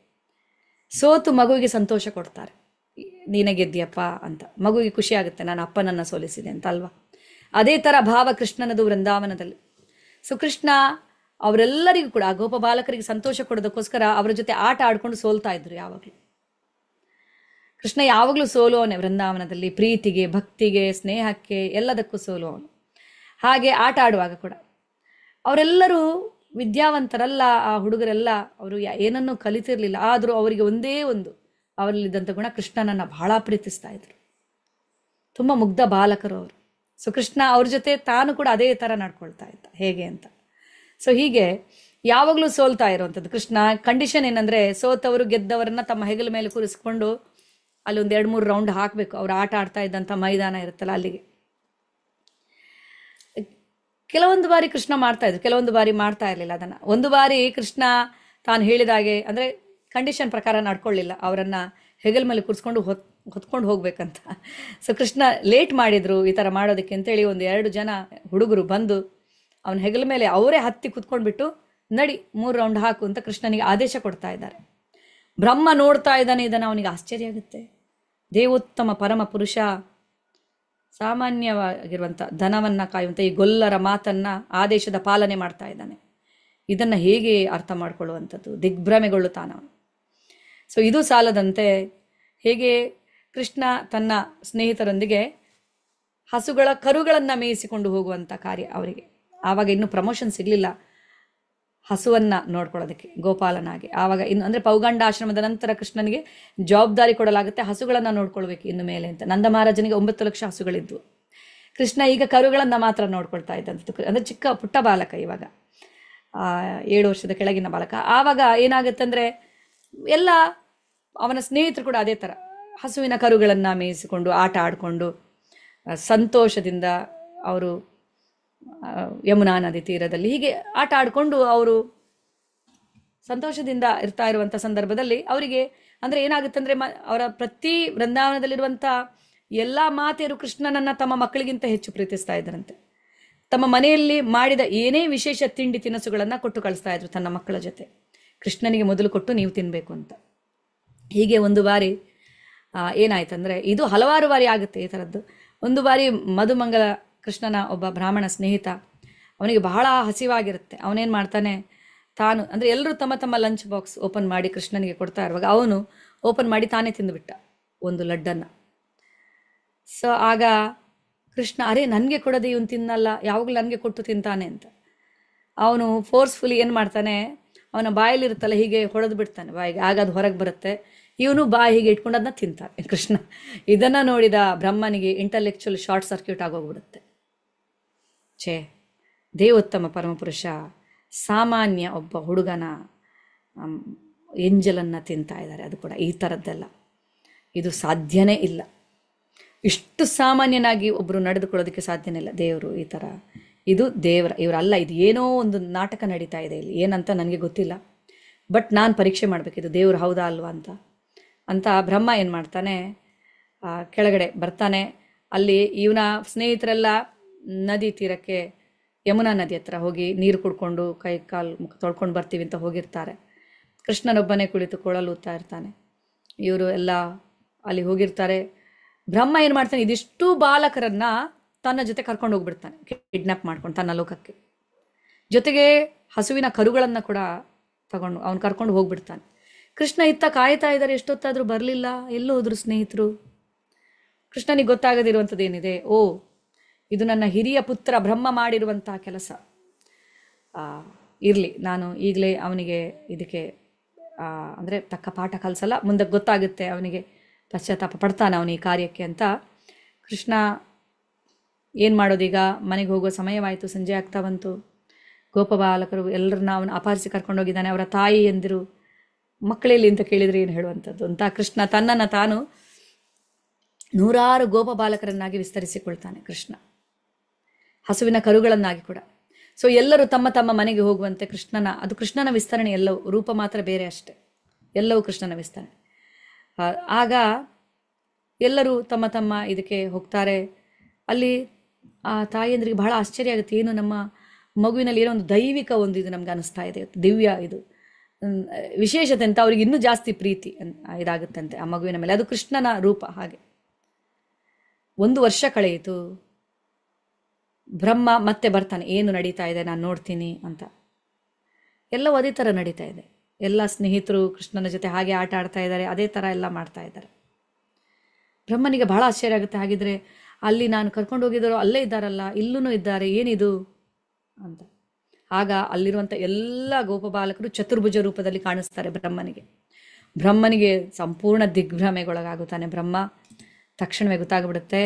ಸೋತು ಮಗುವಿಗೆ ಸಂತೋಷ ಕೊಡ್ತಾರೆ ನೀನೇ ಗೆದ್ದಿಯಪ್ಪ ಅಂತ ಮಗುವಿಗೆ ಖುಷಿ ಆಗುತ್ತೆ ನಾನು ಅಪ್ಪನನ್ನು ಸೋಲಿಸಿದೆ ಅಂತ ಅಲ್ವಾ ಅದೇ ಥರ ಭಾವ ಕೃಷ್ಣನದು ವೃಂದಾವನದಲ್ಲಿ ಸೊ ಕೃಷ್ಣ ಅವರೆಲ್ಲರಿಗೂ ಕೂಡ ಆ ಗೋಪ ಬಾಲಕರಿಗೆ ಸಂತೋಷ ಕೊಡೋದಕ್ಕೋಸ್ಕರ ಅವರ ಜೊತೆ ಆಟ ಆಡ್ಕೊಂಡು ಸೋಲ್ತಾ ಇದ್ರು ಯಾವಾಗಲೂ ಕೃಷ್ಣ ಯಾವಾಗಲೂ ಸೋಲುವನೆ ವೃಂದಾವನದಲ್ಲಿ ಪ್ರೀತಿಗೆ ಭಕ್ತಿಗೆ ಸ್ನೇಹಕ್ಕೆ ಎಲ್ಲದಕ್ಕೂ ಸೋಲು ಅವನು ಹಾಗೆ ಆಟ ಆಡುವಾಗ ಕೂಡ ಅವರೆಲ್ಲರೂ ವಿದ್ಯಾವಂತರಲ್ಲ ಆ ಹುಡುಗರೆಲ್ಲ ಅವರು ಏನನ್ನೂ ಕಲಿತಿರಲಿಲ್ಲ ಆದರೂ ಅವರಿಗೆ ಒಂದೇ ಒಂದು ಅವರಲ್ಲಿದ್ದಂಥ ಗುಣ ಕೃಷ್ಣನನ್ನು ಬಹಳ ಪ್ರೀತಿಸ್ತಾ ಇದ್ರು ತುಂಬ ಮುಗ್ಧ ಬಾಲಕರು ಅವರು ಸೊ ಕೃಷ್ಣ ಅವ್ರ ಜೊತೆ ತಾನು ಕೂಡ ಅದೇ ಥರ ನಡ್ಕೊಳ್ತಾ ಇದ್ದ ಹೇಗೆ ಅಂತ ಸೊ ಹೀಗೆ ಯಾವಾಗಲೂ ಸೋಲ್ತಾ ಇರುವಂಥದ್ದು ಕೃಷ್ಣ ಕಂಡೀಷನ್ ಏನಂದರೆ ಸೋತವರು ಗೆದ್ದವರನ್ನ ತಮ್ಮ ಹೆಗಲ ಮೇಲೆ ಕೂರಿಸ್ಕೊಂಡು ಅಲ್ಲಿ ಒಂದು ಎರಡು ಮೂರು ರೌಂಡ್ ಹಾಕಬೇಕು ಅವ್ರು ಆಟ ಆಡ್ತಾ ಇದ್ದಂಥ ಮೈದಾನ ಇರುತ್ತಲ್ಲ ಅಲ್ಲಿಗೆ ಕೆಲವೊಂದು ಬಾರಿ ಕೃಷ್ಣ ಮಾಡ್ತಾ ಇದ್ರು ಕೆಲವೊಂದು ಬಾರಿ ಮಾಡ್ತಾ ಇರಲಿಲ್ಲ ಅದನ್ನು ಒಂದು ಬಾರಿ ಕೃಷ್ಣ ತಾನು ಹೇಳಿದಾಗೆ ಅಂದರೆ ಕಂಡೀಷನ್ ಪ್ರಕಾರ ನಡ್ಕೊಳ್ಳಿಲ್ಲ ಅವರನ್ನು ಹೆಗಲ ಮೇಲೆ ಕೂರಿಸ್ಕೊಂಡು ಹೊತ್ ಹೊತ್ಕೊಂಡು ಹೋಗ್ಬೇಕಂತ ಸೊ ಕೃಷ್ಣ ಲೇಟ್ ಮಾಡಿದರು ಈ ಥರ ಮಾಡೋದಕ್ಕೆ ಅಂತೇಳಿ ಒಂದು ಎರಡು ಜನ ಹುಡುಗರು ಬಂದು ಅವನ ಹೆಗಲ ಮೇಲೆ ಅವರೇ ಹತ್ತಿ ಕುತ್ಕೊಂಡ್ಬಿಟ್ಟು ನಡಿ ಮೂರು ರೌಂಡ್ ಹಾಕು ಅಂತ ಕೃಷ್ಣನಿಗೆ ಆದೇಶ ಕೊಡ್ತಾ ಇದ್ದಾರೆ ಬ್ರಹ್ಮ ನೋಡ್ತಾ ಇದ್ದಾನೆ ಇದನ್ನು ಅವನಿಗೆ ಆಶ್ಚರ್ಯ ಆಗುತ್ತೆ ದೇವೋತ್ತಮ ಪರಮ ಪುರುಷ ಸಾಮಾನ್ಯವಾಗಿರುವಂಥ ಧನವನ್ನು ಕಾಯುವಂಥ ಈ ಗೊಲ್ಲರ ಮಾತನ್ನು ಆದೇಶದ ಪಾಲನೆ ಮಾಡ್ತಾ ಇದ್ದಾನೆ ಇದನ್ನು ಹೇಗೆ ಅರ್ಥ ಮಾಡಿಕೊಳ್ಳುವಂಥದ್ದು ದಿಗ್ಭ್ರಮೆಗೊಳ್ಳುತ್ತಾನವನು ಸೊ ಇದು ಸಾಲದಂತೆ ಹೇಗೆ ಕೃಷ್ಣ ತನ್ನ ಸ್ನೇಹಿತರೊಂದಿಗೆ ಹಸುಗಳ ಕರುಗಳನ್ನು ಮೇಯಿಸಿಕೊಂಡು ಹೋಗುವಂಥ ಕಾರ್ಯ ಅವರಿಗೆ ಆವಾಗ ಇನ್ನೂ ಪ್ರಮೋಷನ್ ಸಿಗಲಿಲ್ಲ ಹಸುವನ್ನು ನೋಡ್ಕೊಳ್ಳೋದಕ್ಕೆ ಗೋಪಾಲನಾಗಿ ಆವಾಗ ಇನ್ನು ಅಂದರೆ ಪೌಗಂಡ ಆಶ್ರಮದ ನಂತರ ಕೃಷ್ಣನಿಗೆ ಜವಾಬ್ದಾರಿ ಕೊಡಲಾಗುತ್ತೆ ಹಸುಗಳನ್ನು ನೋಡ್ಕೊಳ್ಬೇಕು ಇನ್ನು ಮೇಲೆ ಅಂತ ನಂದ ಮಹಾರಾಜನಿಗೆ ಒಂಬತ್ತು ಲಕ್ಷ ಹಸುಗಳಿದ್ವು ಕೃಷ್ಣ ಈಗ ಕರುಗಳನ್ನು ಮಾತ್ರ ನೋಡ್ಕೊಳ್ತಾ ಇದ್ದಂಥದ್ದು ಅಂದರೆ ಚಿಕ್ಕ ಪುಟ್ಟ ಬಾಲಕ ಇವಾಗ ಏಳು ವರ್ಷದ ಕೆಳಗಿನ ಬಾಲಕ ಆವಾಗ ಏನಾಗುತ್ತೆ ಅಂದರೆ ಎಲ್ಲ ಅವನ ಸ್ನೇಹಿತರು ಕೂಡ ಅದೇ ಥರ ಹಸುವಿನ ಕರುಗಳನ್ನು ಮೇಯಿಸಿಕೊಂಡು ಆಟ ಆಡಿಕೊಂಡು ಸಂತೋಷದಿಂದ ಅವರು ಯಮುನಾ ನದಿ ತೀರದಲ್ಲಿ ಹೀಗೆ ಆಟ ಆಡಿಕೊಂಡು ಅವರು ಸಂತೋಷದಿಂದ ಇರ್ತಾ ಇರುವಂಥ ಸಂದರ್ಭದಲ್ಲಿ ಅವರಿಗೆ ಅಂದರೆ ಏನಾಗುತ್ತೆ ಅಂದರೆ ಮ ಅವರ ಪ್ರತಿ ವೃಂದಾವನದಲ್ಲಿರುವಂಥ ಎಲ್ಲ ಮಾತೆಯರು ಕೃಷ್ಣನನ್ನು ತಮ್ಮ ಮಕ್ಕಳಿಗಿಂತ ಹೆಚ್ಚು ಪ್ರೀತಿಸ್ತಾ ಇದ್ದರಂತೆ ತಮ್ಮ ಮನೆಯಲ್ಲಿ ಮಾಡಿದ ಏನೇ ವಿಶೇಷ ತಿಂಡಿ ತಿನಿಸುಗಳನ್ನು ಕೊಟ್ಟು ಕಳಿಸ್ತಾ ಇದ್ರು ತನ್ನ ಮಕ್ಕಳ ಜೊತೆ ಕೃಷ್ಣನಿಗೆ ಮೊದಲು ಕೊಟ್ಟು ನೀವು ತಿನ್ನಬೇಕು ಅಂತ ಹೀಗೆ ಒಂದು ಬಾರಿ ಏನಾಯ್ತಂದ್ರೆ ಇದು ಹಲವಾರು ಬಾರಿ ಆಗುತ್ತೆ ಈ ಥರದ್ದು ಒಂದು ಬಾರಿ ಮಧುಮಂಗಲ ಕೃಷ್ಣನ ಒಬ್ಬ ಬ್ರಾಹ್ಮಣ ಸ್ನೇಹಿತ ಅವನಿಗೆ ಬಹಳ ಹಸಿವಾಗಿರುತ್ತೆ ಅವನೇನು ಮಾಡ್ತಾನೆ ತಾನು ಅಂದರೆ ಎಲ್ಲರೂ ತಮ್ಮ ತಮ್ಮ ಲಂಚ್ ಬಾಕ್ಸ್ ಓಪನ್ ಮಾಡಿ ಕೃಷ್ಣನಿಗೆ ಕೊಡ್ತಾ ಇರುವಾಗ ಅವನು ಓಪನ್ ಮಾಡಿ ತಾನೇ ತಿಂದುಬಿಟ್ಟ ಒಂದು ಲಡ್ಡನ್ನು ಸೊ ಆಗ ಕೃಷ್ಣ ಅರೆ ನನಗೆ ಕೊಡೋದು ಇವನು ತಿನ್ನಲ್ಲ ಯಾವಾಗಲೂ ನನಗೆ ಕೊಟ್ಟು ತಿಂತಾನೆ ಅಂತ ಅವನು ಫೋರ್ಸ್ಫುಲಿ ಏನು ಮಾಡ್ತಾನೆ ಅವನ ಬಾಯಲ್ಲಿರುತ್ತಲ್ಲ ಹೀಗೆ ಹೊಡೆದು ಬಿಡ್ತಾನೆ ಬಾಯಿಗೆ ಆಗ ಅದು ಹೊರಗೆ ಬರುತ್ತೆ ಇವನು ಬಾಯಿ ಹೀಗೆ ಇಟ್ಕೊಂಡು ಅದನ್ನ ತಿಂತಾನೆ ಕೃಷ್ಣ ಇದನ್ನು ನೋಡಿದ ಬ್ರಹ್ಮನಿಗೆ ಇಂಟಲೆಕ್ಚುಯಲ್ ಶಾರ್ಟ್ ಸರ್ಕ್ಯೂಟ್ ಆಗೋಗ್ಬಿಡುತ್ತೆ ಛೇ ದೇವೋತ್ತಮ ಪರಮಪುರುಷ ಸಾಮಾನ್ಯ ಒಬ್ಬ ಹುಡುಗನ ಎಂಜಲನ್ನು ತಿಂತಾ ಇದ್ದಾರೆ ಅದು ಕೂಡ ಈ ಥರದ್ದೆಲ್ಲ ಇದು ಸಾಧ್ಯನೇ ಇಲ್ಲ ಇಷ್ಟು ಸಾಮಾನ್ಯನಾಗಿ ಒಬ್ಬರು ನಡೆದುಕೊಳ್ಳೋದಕ್ಕೆ ಸಾಧ್ಯನೇ ಇಲ್ಲ ದೇವರು ಈ ಥರ ಇದು ದೇವರ ಇವರಲ್ಲ ಇದು ಏನೋ ಒಂದು ನಾಟಕ ನಡೀತಾ ಇದೆ ಇಲ್ಲಿ ಏನಂತ ನನಗೆ ಗೊತ್ತಿಲ್ಲ ಬಟ್ ನಾನು ಪರೀಕ್ಷೆ ಮಾಡಬೇಕಿದ್ದು ದೇವರು ಹೌದಾ ಅಲ್ವಾ ಅಂತ ಅಂತ ಬ್ರಹ್ಮ ಏನು ಮಾಡ್ತಾನೆ ಕೆಳಗಡೆ ಬರ್ತಾನೆ ಅಲ್ಲಿ ಇವನ ಸ್ನೇಹಿತರೆಲ್ಲ ನದಿ ತೀರಕ್ಕೆ ಯಮುನಾ ನದಿ ಹತ್ರ ಹೋಗಿ ನೀರು ಕುಡ್ಕೊಂಡು ಕೈ ಕಾಲು ಮುಖ ತೊಳ್ಕೊಂಡು ಬರ್ತೀವಿ ಅಂತ ಹೋಗಿರ್ತಾರೆ ಕೃಷ್ಣನೊಬ್ಬನೇ ಕುಳಿತು ಕೊಳಲೂತಾ ಇರ್ತಾನೆ ಇವರು ಎಲ್ಲ ಅಲ್ಲಿ ಹೋಗಿರ್ತಾರೆ ಬ್ರಹ್ಮ ಏನು ಮಾಡ್ತಾನೆ ಇದಿಷ್ಟು ಬಾಲಕರನ್ನ ತನ್ನ ಜೊತೆ ಕರ್ಕೊಂಡು ಹೋಗ್ಬಿಡ್ತಾನೆ ಕಿಡ್ನಾಪ್ ಮಾಡ್ಕೊಂಡು ತನ್ನ ಲೋಕಕ್ಕೆ ಜೊತೆಗೆ ಹಸುವಿನ ಕರುಗಳನ್ನು ಕೂಡ ತಗೊಂಡು ಅವ್ನು ಕರ್ಕೊಂಡು ಹೋಗ್ಬಿಡ್ತಾನೆ ಕೃಷ್ಣ ಇತ್ತ ಕಾಯ್ತಾ ಇದ್ದಾರೆ ಎಷ್ಟೊತ್ತಾದರೂ ಬರಲಿಲ್ಲ ಎಲ್ಲೂ ಹೋದ್ರು ಸ್ನೇಹಿತರು ಕೃಷ್ಣನಿಗೆ ಗೊತ್ತಾಗದಿರುವಂಥದ್ದು ಏನಿದೆ ಓ ಇದು ನನ್ನ ಹಿರಿಯ ಪುತ್ರ ಬ್ರಹ್ಮ ಮಾಡಿರುವಂಥ ಕೆಲಸ ಇರಲಿ ನಾನು ಈಗಲೇ ಅವನಿಗೆ ಇದಕ್ಕೆ ಅಂದರೆ ತಕ್ಕ ಪಾಠ ಕಲಿಸಲ್ಲ ಮುಂದೆ ಗೊತ್ತಾಗುತ್ತೆ ಅವನಿಗೆ ಪಶ್ಚಾತ್ತಾಪ ಪಡ್ತಾನೆ ಅವನು ಈ ಕಾರ್ಯಕ್ಕೆ ಅಂತ ಕೃಷ್ಣ ಏನು ಮಾಡೋದೀಗ ಮನೆಗೆ ಹೋಗೋ ಸಮಯವಾಯಿತು ಸಂಜೆ ಆಗ್ತಾ ಬಂತು ಗೋಪಬಾಲಕರು ಎಲ್ಲರನ್ನ ಅವನು ಅಪಹರಿಸಿ ಕರ್ಕೊಂಡೋಗಿದ್ದಾನೆ ಅವರ ತಾಯಿ ಎಂದಿರು ಮಕ್ಕಳಲ್ಲಿ ಅಂತ ಕೇಳಿದರೆ ಏನು ಹೇಳುವಂಥದ್ದು ಅಂತ ಕೃಷ್ಣ ತನ್ನನ್ನು ತಾನು ನೂರಾರು ಗೋಪ ಬಾಲಕರನ್ನಾಗಿ ವಿಸ್ತರಿಸಿಕೊಳ್ತಾನೆ ಕೃಷ್ಣ ಹಸುವಿನ ಕರುಗಳನ್ನಾಗಿ ಕೂಡ ಸೊ ಎಲ್ಲರೂ ತಮ್ಮ ತಮ್ಮ ಮನೆಗೆ ಹೋಗುವಂತೆ ಕೃಷ್ಣನ ಅದು ಕೃಷ್ಣನ ವಿಸ್ತರಣೆ ಎಲ್ಲವೂ ರೂಪ ಮಾತ್ರ ಬೇರೆ ಅಷ್ಟೆ ಎಲ್ಲವೂ ಕೃಷ್ಣನ ವಿಸ್ತರಣೆ ಆಗ ಎಲ್ಲರೂ ತಮ್ಮ ತಮ್ಮ ಇದಕ್ಕೆ ಹೋಗ್ತಾರೆ ಅಲ್ಲಿ ಆ ತಾಯಿಯಂದ್ರಿಗೆ ಬಹಳ ಆಶ್ಚರ್ಯ ಆಗುತ್ತೆ ಏನು ನಮ್ಮ ಮಗುವಿನಲ್ಲಿ ಏನೋ ಒಂದು ದೈವಿಕ ಒಂದು ಇದು ನಮ್ಗೆ ಅನಿಸ್ತಾ ಇದೆ ದಿವ್ಯ ಇದು ವಿಶೇಷತೆ ಅಂತ ಅವ್ರಿಗೆ ಇನ್ನೂ ಜಾಸ್ತಿ ಪ್ರೀತಿ ಇದಾಗುತ್ತಂತೆ ಆ ಮಗುವಿನ ಮೇಲೆ ಅದು ಕೃಷ್ಣನ ರೂಪ ಹಾಗೆ ಒಂದು ವರ್ಷ ಕಳೆಯಿತು ಬ್ರಹ್ಮ ಮತ್ತೆ ಬರ್ತಾನೆ ಏನು ನಡೀತಾ ಇದೆ ನಾನು ನೋಡ್ತೀನಿ ಅಂತ ಎಲ್ಲ ಅದೇ ಥರ ನಡೀತಾ ಇದೆ ಎಲ್ಲ ಸ್ನೇಹಿತರು ಕೃಷ್ಣನ ಜೊತೆ ಹಾಗೆ ಆಟ ಆಡ್ತಾ ಇದ್ದಾರೆ ಅದೇ ಥರ ಎಲ್ಲ ಮಾಡ್ತಾ ಇದ್ದಾರೆ ಬ್ರಹ್ಮನಿಗೆ ಬಹಳ ಆಶ್ಚರ್ಯ ಆಗುತ್ತೆ ಹಾಗಿದ್ರೆ ಅಲ್ಲಿ ನಾನು ಕರ್ಕೊಂಡು ಹೋಗಿದ್ದರು ಅಲ್ಲೇ ಇದ್ದಾರಲ್ಲ ಇಲ್ಲೂ ಇದ್ದಾರೆ ಏನಿದು ಅಂತ ಆಗ ಅಲ್ಲಿರುವಂಥ ಎಲ್ಲ ಗೋಪಬಾಲಕರು ಚತುರ್ಭುಜ ರೂಪದಲ್ಲಿ ಕಾಣಿಸ್ತಾರೆ ಬ್ರಹ್ಮನಿಗೆ ಬ್ರಹ್ಮನಿಗೆ ಸಂಪೂರ್ಣ ದಿಗ್ಭ್ರಮೆಗೊಳಗಾಗುತ್ತಾನೆ ಬ್ರಹ್ಮ ತಕ್ಷಣವೇ ಗೊತ್ತಾಗ್ಬಿಡುತ್ತೆ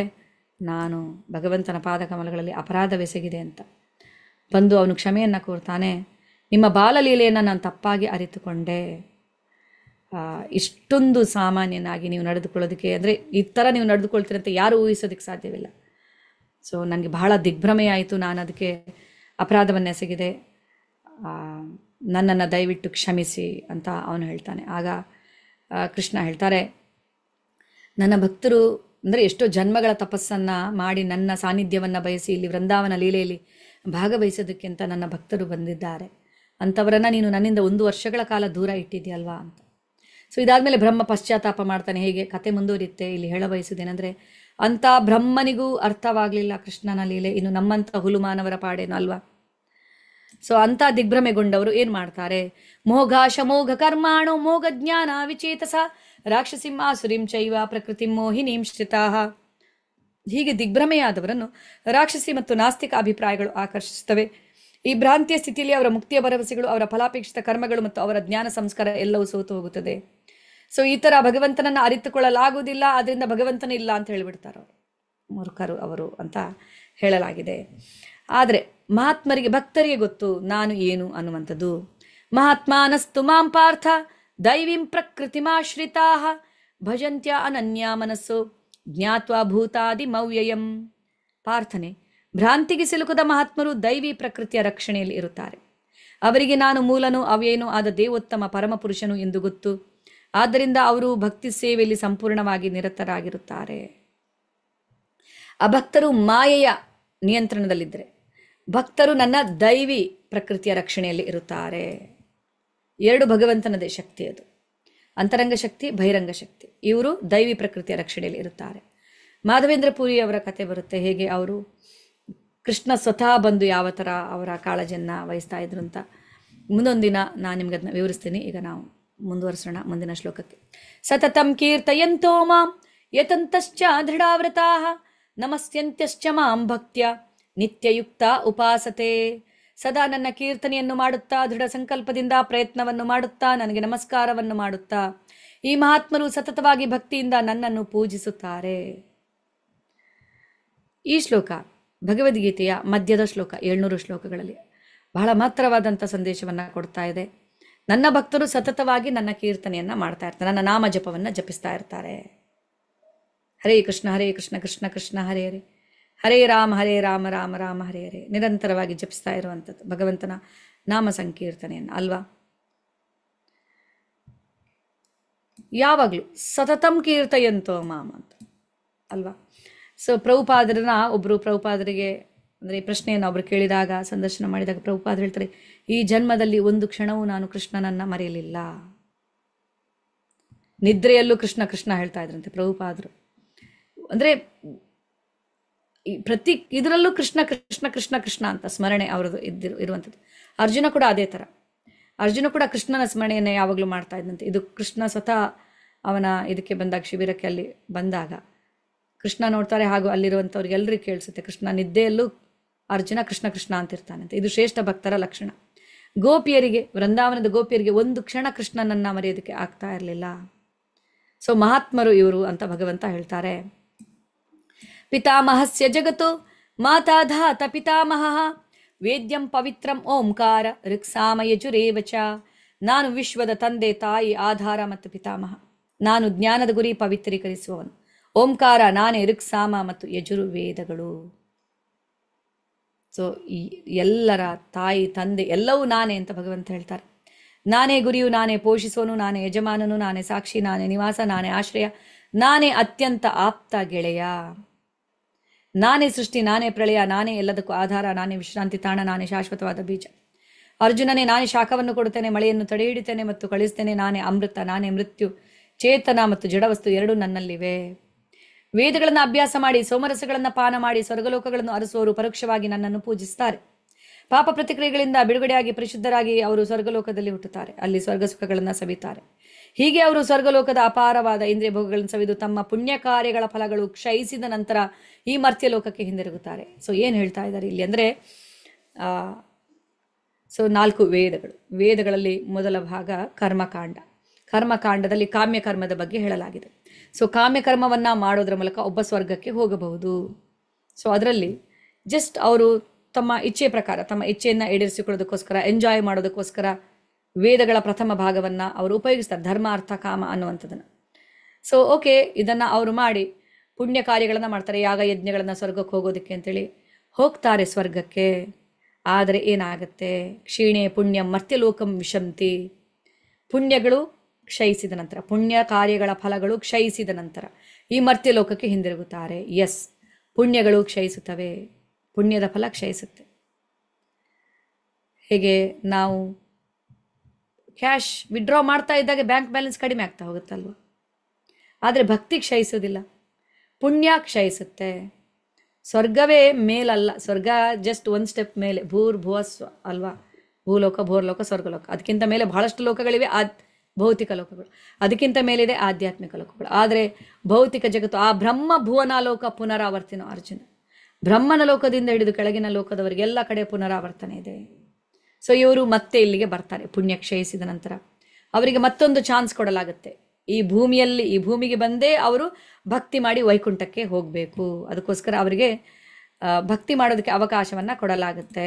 ನಾನು ಭಗವಂತನ ಪಾದ ಕಮಲಗಳಲ್ಲಿ ಅಪರಾಧವೆಸಗಿದೆ ಅಂತ ಬಂದು ಅವನು ಕ್ಷಮೆಯನ್ನು ಕೋರ್ತಾನೆ ನಿಮ್ಮ ಬಾಲಲೀಲೆಯನ್ನು ನಾನು ತಪ್ಪಾಗಿ ಅರಿತುಕೊಂಡೆ ಇಷ್ಟೊಂದು ಸಾಮಾನ್ಯನಾಗಿ ನೀವು ನಡೆದುಕೊಳ್ಳೋದಕ್ಕೆ ಅಂದರೆ ಈ ಥರ ನೀವು ನಡೆದುಕೊಳ್ತೀರಿ ಅಂತ ಯಾರೂ ಊಹಿಸೋದಕ್ಕೆ ಸಾಧ್ಯವಿಲ್ಲ ಸೊ ನನಗೆ ಬಹಳ ದಿಗ್ಭ್ರಮೆಯಾಯಿತು ನಾನು ಅದಕ್ಕೆ ಅಪರಾಧವನ್ನೆಸಗಿದೆ ನನ್ನನ್ನು ದಯವಿಟ್ಟು ಕ್ಷಮಿಸಿ ಅಂತ ಅವನು ಹೇಳ್ತಾನೆ ಆಗ ಕೃಷ್ಣ ಹೇಳ್ತಾರೆ ನನ್ನ ಭಕ್ತರು ಅಂದರೆ ಎಷ್ಟೋ ಜನ್ಮಗಳ ತಪಸ್ಸನ್ನು ಮಾಡಿ ನನ್ನ ಸಾನ್ನಿಧ್ಯವನ್ನು ಬಯಸಿ ಇಲ್ಲಿ ವೃಂದಾವನ ಲೀಲೆಯಲ್ಲಿ ಭಾಗವಹಿಸೋದಕ್ಕೆ ಅಂತ ನನ್ನ ಭಕ್ತರು ಬಂದಿದ್ದಾರೆ ಅಂಥವರನ್ನು ನೀನು ನನ್ನಿಂದ ಒಂದು ವರ್ಷಗಳ ಕಾಲ ದೂರ ಇಟ್ಟಿದ್ಯಲ್ವಾ ಅಂತ ಸೊ ಮೇಲೆ ಬ್ರಹ್ಮ ಪಶ್ಚಾತ್ತಾಪ ಮಾಡ್ತಾನೆ ಹೇಗೆ ಕತೆ ಮುಂದುವರಿಯುತ್ತೆ ಇಲ್ಲಿ ಹೇಳ ಅಂಥ ಬ್ರಹ್ಮನಿಗೂ ಅರ್ಥವಾಗಲಿಲ್ಲ ಕೃಷ್ಣನ ಲೀಲೆ ಇನ್ನು ನಮ್ಮಂಥ ಹುಲುಮಾನವರ ಪಾಡೇನು ಅಲ್ವಾ ಸೊ ಅಂಥ ದಿಗ್ಭ್ರಮೆಗೊಂಡವರು ಏನು ಮಾಡ್ತಾರೆ ಮೋಘ ಶಮೋಘ ಕರ್ಮಾಣೋ ಮೋಘ ಜ್ಞಾನ ವಿಚೇತಸ ರಾಕ್ಷಸಿಂ ಆಸುರಿಂ ಚೈವ ಪ್ರಕೃತಿ ಮೋಹಿನೀಂ ಶ್ರಿತಾಹ ಹೀಗೆ ದಿಗ್ಭ್ರಮೆಯಾದವರನ್ನು ರಾಕ್ಷಸಿ ಮತ್ತು ನಾಸ್ತಿಕ ಅಭಿಪ್ರಾಯಗಳು ಆಕರ್ಷಿಸುತ್ತವೆ ಈ ಭ್ರಾಂತಿಯ ಸ್ಥಿತಿಯಲ್ಲಿ ಅವರ ಮುಕ್ತಿಯ ಭರವಸೆಗಳು ಅವರ ಫಲಾಪೇಕ್ಷಿತ ಕರ್ಮಗಳು ಮತ್ತು ಅವರ ಜ್ಞಾನ ಸಂಸ್ಕಾರ ಎಲ್ಲವೂ ಸೋತು ಹೋಗುತ್ತದೆ ಸೊ ಈ ಥರ ಭಗವಂತನನ್ನು ಅರಿತುಕೊಳ್ಳಲಾಗುವುದಿಲ್ಲ ಆದ್ದರಿಂದ ಭಗವಂತನ ಇಲ್ಲ ಅಂತ ಹೇಳಿಬಿಡ್ತಾರೆ ಅವರು ಅವರು ಅಂತ ಹೇಳಲಾಗಿದೆ ಆದರೆ ಮಹಾತ್ಮರಿಗೆ ಭಕ್ತರಿಗೆ ಗೊತ್ತು ನಾನು ಏನು ಅನ್ನುವಂಥದ್ದು ಮಹಾತ್ಮಾನಸ್ತು ಮಾಂ ಪಾರ್ಥ ದೈವೀಂ ಪ್ರಕೃತಿಮಾಶ್ರಿತಾ ಭಜಂತ್ಯ ಅನನ್ಯ ಮನಸ್ಸು ಜ್ಞಾತ್ವಾ ಭೂತಾದಿ ಮೌವ್ಯಯಂ ಪ್ರಾರ್ಥನೆ ಭ್ರಾಂತಿಗೆ ಸಿಲುಕದ ಮಹಾತ್ಮರು ದೈವಿ ಪ್ರಕೃತಿಯ ರಕ್ಷಣೆಯಲ್ಲಿ ಇರುತ್ತಾರೆ ಅವರಿಗೆ ನಾನು ಮೂಲನು ಅವೇನು ಆದ ದೇವೋತ್ತಮ ಪರಮಪುರುಷನು ಎಂದು ಗೊತ್ತು ಆದ್ದರಿಂದ ಅವರು ಭಕ್ತಿ ಸೇವೆಯಲ್ಲಿ ಸಂಪೂರ್ಣವಾಗಿ ನಿರತರಾಗಿರುತ್ತಾರೆ ಅಭಕ್ತರು ಮಾಯೆಯ ನಿಯಂತ್ರಣದಲ್ಲಿದ್ದರೆ ಭಕ್ತರು ನನ್ನ ದೈವಿ ಪ್ರಕೃತಿಯ ರಕ್ಷಣೆಯಲ್ಲಿ ಇರುತ್ತಾರೆ ಎರಡು ಭಗವಂತನದೇ ಶಕ್ತಿ ಅದು ಅಂತರಂಗ ಶಕ್ತಿ ಬಹಿರಂಗ ಶಕ್ತಿ ಇವರು ದೈವಿ ಪ್ರಕೃತಿಯ ರಕ್ಷಣೆಯಲ್ಲಿ ಇರುತ್ತಾರೆ ಮಾಧವೇಂದ್ರ ಪುರಿ ಅವರ ಕತೆ ಬರುತ್ತೆ ಹೇಗೆ ಅವರು ಕೃಷ್ಣ ಸ್ವತಃ ಬಂದು ಯಾವ ಥರ ಅವರ ಕಾಳಜಿಯನ್ನು ವಹಿಸ್ತಾ ಇದ್ರು ಅಂತ ಮುಂದೊಂದು ದಿನ ನಾನು ನಿಮ್ಗೆ ಅದನ್ನ ವಿವರಿಸ್ತೀನಿ ಈಗ ನಾವು ಮುಂದುವರ್ಸೋಣ ಮುಂದಿನ ಶ್ಲೋಕಕ್ಕೆ ಸತತಂ ಕೀರ್ತಯಂತೋ ಮಾಂ ಯತಂತಶ್ಚ ದೃಢಾವೃತಾ ನಮಸ್ಯಂತ್ಯಶ್ಚ ಮಾಂ ಭಕ್ತ್ಯ ನಿತ್ಯಯುಕ್ತ ಉಪಾಸತೆ ಸದಾ ನನ್ನ ಕೀರ್ತನೆಯನ್ನು ಮಾಡುತ್ತಾ ದೃಢ ಸಂಕಲ್ಪದಿಂದ ಪ್ರಯತ್ನವನ್ನು ಮಾಡುತ್ತಾ ನನಗೆ ನಮಸ್ಕಾರವನ್ನು ಮಾಡುತ್ತಾ ಈ ಮಹಾತ್ಮರು ಸತತವಾಗಿ ಭಕ್ತಿಯಿಂದ ನನ್ನನ್ನು ಪೂಜಿಸುತ್ತಾರೆ ಈ ಶ್ಲೋಕ ಭಗವದ್ಗೀತೆಯ ಮಧ್ಯದ ಶ್ಲೋಕ ಏಳ್ನೂರು ಶ್ಲೋಕಗಳಲ್ಲಿ ಬಹಳ ಮಹತ್ತರವಾದಂಥ ಸಂದೇಶವನ್ನು ಕೊಡ್ತಾ ಇದೆ ನನ್ನ ಭಕ್ತರು ಸತತವಾಗಿ ನನ್ನ ಕೀರ್ತನೆಯನ್ನು ಮಾಡ್ತಾ ಇರ್ತಾರೆ ನನ್ನ ನಾಮ ಜಪವನ್ನು ಜಪಿಸ್ತಾ ಇರ್ತಾರೆ ಹರೇ ಕೃಷ್ಣ ಹರೇ ಕೃಷ್ಣ ಕೃಷ್ಣ ಕೃಷ್ಣ ಹರೇ ಹರೇ ಹರೇ ರಾಮ ಹರೇ ರಾಮ ರಾಮ ರಾಮ ಹರೇ ಹರೇ ನಿರಂತರವಾಗಿ ಜಪಿಸ್ತಾ ಇರುವಂಥದ್ದು ಭಗವಂತನ ನಾಮ ಸಂಕೀರ್ತನೆಯನ್ನು ಅಲ್ವಾ ಯಾವಾಗಲೂ ಸತತಂ ಕೀರ್ತಯಂತೋ ಮಾಮ ಅಂತ ಅಲ್ವಾ ಸೊ ಪ್ರಭುಪಾದ್ರನ್ನ ಒಬ್ಬರು ಪ್ರಭುಪಾದರಿಗೆ ಅಂದರೆ ಈ ಪ್ರಶ್ನೆಯನ್ನು ಒಬ್ರು ಕೇಳಿದಾಗ ಸಂದರ್ಶನ ಮಾಡಿದಾಗ ಪ್ರಭುಪಾದ್ರು ಹೇಳ್ತಾರೆ ಈ ಜನ್ಮದಲ್ಲಿ ಒಂದು ಕ್ಷಣವೂ ನಾನು ಕೃಷ್ಣನನ್ನು ಮರೆಯಲಿಲ್ಲ ನಿದ್ರೆಯಲ್ಲೂ ಕೃಷ್ಣ ಕೃಷ್ಣ ಹೇಳ್ತಾ ಇದ್ರಂತೆ ಪ್ರಭುಪಾದರು ಅಂದರೆ ಪ್ರತಿ ಇದರಲ್ಲೂ ಕೃಷ್ಣ ಕೃಷ್ಣ ಕೃಷ್ಣ ಕೃಷ್ಣ ಅಂತ ಸ್ಮರಣೆ ಅವರದು ಇದ್ದಿರು ಇರುವಂಥದ್ದು ಅರ್ಜುನ ಕೂಡ ಅದೇ ಥರ ಅರ್ಜುನ ಕೂಡ ಕೃಷ್ಣನ ಸ್ಮರಣೆಯನ್ನು ಯಾವಾಗಲೂ ಮಾಡ್ತಾ ಇದ್ದಂತೆ ಇದು ಕೃಷ್ಣ ಸ್ವತಃ ಅವನ ಇದಕ್ಕೆ ಬಂದಾಗ ಶಿಬಿರಕ್ಕೆ ಅಲ್ಲಿ ಬಂದಾಗ ಕೃಷ್ಣ ನೋಡ್ತಾರೆ ಹಾಗೂ ಅಲ್ಲಿರುವಂಥವ್ರಿಗೆಲ್ಲರಿಗೂ ಕೇಳಿಸುತ್ತೆ ಕೃಷ್ಣ ನಿದ್ದೆಯಲ್ಲೂ ಅರ್ಜುನ ಕೃಷ್ಣ ಕೃಷ್ಣ ಅಂತಿರ್ತಾನಂತೆ ಇದು ಶ್ರೇಷ್ಠ ಭಕ್ತರ ಲಕ್ಷಣ ಗೋಪಿಯರಿಗೆ ವೃಂದಾವನದ ಗೋಪಿಯರಿಗೆ ಒಂದು ಕ್ಷಣ ಕೃಷ್ಣನನ್ನು ಮರೆಯೋದಕ್ಕೆ ಆಗ್ತಾ ಇರಲಿಲ್ಲ ಸೊ ಮಹಾತ್ಮರು ಇವರು ಅಂತ ಭಗವಂತ ಹೇಳ್ತಾರೆ ಪಿತಾಮಹಸ್ಯ ಜಗತ್ತು ಮಾತಾಧಾತ ಪಿತಾಮಹ ವೇದ್ಯಂ ಪವಿತ್ರಂ ಓಂಕಾರ ಋಕ್ಸಾಮಯಜುರೇವ ಚ ನಾನು ವಿಶ್ವದ ತಂದೆ ತಾಯಿ ಆಧಾರ ಮತ್ತು ಪಿತಾಮಹ ನಾನು ಜ್ಞಾನದ ಗುರಿ ಪವಿತ್ರೀಕರಿಸುವವನು ಓಂಕಾರ ನಾನೇ ಋಕ್ಸಾಮ ಮತ್ತು ಯಜುರ್ವೇದಗಳು ಸೊ ಈ ಎಲ್ಲರ ತಾಯಿ ತಂದೆ ಎಲ್ಲವೂ ನಾನೇ ಅಂತ ಭಗವಂತ ಹೇಳ್ತಾರೆ ನಾನೇ ಗುರಿಯು ನಾನೇ ಪೋಷಿಸುವನು ನಾನೇ ಯಜಮಾನನು ನಾನೇ ಸಾಕ್ಷಿ ನಾನೇ ನಿವಾಸ ನಾನೇ ಆಶ್ರಯ ನಾನೇ ಅತ್ಯಂತ ಆಪ್ತ ಗೆಳೆಯ ನಾನೇ ಸೃಷ್ಟಿ ನಾನೇ ಪ್ರಳಯ ನಾನೇ ಎಲ್ಲದಕ್ಕೂ ಆಧಾರ ನಾನೇ ವಿಶ್ರಾಂತಿ ತಾಣ ನಾನೇ ಶಾಶ್ವತವಾದ ಬೀಜ ಅರ್ಜುನನೇ ನಾನೇ ಶಾಖವನ್ನು ಕೊಡುತ್ತೇನೆ ಮಳೆಯನ್ನು ತಡೆಹಿಡಿತೇನೆ ಮತ್ತು ಕಳಿಸ್ತೇನೆ ನಾನೇ ಅಮೃತ ನಾನೇ ಮೃತ್ಯು ಚೇತನ ಮತ್ತು ಜಡವಸ್ತು ಎರಡೂ ನನ್ನಲ್ಲಿವೆ ವೇದಗಳನ್ನು ಅಭ್ಯಾಸ ಮಾಡಿ ಸೋಮರಸಗಳನ್ನು ಪಾನ ಮಾಡಿ ಸ್ವರ್ಗಲೋಕಗಳನ್ನು ಅರಸುವವರು ಪರೋಕ್ಷವಾಗಿ ನನ್ನನ್ನು ಪೂಜಿಸುತ್ತಾರೆ ಪಾಪ ಪ್ರತಿಕ್ರಿಯೆಗಳಿಂದ ಬಿಡುಗಡೆಯಾಗಿ ಪರಿಶುದ್ಧರಾಗಿ ಅವರು ಸ್ವರ್ಗಲೋಕದಲ್ಲಿ ಹುಟ್ಟುತ್ತಾರೆ ಅಲ್ಲಿ ಸ್ವರ್ಗ ಸುಖಗಳನ್ನು ಸವಿತಾರೆ ಹೀಗೆ ಅವರು ಸ್ವರ್ಗಲೋಕದ ಅಪಾರವಾದ ಇಂದ್ರಿಯ ಭೋಗಗಳನ್ನು ಸವಿದು ತಮ್ಮ ಪುಣ್ಯ ಕಾರ್ಯಗಳ ಫಲಗಳು ಕ್ಷಯಿಸಿದ ನಂತರ ಈ ಮರ್ತ್ಯ ಲೋಕಕ್ಕೆ ಹಿಂದಿರುಗುತ್ತಾರೆ ಸೊ ಏನು ಹೇಳ್ತಾ ಇದ್ದಾರೆ ಇಲ್ಲಿ ಅಂದರೆ ಸೊ ನಾಲ್ಕು ವೇದಗಳು ವೇದಗಳಲ್ಲಿ ಮೊದಲ ಭಾಗ ಕರ್ಮಕಾಂಡ ಕರ್ಮಕಾಂಡದಲ್ಲಿ ಕಾಮ್ಯಕರ್ಮದ ಬಗ್ಗೆ ಹೇಳಲಾಗಿದೆ ಸೊ ಕಾಮ್ಯಕರ್ಮವನ್ನು ಮಾಡೋದ್ರ ಮೂಲಕ ಒಬ್ಬ ಸ್ವರ್ಗಕ್ಕೆ ಹೋಗಬಹುದು ಸೊ ಅದರಲ್ಲಿ ಜಸ್ಟ್ ಅವರು ತಮ್ಮ ಇಚ್ಛೆ ಪ್ರಕಾರ ತಮ್ಮ ಇಚ್ಛೆಯನ್ನು ಈಡೇರಿಸಿಕೊಳ್ಳೋದಕ್ಕೋಸ್ಕರ ಎಂಜಾಯ್ ಮಾಡೋದಕ್ಕೋಸ್ಕರ ವೇದಗಳ ಪ್ರಥಮ ಭಾಗವನ್ನು ಅವರು ಉಪಯೋಗಿಸ್ತಾರೆ ಧರ್ಮ ಅರ್ಥ ಕಾಮ ಅನ್ನುವಂಥದ್ದನ್ನು ಸೊ ಓಕೆ ಇದನ್ನು ಅವರು ಮಾಡಿ ಪುಣ್ಯ ಕಾರ್ಯಗಳನ್ನು ಮಾಡ್ತಾರೆ ಯಾಗ ಯಜ್ಞಗಳನ್ನು ಸ್ವರ್ಗಕ್ಕೆ ಹೋಗೋದಕ್ಕೆ ಅಂತೇಳಿ ಹೋಗ್ತಾರೆ ಸ್ವರ್ಗಕ್ಕೆ ಆದರೆ ಏನಾಗುತ್ತೆ ಕ್ಷೀಣೆ ಪುಣ್ಯ ಮರ್ತ್ಯಲೋಕಂ ವಿಷಂತಿ ಪುಣ್ಯಗಳು ಕ್ಷಯಿಸಿದ ನಂತರ ಪುಣ್ಯ ಕಾರ್ಯಗಳ ಫಲಗಳು ಕ್ಷಯಿಸಿದ ನಂತರ ಈ ಮರ್ತ್ಯಲೋಕಕ್ಕೆ ಹಿಂದಿರುಗುತ್ತಾರೆ ಎಸ್ ಪುಣ್ಯಗಳು ಕ್ಷಯಿಸುತ್ತವೆ ಪುಣ್ಯದ ಫಲ ಕ್ಷಯಿಸುತ್ತೆ ಹೇಗೆ ನಾವು ಕ್ಯಾಶ್ ವಿಡ್ರಾ ಮಾಡ್ತಾ ಇದ್ದಾಗ ಬ್ಯಾಂಕ್ ಬ್ಯಾಲೆನ್ಸ್ ಕಡಿಮೆ ಆಗ್ತಾ ಹೋಗುತ್ತಲ್ವ ಆದರೆ ಭಕ್ತಿ ಕ್ಷಯಿಸೋದಿಲ್ಲ ಪುಣ್ಯ ಕ್ಷಯಿಸುತ್ತೆ ಸ್ವರ್ಗವೇ ಮೇಲಲ್ಲ ಸ್ವರ್ಗ ಜಸ್ಟ್ ಒಂದು ಸ್ಟೆಪ್ ಮೇಲೆ ಭೂರ್ ಭುವಸ್ವ ಅಲ್ವಾ ಭೂಲೋಕ ಭೋರ್ಲೋಕ ಸ್ವರ್ಗಲೋಕ ಅದಕ್ಕಿಂತ ಮೇಲೆ ಬಹಳಷ್ಟು ಲೋಕಗಳಿವೆ ಆ ಭೌತಿಕ ಲೋಕಗಳು ಅದಕ್ಕಿಂತ ಮೇಲಿದೆ ಆಧ್ಯಾತ್ಮಿಕ ಲೋಕಗಳು ಆದರೆ ಭೌತಿಕ ಜಗತ್ತು ಆ ಬ್ರಹ್ಮ ಭುವನಾಲೋಕ ಪುನರಾವರ್ತಿನೋ ಅರ್ಜುನ ಬ್ರಹ್ಮನ ಲೋಕದಿಂದ ಹಿಡಿದು ಕೆಳಗಿನ ಲೋಕದವರಿಗೆಲ್ಲ ಕಡೆ ಪುನರಾವರ್ತನೆ ಇದೆ ಸೊ ಇವರು ಮತ್ತೆ ಇಲ್ಲಿಗೆ ಬರ್ತಾರೆ ಪುಣ್ಯ ಕ್ಷಯಿಸಿದ ನಂತರ ಅವರಿಗೆ ಮತ್ತೊಂದು ಚಾನ್ಸ್ ಕೊಡಲಾಗುತ್ತೆ ಈ ಭೂಮಿಯಲ್ಲಿ ಈ ಭೂಮಿಗೆ ಬಂದೇ ಅವರು ಭಕ್ತಿ ಮಾಡಿ ವೈಕುಂಠಕ್ಕೆ ಹೋಗಬೇಕು ಅದಕ್ಕೋಸ್ಕರ ಅವರಿಗೆ ಭಕ್ತಿ ಮಾಡೋದಕ್ಕೆ ಅವಕಾಶವನ್ನ ಕೊಡಲಾಗುತ್ತೆ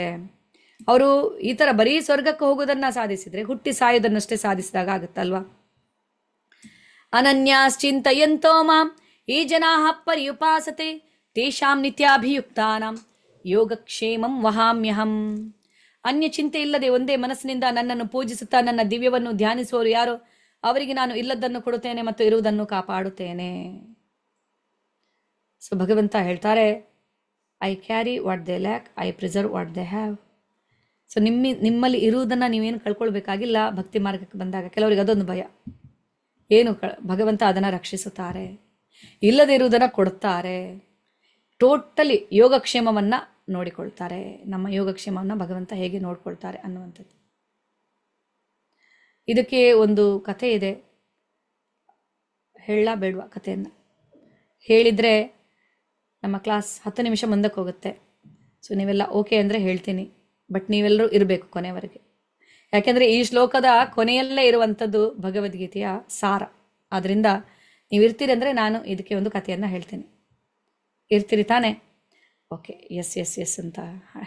ಅವರು ಈ ಥರ ಬರೀ ಸ್ವರ್ಗಕ್ಕೆ ಹೋಗೋದನ್ನ ಸಾಧಿಸಿದರೆ ಹುಟ್ಟಿ ಸಾಯೋದನ್ನಷ್ಟೇ ಸಾಧಿಸಿದಾಗ ಆಗುತ್ತಲ್ವಾ ಅನನ್ಯಾಶ್ಚಿಂತೆಯಂತೋ ಮಾಂ ಈ ಜನಾ ಉಪಾಸತೆ ತೇಷಾಂ ನಿತ್ಯಾಭಿಯುಕ್ತಾನಂ ಯೋಗಕ್ಷೇಮಂ ವಹಾಮ್ಯಹಂ ಅನ್ಯ ಚಿಂತೆ ಇಲ್ಲದೆ ಒಂದೇ ಮನಸ್ಸಿನಿಂದ ನನ್ನನ್ನು ಪೂಜಿಸುತ್ತಾ ನನ್ನ ದಿವ್ಯವನ್ನು ಧ್ಯಾನಿಸುವವರು ಯಾರು ಅವರಿಗೆ ನಾನು ಇಲ್ಲದನ್ನು ಕೊಡುತ್ತೇನೆ ಮತ್ತು ಇರುವುದನ್ನು ಕಾಪಾಡುತ್ತೇನೆ ಸೊ ಭಗವಂತ ಹೇಳ್ತಾರೆ I carry what they lack I preserve what they have so ನಿಮ್ಮ ನಿಮ್ಮಲ್ಲಿ ಇರುವುದನ್ನು ನೀವೇನು ಕಳ್ಕೊಳ್ಬೇಕಾಗಿಲ್ಲ ಭಕ್ತಿ ಮಾರ್ಗಕ್ಕೆ ಬಂದಾಗ ಕೆಲವರಿಗೆ ಅದೊಂದು ಭಯ ಏನು ಕ ಭಗವಂತ ಅದನ್ನು ರಕ್ಷಿಸುತ್ತಾರೆ ಇಲ್ಲದೇ ಇರುವುದನ್ನು ಕೊಡುತ್ತಾರೆ ಟೋಟಲಿ ಯೋಗಕ್ಷೇಮವನ್ನು ನೋಡಿಕೊಳ್ತಾರೆ ನಮ್ಮ ಯೋಗಕ್ಷೇಮವನ್ನು ಭಗವಂತ ಹೇಗೆ ನೋಡ್ಕೊಳ್ತಾರೆ ಅನ್ನುವಂಥದ್ದು ಇದಕ್ಕೆ ಒಂದು ಕತೆ ಇದೆ ಹೇಳ ಬೇಡುವ ಕಥೆಯನ್ನು ಹೇಳಿದರೆ ನಮ್ಮ ಕ್ಲಾಸ್ ಹತ್ತು ನಿಮಿಷ ಮುಂದಕ್ಕೆ ಹೋಗುತ್ತೆ ಸೊ ನೀವೆಲ್ಲ ಓಕೆ ಅಂದರೆ ಹೇಳ್ತೀನಿ ಬಟ್ ನೀವೆಲ್ಲರೂ ಇರಬೇಕು ಕೊನೆವರೆಗೆ ಯಾಕೆಂದರೆ ಈ ಶ್ಲೋಕದ ಕೊನೆಯಲ್ಲೇ ಇರುವಂಥದ್ದು ಭಗವದ್ಗೀತೆಯ ಸಾರ ಆದ್ದರಿಂದ ನೀವು ಇರ್ತೀರಿ ಅಂದರೆ ನಾನು ಇದಕ್ಕೆ ಒಂದು ಕಥೆಯನ್ನು ಹೇಳ್ತೀನಿ ಇರ್ತೀರಿ ತಾನೇ ಓಕೆ ಎಸ್ ಎಸ್ ಎಸ್ ಅಂತ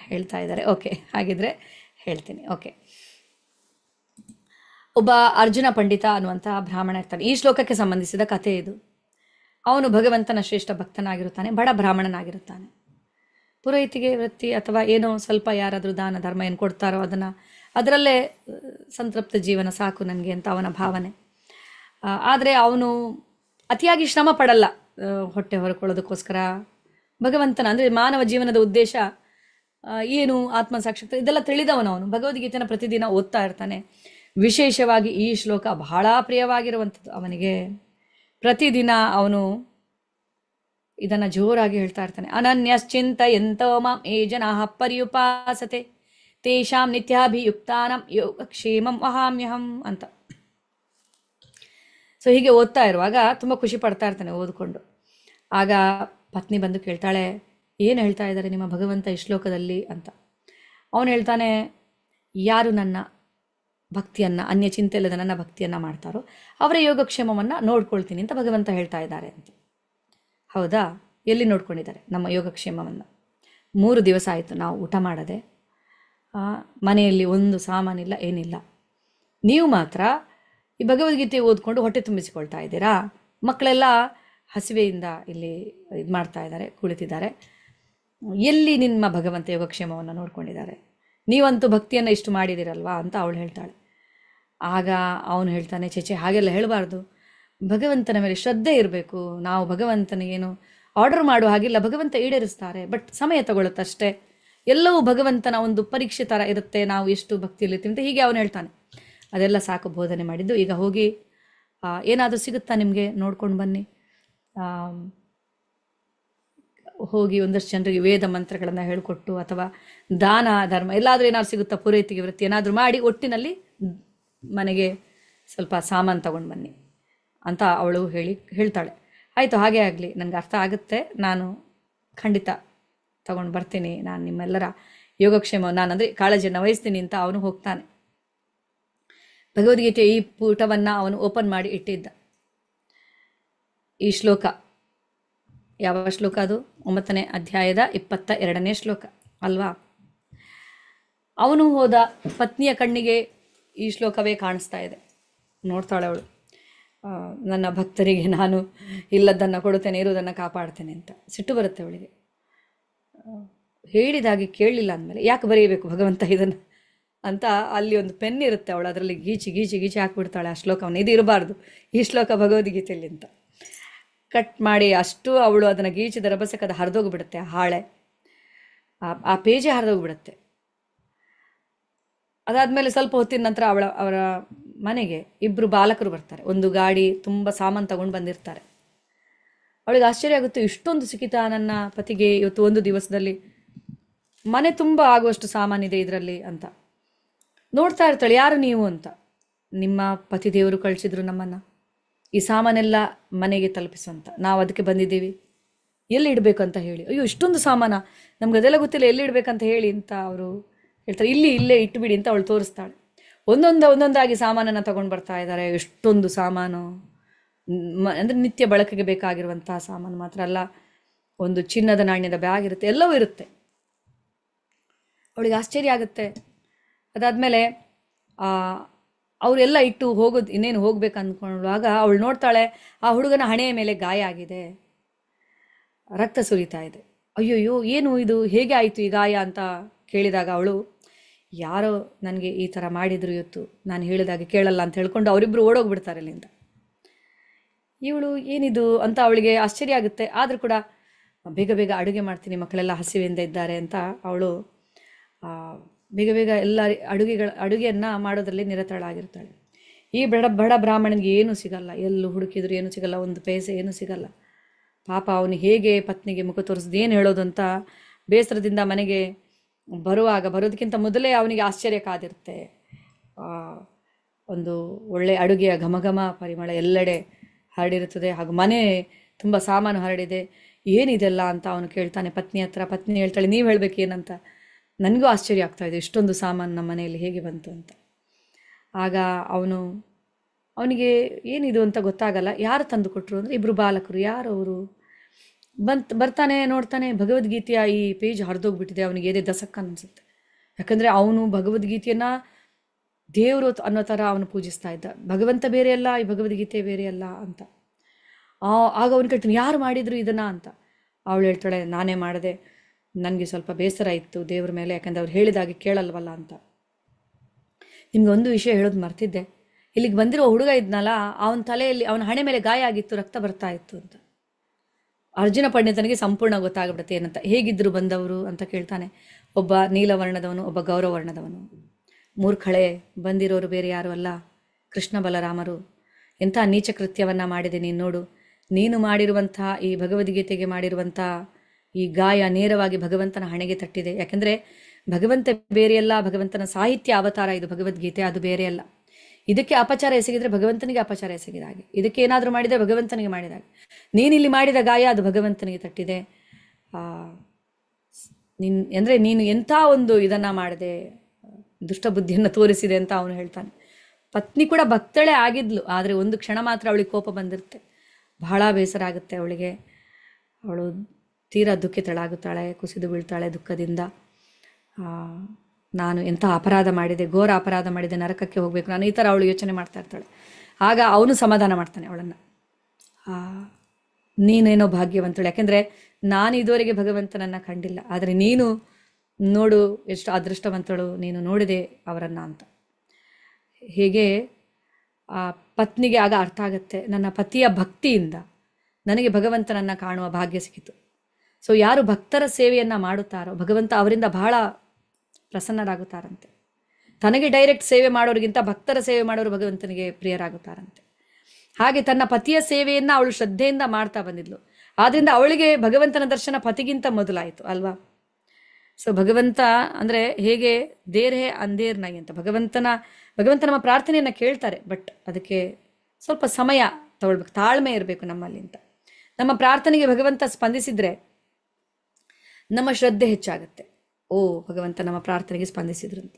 ಹೇಳ್ತಾ ಇದ್ದಾರೆ ಓಕೆ ಹಾಗಿದ್ರೆ ಹೇಳ್ತೀನಿ ಓಕೆ ಒಬ್ಬ ಅರ್ಜುನ ಪಂಡಿತ ಅನ್ನುವಂಥ ಬ್ರಾಹ್ಮಣ ಇರ್ತಾನೆ ಈ ಶ್ಲೋಕಕ್ಕೆ ಸಂಬಂಧಿಸಿದ ಕಥೆ ಇದು ಅವನು ಭಗವಂತನ ಶ್ರೇಷ್ಠ ಭಕ್ತನಾಗಿರುತ್ತಾನೆ ಬಡ ಬ್ರಾಹ್ಮಣನಾಗಿರುತ್ತಾನೆ ಪುರೋಹಿತಿಗೆ ವೃತ್ತಿ ಅಥವಾ ಏನೋ ಸ್ವಲ್ಪ ಯಾರಾದರೂ ದಾನ ಧರ್ಮ ಏನು ಕೊಡ್ತಾರೋ ಅದನ್ನು ಅದರಲ್ಲೇ ಸಂತೃಪ್ತ ಜೀವನ ಸಾಕು ನನಗೆ ಅಂತ ಅವನ ಭಾವನೆ ಆದರೆ ಅವನು ಅತಿಯಾಗಿ ಶ್ರಮ ಪಡಲ್ಲ ಹೊಟ್ಟೆ ಹೊರಕೊಳ್ಳೋದಕ್ಕೋಸ್ಕರ ಭಗವಂತನ ಅಂದರೆ ಮಾನವ ಜೀವನದ ಉದ್ದೇಶ ಏನು ಆತ್ಮ ಸಾಕ್ಷಾತ್ ಇದೆಲ್ಲ ತಿಳಿದವನು ಅವನು ಭಗವದ್ಗೀತೆಯನ್ನು ಪ್ರತಿದಿನ ಓದ್ತಾ ಇರ್ತಾನೆ ವಿಶೇಷವಾಗಿ ಈ ಶ್ಲೋಕ ಬಹಳ ಪ್ರಿಯವಾಗಿರುವಂಥದ್ದು ಅವನಿಗೆ ಪ್ರತಿದಿನ ಅವನು ಇದನ್ನು ಜೋರಾಗಿ ಹೇಳ್ತಾ ಇರ್ತಾನೆ ಅನನ್ಯಶ್ಚಿಂತ ಎಂತೋ ಮಾಂ ಏ ಜನ ಪರ್ಯುಪಾಸತೆ ತೇಷಾಂ ನಿತ್ಯಾಭಿಯುಕ್ತಾನಂ ಯೋಗಕ್ಷೇಮಂ ವಹಾಮ್ಯಹಂ ಅಂತ ಸೊ ಹೀಗೆ ಓದ್ತಾ ಇರುವಾಗ ತುಂಬ ಖುಷಿ ಪಡ್ತಾ ಇರ್ತಾನೆ ಓದ್ಕೊಂಡು ಆಗ ಪತ್ನಿ ಬಂದು ಕೇಳ್ತಾಳೆ ಏನು ಹೇಳ್ತಾ ಇದ್ದಾರೆ ನಿಮ್ಮ ಭಗವಂತ ಈ ಶ್ಲೋಕದಲ್ಲಿ ಅಂತ ಅವನು ಹೇಳ್ತಾನೆ ಯಾರು ನನ್ನ ಭಕ್ತಿಯನ್ನು ಅನ್ಯ ಚಿಂತೆ ಇಲ್ಲದ ನನ್ನ ಭಕ್ತಿಯನ್ನು ಮಾಡ್ತಾರೋ ಅವರ ಯೋಗಕ್ಷೇಮವನ್ನು ನೋಡ್ಕೊಳ್ತೀನಿ ಅಂತ ಭಗವಂತ ಹೇಳ್ತಾ ಇದ್ದಾರೆ ಅಂತ ಹೌದಾ ಎಲ್ಲಿ ನೋಡ್ಕೊಂಡಿದ್ದಾರೆ ನಮ್ಮ ಯೋಗಕ್ಷೇಮವನ್ನು ಮೂರು ದಿವಸ ಆಯಿತು ನಾವು ಊಟ ಮಾಡದೆ ಮನೆಯಲ್ಲಿ ಒಂದು ಸಾಮಾನಿಲ್ಲ ಏನಿಲ್ಲ ನೀವು ಮಾತ್ರ ಈ ಭಗವದ್ಗೀತೆ ಓದ್ಕೊಂಡು ಹೊಟ್ಟೆ ತುಂಬಿಸಿಕೊಳ್ತಾ ಇದ್ದೀರಾ ಮಕ್ಕಳೆಲ್ಲ ಹಸಿವೆಯಿಂದ ಇಲ್ಲಿ ಇದು ಮಾಡ್ತಾ ಇದ್ದಾರೆ ಕುಳಿತಿದ್ದಾರೆ ಎಲ್ಲಿ ನಿಮ್ಮ ಭಗವಂತ ಯೋಗಕ್ಷೇಮವನ್ನು ನೋಡ್ಕೊಂಡಿದ್ದಾರೆ ನೀವಂತೂ ಭಕ್ತಿಯನ್ನು ಇಷ್ಟು ಮಾಡಿದಿರಲ್ವಾ ಅಂತ ಅವಳು ಹೇಳ್ತಾಳೆ ಆಗ ಅವನು ಹೇಳ್ತಾನೆ ಚೇಚೆ ಹಾಗೆಲ್ಲ ಹೇಳಬಾರ್ದು ಭಗವಂತನ ಮೇಲೆ ಶ್ರದ್ಧೆ ಇರಬೇಕು ನಾವು ಭಗವಂತನಿಗೇನು ಆರ್ಡರ್ ಮಾಡುವ ಹಾಗಿಲ್ಲ ಭಗವಂತ ಈಡೇರಿಸ್ತಾರೆ ಬಟ್ ಸಮಯ ತಗೊಳ್ಳುತ್ತಷ್ಟೇ ಎಲ್ಲವೂ ಭಗವಂತನ ಒಂದು ಪರೀಕ್ಷೆ ಥರ ಇರುತ್ತೆ ನಾವು ಎಷ್ಟು ಭಕ್ತಿಯಲ್ಲಿರ್ತೀವಿ ಅಂತ ಹೀಗೆ ಅವನು ಹೇಳ್ತಾನೆ ಅದೆಲ್ಲ ಸಾಕು ಬೋಧನೆ ಮಾಡಿದ್ದು ಈಗ ಹೋಗಿ ಏನಾದರೂ ಸಿಗುತ್ತಾ ನಿಮಗೆ ನೋಡ್ಕೊಂಡು ಬನ್ನಿ ಹೋಗಿ ಒಂದಷ್ಟು ಜನರಿಗೆ ವೇದ ಮಂತ್ರಗಳನ್ನು ಹೇಳಿಕೊಟ್ಟು ಅಥವಾ ದಾನ ಧರ್ಮ ಎಲ್ಲಾದರೂ ಏನಾದರೂ ಸಿಗುತ್ತಾ ಪೂರೈತಿಗೆ ವೃತ್ತಿ ಏನಾದರೂ ಮಾಡಿ ಒಟ್ಟಿನಲ್ಲಿ ಮನೆಗೆ ಸ್ವಲ್ಪ ಸಾಮಾನು ತಗೊಂಡು ಬನ್ನಿ ಅಂತ ಅವಳು ಹೇಳಿ ಹೇಳ್ತಾಳೆ ಆಯಿತು ಹಾಗೇ ಆಗಲಿ ನನಗೆ ಅರ್ಥ ಆಗುತ್ತೆ ನಾನು ಖಂಡಿತ ತಗೊಂಡು ಬರ್ತೀನಿ ನಾನು ನಿಮ್ಮೆಲ್ಲರ ಯೋಗಕ್ಷೇಮ ನಾನು ಅಂದರೆ ಕಾಳಜಿಯನ್ನು ವಹಿಸ್ತೀನಿ ಅಂತ ಅವನು ಹೋಗ್ತಾನೆ ಭಗವದ್ಗೀತೆಯ ಈ ಪುಟವನ್ನು ಅವನು ಓಪನ್ ಮಾಡಿ ಇಟ್ಟಿದ್ದ ಈ ಶ್ಲೋಕ ಯಾವ ಶ್ಲೋಕ ಅದು ಒಂಬತ್ತನೇ ಅಧ್ಯಾಯದ ಇಪ್ಪತ್ತ ಎರಡನೇ ಶ್ಲೋಕ ಅಲ್ವಾ ಅವನು ಹೋದ ಪತ್ನಿಯ ಕಣ್ಣಿಗೆ ಈ ಶ್ಲೋಕವೇ ಕಾಣಿಸ್ತಾ ಇದೆ ನೋಡ್ತಾಳೆ ಅವಳು ನನ್ನ ಭಕ್ತರಿಗೆ ನಾನು ಇಲ್ಲದನ್ನು ಕೊಡುತ್ತೇನೆ ಇರುವುದನ್ನು ಕಾಪಾಡ್ತೇನೆ ಅಂತ ಸಿಟ್ಟು ಬರುತ್ತೆ ಅವಳಿಗೆ ಹೇಳಿದಾಗೆ ಕೇಳಲಿಲ್ಲ ಅಂದಮೇಲೆ ಯಾಕೆ ಬರೆಯಬೇಕು ಭಗವಂತ ಇದನ್ನು ಅಂತ ಅಲ್ಲಿ ಒಂದು ಪೆನ್ ಇರುತ್ತೆ ಅವಳು ಅದರಲ್ಲಿ ಗೀಚಿ ಗೀಚಿ ಗೀಚಿ ಹಾಕ್ಬಿಡ್ತಾಳೆ ಆ ಶ್ಲೋಕವನ್ನು ಇದು ಇರಬಾರ್ದು ಈ ಶ್ಲೋಕ ಭಗವದ್ಗೀತೆಯಲ್ಲಿ ಅಂತ ಕಟ್ ಮಾಡಿ ಅಷ್ಟು ಅವಳು ಅದನ್ನು ಗೀಚಿದ ರಭಸಕ್ಕೆ ಅದು ಹರಿದೋಗ್ಬಿಡುತ್ತೆ ಆ ಹಾಳೆ ಆ ಪೇಜೆ ಹರಿದೋಗ್ಬಿಡುತ್ತೆ ಅದಾದಮೇಲೆ ಸ್ವಲ್ಪ ಹೊತ್ತಿನ ನಂತರ ಅವಳ ಅವರ ಮನೆಗೆ ಇಬ್ಬರು ಬಾಲಕರು ಬರ್ತಾರೆ ಒಂದು ಗಾಡಿ ತುಂಬ ಸಾಮಾನು ತಗೊಂಡು ಬಂದಿರ್ತಾರೆ ಅವಳಿಗೆ ಆಶ್ಚರ್ಯ ಆಗುತ್ತೆ ಇಷ್ಟೊಂದು ಸಿಕ್ಕಿತ ನನ್ನ ಪತಿಗೆ ಇವತ್ತು ಒಂದು ದಿವಸದಲ್ಲಿ ಮನೆ ತುಂಬ ಆಗುವಷ್ಟು ಸಾಮಾನಿದೆ ಇದರಲ್ಲಿ ಅಂತ ನೋಡ್ತಾ ಇರ್ತಾಳೆ ಯಾರು ನೀವು ಅಂತ ನಿಮ್ಮ ಪತಿ ದೇವರು ಕಳಿಸಿದ್ರು ನಮ್ಮನ್ನು ಈ ಸಾಮಾನೆಲ್ಲ ಮನೆಗೆ ತಲುಪಿಸುವಂಥ ನಾವು ಅದಕ್ಕೆ ಬಂದಿದ್ದೀವಿ ಎಲ್ಲಿ ಇಡಬೇಕು ಅಂತ ಹೇಳಿ ಅಯ್ಯೋ ಇಷ್ಟೊಂದು ಸಾಮಾನ ನಮ್ಗೆ ಅದೆಲ್ಲ ಗೊತ್ತಿಲ್ಲ ಎಲ್ಲಿ ಇಡಬೇಕಂತ ಹೇಳಿ ಅಂತ ಅವರು ಹೇಳ್ತಾರೆ ಇಲ್ಲಿ ಇಲ್ಲೇ ಇಟ್ಟುಬಿಡಿ ಅಂತ ಅವಳು ತೋರಿಸ್ತಾಳೆ ಒಂದೊಂದು ಒಂದೊಂದಾಗಿ ಸಾಮಾನನ್ನು ತಗೊಂಡು ಬರ್ತಾ ಇದ್ದಾರೆ ಎಷ್ಟೊಂದು ಸಾಮಾನು ಅಂದರೆ ನಿತ್ಯ ಬಳಕೆಗೆ ಬೇಕಾಗಿರುವಂತಹ ಸಾಮಾನು ಮಾತ್ರ ಅಲ್ಲ ಒಂದು ಚಿನ್ನದ ನಾಣ್ಯದ ಬ್ಯಾಗ್ ಇರುತ್ತೆ ಎಲ್ಲವೂ ಇರುತ್ತೆ ಅವಳಿಗೆ ಆಶ್ಚರ್ಯ ಆಗುತ್ತೆ ಅದಾದಮೇಲೆ ಅವರೆಲ್ಲ ಇಟ್ಟು ಹೋಗೋದು ಇನ್ನೇನು ಹೋಗ್ಬೇಕು ಅಂದ್ಕೊಳ್ಳುವಾಗ ಅವಳು ನೋಡ್ತಾಳೆ ಆ ಹುಡುಗನ ಹಣೆಯ ಮೇಲೆ ಗಾಯ ಆಗಿದೆ ರಕ್ತ ಸುರಿತಾ ಇದೆ ಅಯ್ಯೋಯ್ಯೋ ಏನು ಇದು ಹೇಗೆ ಆಯಿತು ಈ ಗಾಯ ಅಂತ ಕೇಳಿದಾಗ ಅವಳು ಯಾರೋ ನನಗೆ ಈ ಥರ ಮಾಡಿದ್ರು ಇವತ್ತು ನಾನು ಹೇಳಿದಾಗ ಕೇಳಲ್ಲ ಅಂತ ಹೇಳ್ಕೊಂಡು ಅವರಿಬ್ಬರು ಓಡೋಗ್ಬಿಡ್ತಾರೆ ಅಲ್ಲಿಂದ ಇವಳು ಏನಿದು ಅಂತ ಅವಳಿಗೆ ಆಶ್ಚರ್ಯ ಆಗುತ್ತೆ ಆದರೂ ಕೂಡ ಬೇಗ ಬೇಗ ಅಡುಗೆ ಮಾಡ್ತೀನಿ ಮಕ್ಕಳೆಲ್ಲ ಹಸಿವಿಂದ ಇದ್ದಾರೆ ಅಂತ ಅವಳು ಬೇಗ ಬೇಗ ಎಲ್ಲ ಅಡುಗೆಗಳ ಅಡುಗೆಯನ್ನು ಮಾಡೋದರಲ್ಲಿ ನಿರತಳಾಗಿರ್ತಾಳೆ ಈ ಬಡ ಬಡ ಬ್ರಾಹ್ಮಣನಿಗೆ ಏನು ಸಿಗಲ್ಲ ಎಲ್ಲೂ ಹುಡುಕಿದ್ರು ಏನೂ ಸಿಗಲ್ಲ ಒಂದು ಪೈಸೆ ಏನೂ ಸಿಗಲ್ಲ ಪಾಪ ಅವನು ಹೇಗೆ ಪತ್ನಿಗೆ ಮುಖ ಏನು ಹೇಳೋದು ಅಂತ ಬೇಸರದಿಂದ ಮನೆಗೆ ಬರುವಾಗ ಬರೋದಕ್ಕಿಂತ ಮೊದಲೇ ಅವನಿಗೆ ಆಶ್ಚರ್ಯ ಕಾದಿರುತ್ತೆ ಒಂದು ಒಳ್ಳೆಯ ಅಡುಗೆಯ ಘಮಘಮ ಪರಿಮಳ ಎಲ್ಲೆಡೆ ಹರಡಿರುತ್ತದೆ ಹಾಗೂ ಮನೆ ತುಂಬ ಸಾಮಾನು ಹರಡಿದೆ ಏನಿದೆಲ್ಲ ಅಂತ ಅವನು ಕೇಳ್ತಾನೆ ಪತ್ನಿ ಹತ್ರ ಪತ್ನಿ ಹೇಳ್ತಾಳೆ ನೀವು ಹೇಳಬೇಕೇನಂತ ನನಗೂ ಆಶ್ಚರ್ಯ ಆಗ್ತಾಯಿದೆ ಇಷ್ಟೊಂದು ಸಾಮಾನು ನಮ್ಮ ಮನೆಯಲ್ಲಿ ಹೇಗೆ ಬಂತು ಅಂತ ಆಗ ಅವನು ಅವನಿಗೆ ಏನಿದು ಅಂತ ಗೊತ್ತಾಗಲ್ಲ ಯಾರು ತಂದು ಕೊಟ್ಟರು ಅಂದರೆ ಇಬ್ಬರು ಬಾಲಕರು ಯಾರು ಅವರು ಬಂತ ಬರ್ತಾನೆ ನೋಡ್ತಾನೆ ಭಗವದ್ಗೀತೆಯ ಈ ಪೇಜ್ ಹರಿದೋಗ್ಬಿಟ್ಟಿದೆ ಅವನಿಗೆ ಏದೇ ದಸಕ್ಕ ಅನಿಸುತ್ತೆ ಯಾಕಂದರೆ ಅವನು ಭಗವದ್ಗೀತೆಯನ್ನು ದೇವರು ಅನ್ನೋ ಥರ ಅವನು ಪೂಜಿಸ್ತಾ ಇದ್ದ ಭಗವಂತ ಬೇರೆ ಅಲ್ಲ ಈ ಭಗವದ್ಗೀತೆ ಬೇರೆ ಅಲ್ಲ ಅಂತ ಆಗ ಅವನು ಕೇಳ್ತಾನೆ ಯಾರು ಮಾಡಿದರು ಇದನ್ನು ಅಂತ ಅವಳು ಹೇಳ್ತಾಳೆ ನಾನೇ ಮಾಡಿದೆ ನನಗೆ ಸ್ವಲ್ಪ ಬೇಸರ ಇತ್ತು ದೇವ್ರ ಮೇಲೆ ಯಾಕಂದರೆ ಅವ್ರು ಹೇಳಿದಾಗೆ ಕೇಳಲ್ವಲ್ಲ ಅಂತ ನಿಮ್ಗೆ ಒಂದು ವಿಷಯ ಹೇಳೋದು ಮರ್ತಿದ್ದೆ ಇಲ್ಲಿಗೆ ಬಂದಿರೋ ಹುಡುಗ ಇದ್ನಲ್ಲ ಅವನ ತಲೆಯಲ್ಲಿ ಅವನ ಹಣೆ ಮೇಲೆ ಗಾಯ ಆಗಿತ್ತು ರಕ್ತ ಬರ್ತಾ ಇತ್ತು ಅಂತ ಅರ್ಜುನ ಪಂಡಿತನಿಗೆ ಸಂಪೂರ್ಣ ಗೊತ್ತಾಗ್ಬಿಡುತ್ತೆ ಏನಂತ ಹೇಗಿದ್ದರು ಬಂದವರು ಅಂತ ಕೇಳ್ತಾನೆ ಒಬ್ಬ ನೀಲವರ್ಣದವನು ಒಬ್ಬ ಗೌರವರ್ಣದವನು ಮೂರ್ಖಳೆ ಬಂದಿರೋರು ಬೇರೆ ಯಾರು ಅಲ್ಲ ಕೃಷ್ಣ ಬಲರಾಮರು ಎಂಥ ನೀಚ ಕೃತ್ಯವನ್ನು ಮಾಡಿದೆ ನೀನು ನೋಡು ನೀನು ಮಾಡಿರುವಂಥ ಈ ಭಗವದ್ಗೀತೆಗೆ ಮಾಡಿರುವಂಥ ಈ ಗಾಯ ನೇರವಾಗಿ ಭಗವಂತನ ಹಣೆಗೆ ತಟ್ಟಿದೆ ಯಾಕೆಂದರೆ ಭಗವಂತ ಬೇರೆಯಲ್ಲ ಭಗವಂತನ ಸಾಹಿತ್ಯ ಅವತಾರ ಇದು ಭಗವದ್ಗೀತೆ ಅದು ಬೇರೆಯಲ್ಲ ಇದಕ್ಕೆ ಅಪಚಾರ ಎಸಗಿದ್ರೆ ಭಗವಂತನಿಗೆ ಅಪಚಾರ ಎಸಗಿದ ಹಾಗೆ ಇದಕ್ಕೆ ಏನಾದರೂ ಮಾಡಿದರೆ ಭಗವಂತನಿಗೆ ಮಾಡಿದ ಹಾಗೆ ನೀನಿಲ್ಲಿ ಮಾಡಿದ ಗಾಯ ಅದು ಭಗವಂತನಿಗೆ ತಟ್ಟಿದೆ ನಿನ್ ಅಂದರೆ ನೀನು ಎಂಥ ಒಂದು ಇದನ್ನು ಮಾಡಿದೆ ದುಷ್ಟಬುದ್ಧಿಯನ್ನು ತೋರಿಸಿದೆ ಅಂತ ಅವನು ಹೇಳ್ತಾನೆ ಪತ್ನಿ ಕೂಡ ಭಕ್ತಳೆ ಆಗಿದ್ಲು ಆದರೆ ಒಂದು ಕ್ಷಣ ಮಾತ್ರ ಅವಳಿಗೆ ಕೋಪ ಬಂದಿರುತ್ತೆ ಬಹಳ ಬೇಸರ ಆಗುತ್ತೆ ಅವಳಿಗೆ ಅವಳು ತೀರಾ ದುಃಖಿತಳಾಗುತ್ತಾಳೆ ಕುಸಿದು ಬೀಳ್ತಾಳೆ ದುಃಖದಿಂದ ನಾನು ಎಂಥ ಅಪರಾಧ ಮಾಡಿದೆ ಘೋರ ಅಪರಾಧ ಮಾಡಿದೆ ನರಕಕ್ಕೆ ಹೋಗಬೇಕು ನಾನು ಈ ಥರ ಅವಳು ಯೋಚನೆ ಮಾಡ್ತಾ ಇರ್ತಾಳೆ ಆಗ ಅವನು ಸಮಾಧಾನ ಮಾಡ್ತಾನೆ ಅವಳನ್ನು ನೀನೇನೋ ಭಾಗ್ಯವಂತಳು ಯಾಕೆಂದರೆ ನಾನು ಇದುವರೆಗೆ ಭಗವಂತನನ್ನು ಕಂಡಿಲ್ಲ ಆದರೆ ನೀನು ನೋಡು ಎಷ್ಟು ಅದೃಷ್ಟವಂತಳು ನೀನು ನೋಡಿದೆ ಅವರನ್ನು ಅಂತ ಹೇಗೆ ಆ ಪತ್ನಿಗೆ ಆಗ ಅರ್ಥ ಆಗುತ್ತೆ ನನ್ನ ಪತಿಯ ಭಕ್ತಿಯಿಂದ ನನಗೆ ಭಗವಂತನನ್ನು ಕಾಣುವ ಭಾಗ್ಯ ಸಿಕ್ಕಿತು ಸೊ ಯಾರು ಭಕ್ತರ ಸೇವೆಯನ್ನು ಮಾಡುತ್ತಾರೋ ಭಗವಂತ ಅವರಿಂದ ಬಹಳ ಪ್ರಸನ್ನರಾಗುತ್ತಾರಂತೆ ತನಗೆ ಡೈರೆಕ್ಟ್ ಸೇವೆ ಮಾಡೋರಿಗಿಂತ ಭಕ್ತರ ಸೇವೆ ಮಾಡೋರು ಭಗವಂತನಿಗೆ ಪ್ರಿಯರಾಗುತ್ತಾರಂತೆ ಹಾಗೆ ತನ್ನ ಪತಿಯ ಸೇವೆಯನ್ನು ಅವಳು ಶ್ರದ್ಧೆಯಿಂದ ಮಾಡ್ತಾ ಬಂದಿದ್ಲು ಆದ್ದರಿಂದ ಅವಳಿಗೆ ಭಗವಂತನ ದರ್ಶನ ಪತಿಗಿಂತ ಮೊದಲಾಯಿತು ಅಲ್ವಾ ಸೊ ಭಗವಂತ ಅಂದರೆ ಹೇಗೆ ದೇರೇ ಅಂದೇರ್ ನಾಯಿ ಅಂತ ಭಗವಂತನ ಭಗವಂತ ನಮ್ಮ ಪ್ರಾರ್ಥನೆಯನ್ನು ಕೇಳ್ತಾರೆ ಬಟ್ ಅದಕ್ಕೆ ಸ್ವಲ್ಪ ಸಮಯ ತಗೊಳ್ಬೇಕು ತಾಳ್ಮೆ ಇರಬೇಕು ನಮ್ಮಲ್ಲಿ ಅಂತ ನಮ್ಮ ಪ್ರಾರ್ಥನೆಗೆ ಭಗವಂತ ಸ್ಪಂದಿಸಿದರೆ ನಮ್ಮ ಶ್ರದ್ಧೆ ಹೆಚ್ಚಾಗುತ್ತೆ ಓ ಭಗವಂತ ನಮ್ಮ ಪ್ರಾರ್ಥನೆಗೆ ಸ್ಪಂದಿಸಿದ್ರಂತ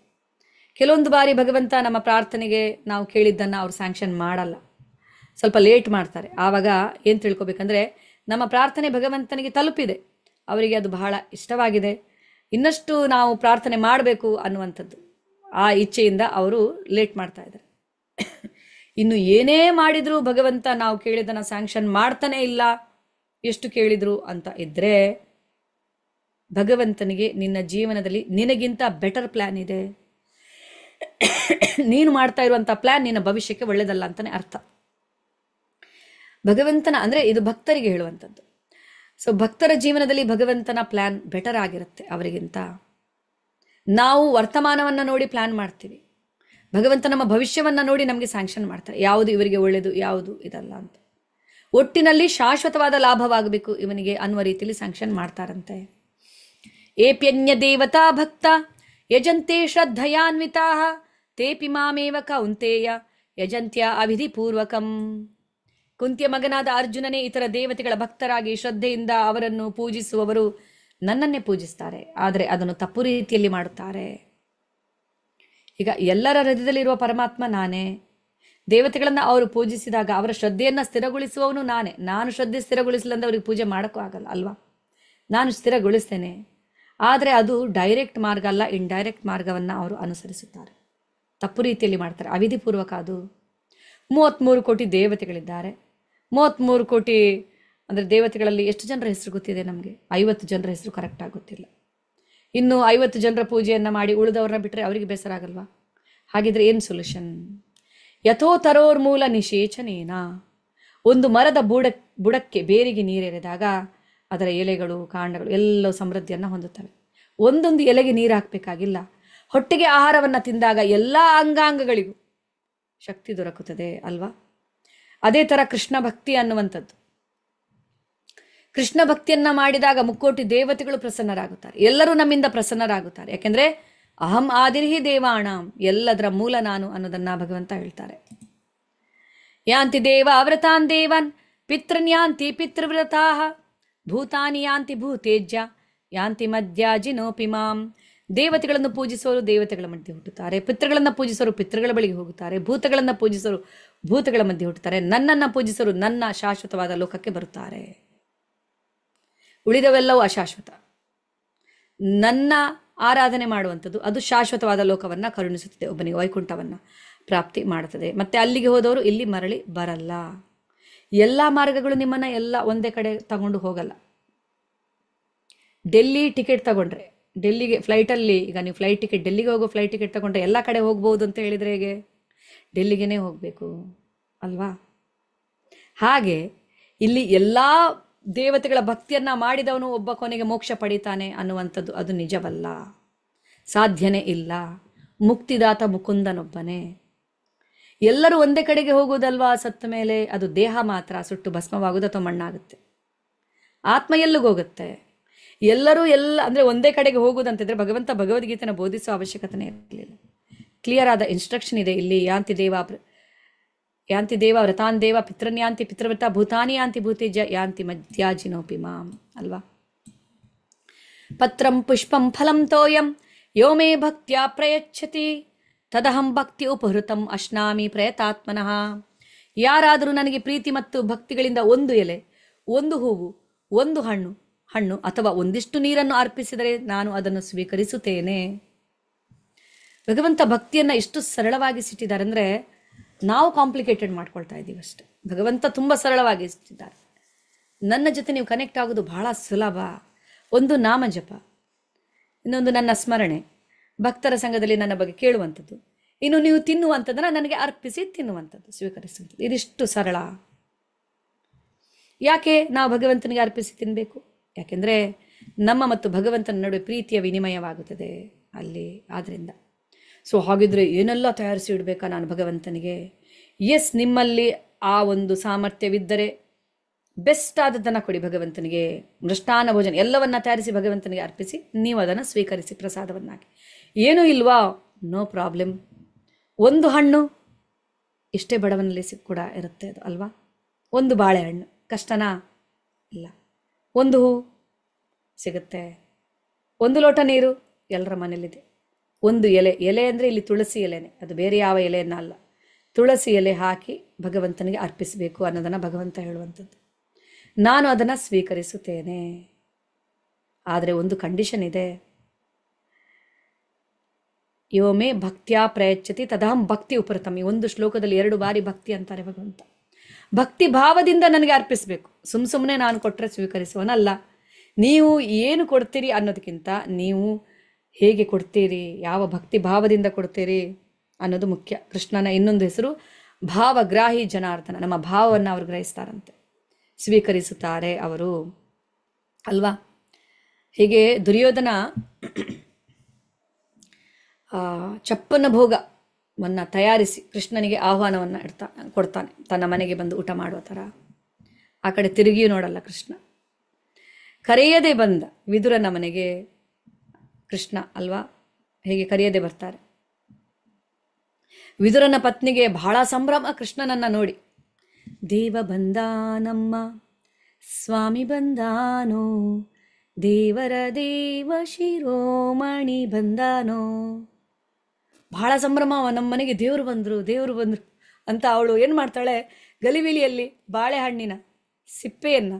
ಕೆಲವೊಂದು ಬಾರಿ ಭಗವಂತ ನಮ್ಮ ಪ್ರಾರ್ಥನೆಗೆ ನಾವು ಕೇಳಿದ್ದನ್ನು ಅವ್ರು ಸ್ಯಾಂಕ್ಷನ್ ಮಾಡಲ್ಲ ಸ್ವಲ್ಪ ಲೇಟ್ ಮಾಡ್ತಾರೆ ಆವಾಗ ಏನು ತಿಳ್ಕೊಬೇಕಂದ್ರೆ ನಮ್ಮ ಪ್ರಾರ್ಥನೆ ಭಗವಂತನಿಗೆ ತಲುಪಿದೆ ಅವರಿಗೆ ಅದು ಬಹಳ ಇಷ್ಟವಾಗಿದೆ ಇನ್ನಷ್ಟು ನಾವು ಪ್ರಾರ್ಥನೆ ಮಾಡಬೇಕು ಅನ್ನುವಂಥದ್ದು ಆ ಇಚ್ಛೆಯಿಂದ ಅವರು ಲೇಟ್ ಮಾಡ್ತಾ ಇದ್ದಾರೆ ಇನ್ನು ಏನೇ ಮಾಡಿದರೂ ಭಗವಂತ ನಾವು ಕೇಳಿದ್ದನ್ನು ಸ್ಯಾಂಕ್ಷನ್ ಮಾಡ್ತಾನೇ ಇಲ್ಲ ಎಷ್ಟು ಕೇಳಿದ್ರು ಅಂತ ಇದ್ದರೆ ಭಗವಂತನಿಗೆ ನಿನ್ನ ಜೀವನದಲ್ಲಿ ನಿನಗಿಂತ ಬೆಟರ್ ಪ್ಲ್ಯಾನ್ ಇದೆ ನೀನು ಮಾಡ್ತಾ ಇರುವಂಥ ಪ್ಲ್ಯಾನ್ ನಿನ್ನ ಭವಿಷ್ಯಕ್ಕೆ ಒಳ್ಳೆಯದಲ್ಲ ಅಂತಲೇ ಅರ್ಥ ಭಗವಂತನ ಅಂದರೆ ಇದು ಭಕ್ತರಿಗೆ ಹೇಳುವಂಥದ್ದು ಸೊ ಭಕ್ತರ ಜೀವನದಲ್ಲಿ ಭಗವಂತನ ಪ್ಲ್ಯಾನ್ ಬೆಟರ್ ಆಗಿರುತ್ತೆ ಅವರಿಗಿಂತ ನಾವು ವರ್ತಮಾನವನ್ನು ನೋಡಿ ಪ್ಲ್ಯಾನ್ ಮಾಡ್ತೀವಿ ಭಗವಂತ ನಮ್ಮ ಭವಿಷ್ಯವನ್ನು ನೋಡಿ ನಮಗೆ ಸ್ಯಾಂಕ್ಷನ್ ಮಾಡ್ತಾರೆ ಯಾವುದು ಇವರಿಗೆ ಒಳ್ಳೆಯದು ಯಾವುದು ಇದಲ್ಲ ಅಂತ ಒಟ್ಟಿನಲ್ಲಿ ಶಾಶ್ವತವಾದ ಲಾಭವಾಗಬೇಕು ಇವನಿಗೆ ಅನ್ನುವ ರೀತಿಯಲ್ಲಿ ಸ್ಯಾಂಕ್ಷನ್ ಮಾಡ್ತಾರಂತೆ ಏಪ್ಯನ್ಯದೇವತಾ ಭಕ್ತ ಯಜಂತೆ ಶ್ರದ್ಧಯಾನ್ವಿತಾ ತೇಪಿ ಮಾಮೇವ ಕೌಂತೆಯ ಯಜಂತ್ಯ ಅವಿಧಿಪೂರ್ವಕಂ ಕುಂತ್ಯ ಮಗನಾದ ಅರ್ಜುನನೇ ಇತರ ದೇವತೆಗಳ ಭಕ್ತರಾಗಿ ಶ್ರದ್ಧೆಯಿಂದ ಅವರನ್ನು ಪೂಜಿಸುವವರು ನನ್ನನ್ನೇ ಪೂಜಿಸ್ತಾರೆ ಆದರೆ ಅದನ್ನು ತಪ್ಪು ರೀತಿಯಲ್ಲಿ ಮಾಡುತ್ತಾರೆ ಈಗ ಎಲ್ಲರ ಹೃದಯದಲ್ಲಿರುವ ಪರಮಾತ್ಮ ನಾನೇ ದೇವತೆಗಳನ್ನು ಅವರು ಪೂಜಿಸಿದಾಗ ಅವರ ಶ್ರದ್ಧೆಯನ್ನು ಸ್ಥಿರಗೊಳಿಸುವವನು ನಾನೇ ನಾನು ಶ್ರದ್ಧೆ ಸ್ಥಿರಗೊಳಿಸಿಲ್ಲ ಅಂದರೆ ಅವ್ರಿಗೆ ಪೂಜೆ ಮಾಡೋಕ್ಕೂ ಆಗಲ್ಲ ಅಲ್ವಾ ನಾನು ಸ್ಥಿರಗೊಳಿಸ್ತೇನೆ ಆದರೆ ಅದು ಡೈರೆಕ್ಟ್ ಮಾರ್ಗ ಅಲ್ಲ ಇಂಡೈರೆಕ್ಟ್ ಮಾರ್ಗವನ್ನು ಅವರು ಅನುಸರಿಸುತ್ತಾರೆ ತಪ್ಪು ರೀತಿಯಲ್ಲಿ ಮಾಡ್ತಾರೆ ಅವಿಧಿಪೂರ್ವಕ ಅದು ಮೂವತ್ತ್ಮೂರು ಕೋಟಿ ದೇವತೆಗಳಿದ್ದಾರೆ ಮೂವತ್ತ್ಮೂರು ಕೋಟಿ ಅಂದರೆ ದೇವತೆಗಳಲ್ಲಿ ಎಷ್ಟು ಜನರ ಹೆಸರು ಗೊತ್ತಿದೆ ನಮಗೆ ಐವತ್ತು ಜನರ ಹೆಸರು ಕರೆಕ್ಟಾಗಿ ಗೊತ್ತಿಲ್ಲ ಇನ್ನು ಐವತ್ತು ಜನರ ಪೂಜೆಯನ್ನು ಮಾಡಿ ಉಳಿದವ್ರನ್ನ ಬಿಟ್ಟರೆ ಅವರಿಗೆ ಬೇಸರ ಆಗಲ್ವಾ ಹಾಗಿದ್ರೆ ಏನು ಸೊಲ್ಯೂಷನ್ ಯಥೋ ತರೋರ್ ಮೂಲ ನಿಷೇಚನೇನಾ ಒಂದು ಮರದ ಬುಡ ಬುಡಕ್ಕೆ ಬೇರಿಗೆ ನೀರೆರೆದಾಗ ಅದರ ಎಲೆಗಳು ಕಾಂಡಗಳು ಎಲ್ಲವೂ ಸಮೃದ್ಧಿಯನ್ನು ಹೊಂದುತ್ತವೆ ಒಂದೊಂದು ಎಲೆಗೆ ನೀರು ಹಾಕಬೇಕಾಗಿಲ್ಲ ಹೊಟ್ಟೆಗೆ ಆಹಾರವನ್ನು ತಿಂದಾಗ ಎಲ್ಲ ಅಂಗಾಂಗಗಳಿಗೂ ಶಕ್ತಿ ದೊರಕುತ್ತದೆ ಅಲ್ವಾ ಅದೇ ಥರ ಕೃಷ್ಣ ಭಕ್ತಿ ಅನ್ನುವಂಥದ್ದು ಕೃಷ್ಣ ಭಕ್ತಿಯನ್ನ ಮಾಡಿದಾಗ ಮುಕ್ಕೋಟಿ ದೇವತೆಗಳು ಪ್ರಸನ್ನರಾಗುತ್ತಾರೆ ಎಲ್ಲರೂ ನಮ್ಮಿಂದ ಪ್ರಸನ್ನರಾಗುತ್ತಾರೆ ಯಾಕೆಂದ್ರೆ ಅಹಂ ಆದಿರ್ಹಿ ದೇವಾಣಾಂ ಎಲ್ಲದರ ಮೂಲ ನಾನು ಅನ್ನೋದನ್ನ ಭಗವಂತ ಹೇಳ್ತಾರೆ ಯಾಂತಿ ದೇವ ಅವ್ರತಾನ್ ದೇವನ್ ಪಿತೃನ್ಯಾಂತಿ ಪಿತೃವ್ರತಾ ಭೂತಾನಿ ಯಾಂತಿ ತೇಜ ಯಾಂತಿ ನೋಪಿ ಮಾಂ ದೇವತೆಗಳನ್ನು ಪೂಜಿಸುವರು ದೇವತೆಗಳ ಮಧ್ಯೆ ಹುಟ್ಟುತ್ತಾರೆ ಪಿತೃಗಳನ್ನು ಪೂಜಿಸುವರು ಪಿತೃಗಳ ಬಳಿಗೆ ಹೋಗುತ್ತಾರೆ ಭೂತಗಳನ್ನು ಪೂಜಿಸುವರು ಭೂತಗಳ ಮಧ್ಯೆ ಹುಟ್ಟುತ್ತಾರೆ ನನ್ನನ್ನು ಪೂಜಿಸಲು ನನ್ನ ಶಾಶ್ವತವಾದ ಲೋಕಕ್ಕೆ ಬರುತ್ತಾರೆ ಉಳಿದವೆಲ್ಲವೂ ಅಶಾಶ್ವತ ನನ್ನ ಆರಾಧನೆ ಮಾಡುವಂಥದ್ದು ಅದು ಶಾಶ್ವತವಾದ ಲೋಕವನ್ನು ಕರುಣಿಸುತ್ತದೆ ಒಬ್ಬನಿಗೆ ವೈಕುಂಠವನ್ನು ಪ್ರಾಪ್ತಿ ಮಾಡುತ್ತದೆ ಮತ್ತೆ ಅಲ್ಲಿಗೆ ಹೋದವರು ಇಲ್ಲಿ ಮರಳಿ ಬರಲ್ಲ ಎಲ್ಲ ಮಾರ್ಗಗಳು ನಿಮ್ಮನ್ನು ಎಲ್ಲ ಒಂದೇ ಕಡೆ ತಗೊಂಡು ಹೋಗಲ್ಲ ಡೆಲ್ಲಿ ಟಿಕೆಟ್ ತಗೊಂಡ್ರೆ ಡೆಲ್ಲಿಗೆ ಫ್ಲೈಟಲ್ಲಿ ಈಗ ನೀವು ಫ್ಲೈಟ್ ಟಿಕೆಟ್ ಡೆಲ್ಲಿಗೆ ಹೋಗೋ ಫ್ಲೈಟ್ ಟಿಕೆಟ್ ತಗೊಂಡ್ರೆ ಎಲ್ಲ ಕಡೆ ಹೋಗ್ಬೋದು ಅಂತ ಹೇಳಿದರೆ ಹೇಗೆ ಡೆಲ್ಲಿಗೇ ಹೋಗಬೇಕು ಅಲ್ವಾ ಹಾಗೆ ಇಲ್ಲಿ ಎಲ್ಲ ದೇವತೆಗಳ ಭಕ್ತಿಯನ್ನು ಮಾಡಿದವನು ಒಬ್ಬ ಕೊನೆಗೆ ಮೋಕ್ಷ ಪಡಿತಾನೆ ಅನ್ನುವಂಥದ್ದು ಅದು ನಿಜವಲ್ಲ ಸಾಧ್ಯನೇ ಇಲ್ಲ ಮುಕ್ತಿದಾತ ಮುಕುಂದನೊಬ್ಬನೇ ಎಲ್ಲರೂ ಒಂದೇ ಕಡೆಗೆ ಹೋಗೋದಲ್ವಾ ಸತ್ತ ಮೇಲೆ ಅದು ದೇಹ ಮಾತ್ರ ಸುಟ್ಟು ಭಸ್ಮವಾಗೋದು ಅಥವಾ ಮಣ್ಣಾಗುತ್ತೆ ಆತ್ಮ ಹೋಗುತ್ತೆ ಎಲ್ಲರೂ ಎಲ್ಲ ಅಂದರೆ ಒಂದೇ ಕಡೆಗೆ ಹೋಗೋದಂತಿದ್ರೆ ಭಗವಂತ ಭಗವದ್ಗೀತೆನ ಬೋಧಿಸೋ ಅವಶ್ಯಕತೆನೇ ಇರಲಿಲ್ಲ ಕ್ಲಿಯರ್ ಆದ ಇನ್ಸ್ಟ್ರಕ್ಷನ್ ಇದೆ ಇಲ್ಲಿ ಯಾಂತಿ ದೇವ ಯಾಂತಿ ದೇವ ವ್ರತಾನ್ ದೇವ ಪಿತೃನ್ಯಾಂತಿ ಪಿತೃವ್ರತ ಭೂತಾನಿ ಯಾಂತಿ ಭೂತೇಜ ಯಾಂತಿ ಮಧ್ಯಾಜಿನೋಪಿ ಮಾಂ ಅಲ್ವಾ ಪತ್ರಂ ಪುಷ್ಪಂ ಫಲಂ ತೋಯಂ ಯೋ ಮೇ ಭಕ್ತ್ಯಾ ಪ್ರಯಚ್ಛತಿ ತದಹಂ ಭಕ್ತಿ ಉಪಹೃತಂ ಅಶ್ನಾಮಿ ಪ್ರಯತಾತ್ಮನಃ ಯಾರಾದರೂ ನನಗೆ ಪ್ರೀತಿ ಮತ್ತು ಭಕ್ತಿಗಳಿಂದ ಒಂದು ಎಲೆ ಒಂದು ಹೂವು ಒಂದು ಹಣ್ಣು ಹಣ್ಣು ಅಥವಾ ಒಂದಿಷ್ಟು ನೀರನ್ನು ಅರ್ಪಿಸಿದರೆ ನಾನು ಅದನ್ನು ಸ್ವೀಕರಿಸುತ್ತೇನೆ ಭಗವಂತ ಭಕ್ತಿಯನ್ನು ಎಷ್ಟು ಸರಳವಾಗಿ ಸಿಟ್ಟಿದ್ದಾರೆ ಅಂದರೆ ನಾವು ಕಾಂಪ್ಲಿಕೇಟೆಡ್ ಮಾಡ್ಕೊಳ್ತಾ ಇದ್ದೀವಿ ಅಷ್ಟೆ ಭಗವಂತ ತುಂಬ ಸರಳವಾಗಿ ನನ್ನ ಜೊತೆ ನೀವು ಕನೆಕ್ಟ್ ಆಗೋದು ಬಹಳ ಸುಲಭ ಒಂದು ನಾಮ ಜಪ ಇನ್ನೊಂದು ನನ್ನ ಸ್ಮರಣೆ ಭಕ್ತರ ಸಂಘದಲ್ಲಿ ನನ್ನ ಬಗ್ಗೆ ಕೇಳುವಂಥದ್ದು ಇನ್ನು ನೀವು ತಿನ್ನುವಂಥದ್ದನ್ನು ನನಗೆ ಅರ್ಪಿಸಿ ತಿನ್ನುವಂಥದ್ದು ಸ್ವೀಕರಿಸುವಂಥದ್ದು ಇದಿಷ್ಟು ಸರಳ ಯಾಕೆ ನಾವು ಭಗವಂತನಿಗೆ ಅರ್ಪಿಸಿ ತಿನ್ನಬೇಕು ಯಾಕೆಂದರೆ ನಮ್ಮ ಮತ್ತು ಭಗವಂತನ ನಡುವೆ ಪ್ರೀತಿಯ ವಿನಿಮಯವಾಗುತ್ತದೆ ಅಲ್ಲಿ ಆದ್ದರಿಂದ ಸೊ ಹಾಗಿದ್ರೆ ಏನೆಲ್ಲ ತಯಾರಿಸಿ ಇಡಬೇಕಾ ನಾನು ಭಗವಂತನಿಗೆ ಎಸ್ ನಿಮ್ಮಲ್ಲಿ ಆ ಒಂದು ಸಾಮರ್ಥ್ಯವಿದ್ದರೆ ಬೆಸ್ಟ್ ಆದದ್ದನ್ನು ಕೊಡಿ ಭಗವಂತನಿಗೆ ಮೃಷ್ಟಾನ ಭೋಜನ ಎಲ್ಲವನ್ನ ತಯಾರಿಸಿ ಭಗವಂತನಿಗೆ ಅರ್ಪಿಸಿ ನೀವು ಅದನ್ನು ಸ್ವೀಕರಿಸಿ ಪ್ರಸಾದವನ್ನಾಗಿ ಏನೂ ಇಲ್ವಾ ನೋ ಪ್ರಾಬ್ಲಮ್ ಒಂದು ಹಣ್ಣು ಇಷ್ಟೇ ಬಡವನಲ್ಲಿ ಸಿಕ್ಕ ಕೂಡ ಇರುತ್ತೆ ಅದು ಅಲ್ವಾ ಒಂದು ಬಾಳೆಹಣ್ಣು ಕಷ್ಟನಾ ಇಲ್ಲ ಒಂದು ಹೂ ಸಿಗುತ್ತೆ ಒಂದು ಲೋಟ ನೀರು ಎಲ್ಲರ ಮನೇಲಿದೆ ಒಂದು ಎಲೆ ಎಲೆ ಅಂದರೆ ಇಲ್ಲಿ ತುಳಸಿ ಎಲೆನೇ ಅದು ಬೇರೆ ಯಾವ ಎಲೆಯನ್ನ ಅಲ್ಲ ತುಳಸಿ ಎಲೆ ಹಾಕಿ ಭಗವಂತನಿಗೆ ಅರ್ಪಿಸಬೇಕು ಅನ್ನೋದನ್ನು ಭಗವಂತ ಹೇಳುವಂಥದ್ದು ನಾನು ಅದನ್ನು ಸ್ವೀಕರಿಸುತ್ತೇನೆ ಆದರೆ ಒಂದು ಕಂಡೀಷನ್ ಇದೆ ಯೋಮೇ ಭಕ್ತ್ಯಾ ಭಕ್ತಿಯ ಪ್ರಯಚ್ಛತಿ ತದಾಂ ಭಕ್ತಿ ಉಪರತಮಿ ಒಂದು ಶ್ಲೋಕದಲ್ಲಿ ಎರಡು ಬಾರಿ ಭಕ್ತಿ ಅಂತಾರೆ ಭಗವಂತ ಭಕ್ತಿ ಭಾವದಿಂದ ನನಗೆ ಅರ್ಪಿಸಬೇಕು ಸುಮ್ ಸುಮ್ಮನೆ ನಾನು ಕೊಟ್ಟರೆ ಸ್ವೀಕರಿಸುವನಲ್ಲ ನೀವು ಏನು ಕೊಡ್ತೀರಿ ಅನ್ನೋದಕ್ಕಿಂತ ನೀವು ಹೇಗೆ ಕೊಡ್ತೀರಿ ಯಾವ ಭಕ್ತಿ ಭಾವದಿಂದ ಕೊಡ್ತೀರಿ ಅನ್ನೋದು ಮುಖ್ಯ ಕೃಷ್ಣನ ಇನ್ನೊಂದು ಹೆಸರು ಭಾವಗ್ರಾಹಿ ಜನಾರ್ದನ ನಮ್ಮ ಭಾವವನ್ನು ಅವರು ಗ್ರಹಿಸ್ತಾರಂತೆ ಸ್ವೀಕರಿಸುತ್ತಾರೆ ಅವರು ಅಲ್ವಾ ಹೀಗೆ ದುರ್ಯೋಧನ ಚಪ್ಪನ ಭೋಗವನ್ನು ತಯಾರಿಸಿ ಕೃಷ್ಣನಿಗೆ ಆಹ್ವಾನವನ್ನು ಇಡ್ತಾ ಕೊಡ್ತಾನೆ ತನ್ನ ಮನೆಗೆ ಬಂದು ಊಟ ಮಾಡುವ ಥರ ಆ ಕಡೆ ತಿರುಗಿಯೂ ನೋಡಲ್ಲ ಕೃಷ್ಣ ಕರೆಯದೆ ಬಂದ ವಿದುರನ ಮನೆಗೆ ಕೃಷ್ಣ ಅಲ್ವಾ ಹೇಗೆ ಕರೆಯದೆ ಬರ್ತಾರೆ ವಿದುರನ ಪತ್ನಿಗೆ ಬಹಳ ಸಂಭ್ರಮ ಕೃಷ್ಣನನ್ನು ನೋಡಿ ದೇವ ಬಂದಾನಮ್ಮ ಸ್ವಾಮಿ ಬಂದಾನೋ ದೇವರ ದೇವ ಶಿರೋಮಣಿ ಬಂದಾನೋ ಬಹಳ ಸಂಭ್ರಮ ನಮ್ಮ ಮನೆಗೆ ದೇವರು ಬಂದರು ದೇವರು ಬಂದರು ಅಂತ ಅವಳು ಏನು ಮಾಡ್ತಾಳೆ ಗಲಿಬಿಲಿಯಲ್ಲಿ ಬಾಳೆಹಣ್ಣಿನ ಸಿಪ್ಪೆಯನ್ನು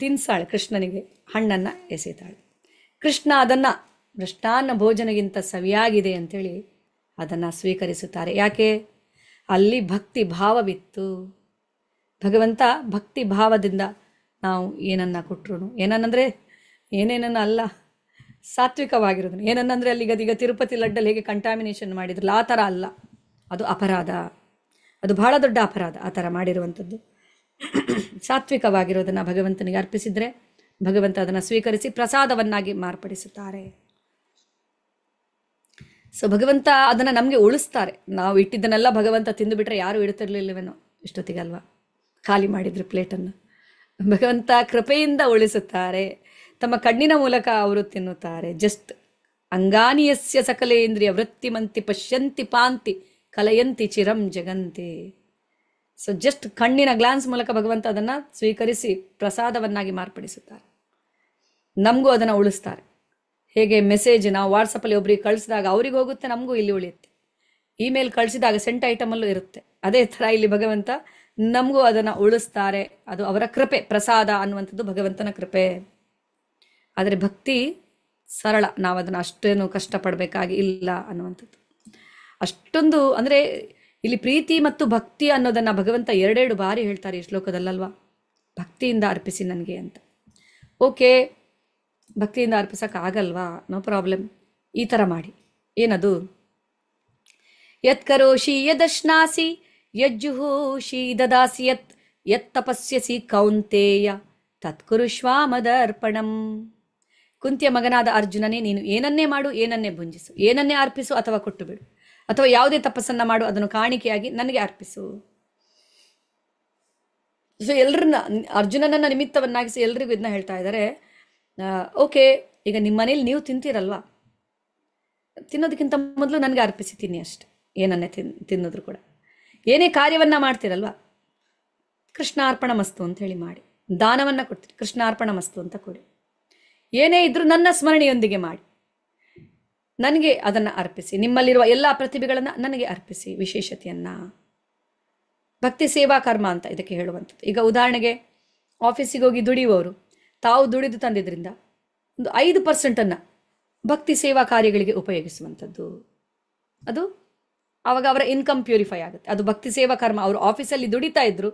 ತಿನ್ಸಾಳೆ ಕೃಷ್ಣನಿಗೆ ಹಣ್ಣನ್ನು ಎಸೆತಾಳೆ ಕೃಷ್ಣ ಅದನ್ನು ಮೃಷ್ಟಾನ್ನ ಭೋಜನಗಿಂತ ಸವಿಯಾಗಿದೆ ಅಂತೇಳಿ ಅದನ್ನು ಸ್ವೀಕರಿಸುತ್ತಾರೆ ಯಾಕೆ ಅಲ್ಲಿ ಭಕ್ತಿ ಭಾವವಿತ್ತು ಭಗವಂತ ಭಕ್ತಿ ಭಾವದಿಂದ ನಾವು ಏನನ್ನ ಕೊಟ್ಟರು ಏನನ್ನಂದರೆ ಏನೇನನ್ನು ಅಲ್ಲ ಸಾತ್ವಿಕವಾಗಿರೋದನ್ನು ಏನನ್ನಂದ್ರೆ ಅಲ್ಲಿಗೆ ಅದೀಗ ತಿರುಪತಿ ಲಡ್ಡಲ್ಲಿ ಹೇಗೆ ಕಂಟಾಮಿನೇಷನ್ ಮಾಡಿದ್ರಲ್ಲ ಆ ಥರ ಅಲ್ಲ ಅದು ಅಪರಾಧ ಅದು ಬಹಳ ದೊಡ್ಡ ಅಪರಾಧ ಆ ಥರ ಮಾಡಿರುವಂಥದ್ದು ಸಾತ್ವಿಕವಾಗಿರೋದನ್ನು ಭಗವಂತನಿಗೆ ಅರ್ಪಿಸಿದರೆ ಭಗವಂತ ಅದನ್ನು ಸ್ವೀಕರಿಸಿ ಪ್ರಸಾದವನ್ನಾಗಿ ಮಾರ್ಪಡಿಸುತ್ತಾರೆ ಸೊ ಭಗವಂತ ಅದನ್ನು ನಮಗೆ ಉಳಿಸ್ತಾರೆ ನಾವು ಇಟ್ಟಿದ್ದನ್ನೆಲ್ಲ ಭಗವಂತ ತಿಂದುಬಿಟ್ರೆ ಯಾರೂ ಇಡ್ತಿರ್ಲಿಲ್ಲವೇನೋ ಅಲ್ವಾ ಖಾಲಿ ಮಾಡಿದ್ರು ಪ್ಲೇಟನ್ನು ಭಗವಂತ ಕೃಪೆಯಿಂದ ಉಳಿಸುತ್ತಾರೆ ತಮ್ಮ ಕಣ್ಣಿನ ಮೂಲಕ ಅವರು ತಿನ್ನುತ್ತಾರೆ ಜಸ್ಟ್ ಅಂಗಾನಿಯಸ್ಯ ಸಕಲೇಂದ್ರಿಯ ವೃತ್ತಿಮಂತಿ ಪಶ್ಯಂತಿ ಪಾಂತಿ ಕಲಯಂತಿ ಚಿರಂ ಜಗಂತಿ ಸೊ ಜಸ್ಟ್ ಕಣ್ಣಿನ ಗ್ಲಾನ್ಸ್ ಮೂಲಕ ಭಗವಂತ ಅದನ್ನು ಸ್ವೀಕರಿಸಿ ಪ್ರಸಾದವನ್ನಾಗಿ ಮಾರ್ಪಡಿಸುತ್ತಾರೆ ನಮಗೂ ಅದನ್ನು ಉಳಿಸ್ತಾರೆ ಹೇಗೆ ಮೆಸೇಜ್ ನಾವು ವಾಟ್ಸಪ್ಪಲ್ಲಿ ಒಬ್ರಿಗೆ ಕಳಿಸಿದಾಗ ಅವ್ರಿಗೆ ಹೋಗುತ್ತೆ ನಮಗೂ ಇಲ್ಲಿ ಉಳಿಯುತ್ತೆ ಇಮೇಲ್ ಕಳಿಸಿದಾಗ ಸೆಂಟ್ ಐಟಮಲ್ಲೂ ಇರುತ್ತೆ ಅದೇ ಥರ ಇಲ್ಲಿ ಭಗವಂತ ನಮಗೂ ಅದನ್ನು ಉಳಿಸ್ತಾರೆ ಅದು ಅವರ ಕೃಪೆ ಪ್ರಸಾದ ಅನ್ನುವಂಥದ್ದು ಭಗವಂತನ ಕೃಪೆ ಆದರೆ ಭಕ್ತಿ ಸರಳ ನಾವು ಅದನ್ನು ಅಷ್ಟೇನು ಕಷ್ಟಪಡಬೇಕಾಗಿ ಇಲ್ಲ ಅನ್ನುವಂಥದ್ದು ಅಷ್ಟೊಂದು ಅಂದರೆ ಇಲ್ಲಿ ಪ್ರೀತಿ ಮತ್ತು ಭಕ್ತಿ ಅನ್ನೋದನ್ನು ಭಗವಂತ ಎರಡೆರಡು ಬಾರಿ ಹೇಳ್ತಾರೆ ಈ ಶ್ಲೋಕದಲ್ಲಲ್ವಾ ಭಕ್ತಿಯಿಂದ ಅರ್ಪಿಸಿ ನನಗೆ ಅಂತ ಓಕೆ ಭಕ್ತಿಯಿಂದ ಅರ್ಪಿಸೋಕ್ಕಾಗಲ್ವಾ ನೋ ಪ್ರಾಬ್ಲಮ್ ಈ ಥರ ಮಾಡಿ ಏನದು ಯತ್ ಕರೋಷಿ ಯದಶ್ನಾಸಿ ಯಜ್ಜುಹೋಷಿ ದದಾಸಿ ಯತ್ ಯತ್ ತಪಸ್ಯಸಿ ಕೌಂತೇಯ ಅರ್ಪಣಂ ಕುಂತಿಯ ಮಗನಾದ ಅರ್ಜುನನೇ ನೀನು ಏನನ್ನೇ ಮಾಡು ಏನನ್ನೇ ಭುಂಜಿಸು ಏನನ್ನೇ ಅರ್ಪಿಸು ಅಥವಾ ಕೊಟ್ಟು ಬಿಡು ಅಥವಾ ಯಾವುದೇ ತಪಸ್ಸನ್ನು ಮಾಡು ಅದನ್ನು ಕಾಣಿಕೆಯಾಗಿ ನನಗೆ ಅರ್ಪಿಸು ಸೊ ಎಲ್ಲರನ್ನ ಅರ್ಜುನನನ್ನ ನಿಮಿತ್ತವನ್ನಾಗಿಸಿ ಎಲ್ರಿಗೂ ಇದನ್ನ ಹೇಳ್ತಾ ಇದ್ದಾರೆ ಓಕೆ ಈಗ ನಿಮ್ಮ ಮನೇಲಿ ನೀವು ತಿಂತೀರಲ್ವಾ ತಿನ್ನೋದಕ್ಕಿಂತ ಮೊದಲು ನನಗೆ ಅರ್ಪಿಸಿ ತಿನ್ನಿ ಅಷ್ಟೆ ಏನನ್ನೇ ತಿನ್ ತಿನ್ನೋದ್ರು ಕೂಡ ಏನೇ ಕಾರ್ಯವನ್ನ ಮಾಡ್ತೀರಲ್ವಾ ಕೃಷ್ಣ ಅರ್ಪಣ ಮಸ್ತು ಅಂತ ಹೇಳಿ ಮಾಡಿ ದಾನವನ್ನ ಕೊಡ್ತೀರಿ ಕೃಷ್ಣ ಅರ್ಪಣ ಮಸ್ತು ಅಂತ ಕೊಡಿ ಏನೇ ಇದ್ದರೂ ನನ್ನ ಸ್ಮರಣೆಯೊಂದಿಗೆ ಮಾಡಿ ನನಗೆ ಅದನ್ನು ಅರ್ಪಿಸಿ ನಿಮ್ಮಲ್ಲಿರುವ ಎಲ್ಲ ಪ್ರತಿಭೆಗಳನ್ನು ನನಗೆ ಅರ್ಪಿಸಿ ವಿಶೇಷತೆಯನ್ನು ಭಕ್ತಿ ಸೇವಾ ಕರ್ಮ ಅಂತ ಇದಕ್ಕೆ ಹೇಳುವಂಥದ್ದು ಈಗ ಉದಾಹರಣೆಗೆ ಆಫೀಸಿಗೆ ಹೋಗಿ ದುಡಿಯುವವರು ತಾವು ದುಡಿದು ತಂದಿದ್ದರಿಂದ ಒಂದು ಐದು ಪರ್ಸೆಂಟನ್ನು ಭಕ್ತಿ ಸೇವಾ ಕಾರ್ಯಗಳಿಗೆ ಉಪಯೋಗಿಸುವಂಥದ್ದು ಅದು ಆವಾಗ ಅವರ ಇನ್ಕಮ್ ಪ್ಯೂರಿಫೈ ಆಗುತ್ತೆ ಅದು ಭಕ್ತಿ ಸೇವಾ ಕರ್ಮ ಅವರು ಆಫೀಸಲ್ಲಿ ದುಡಿತಾ ಇದ್ದರು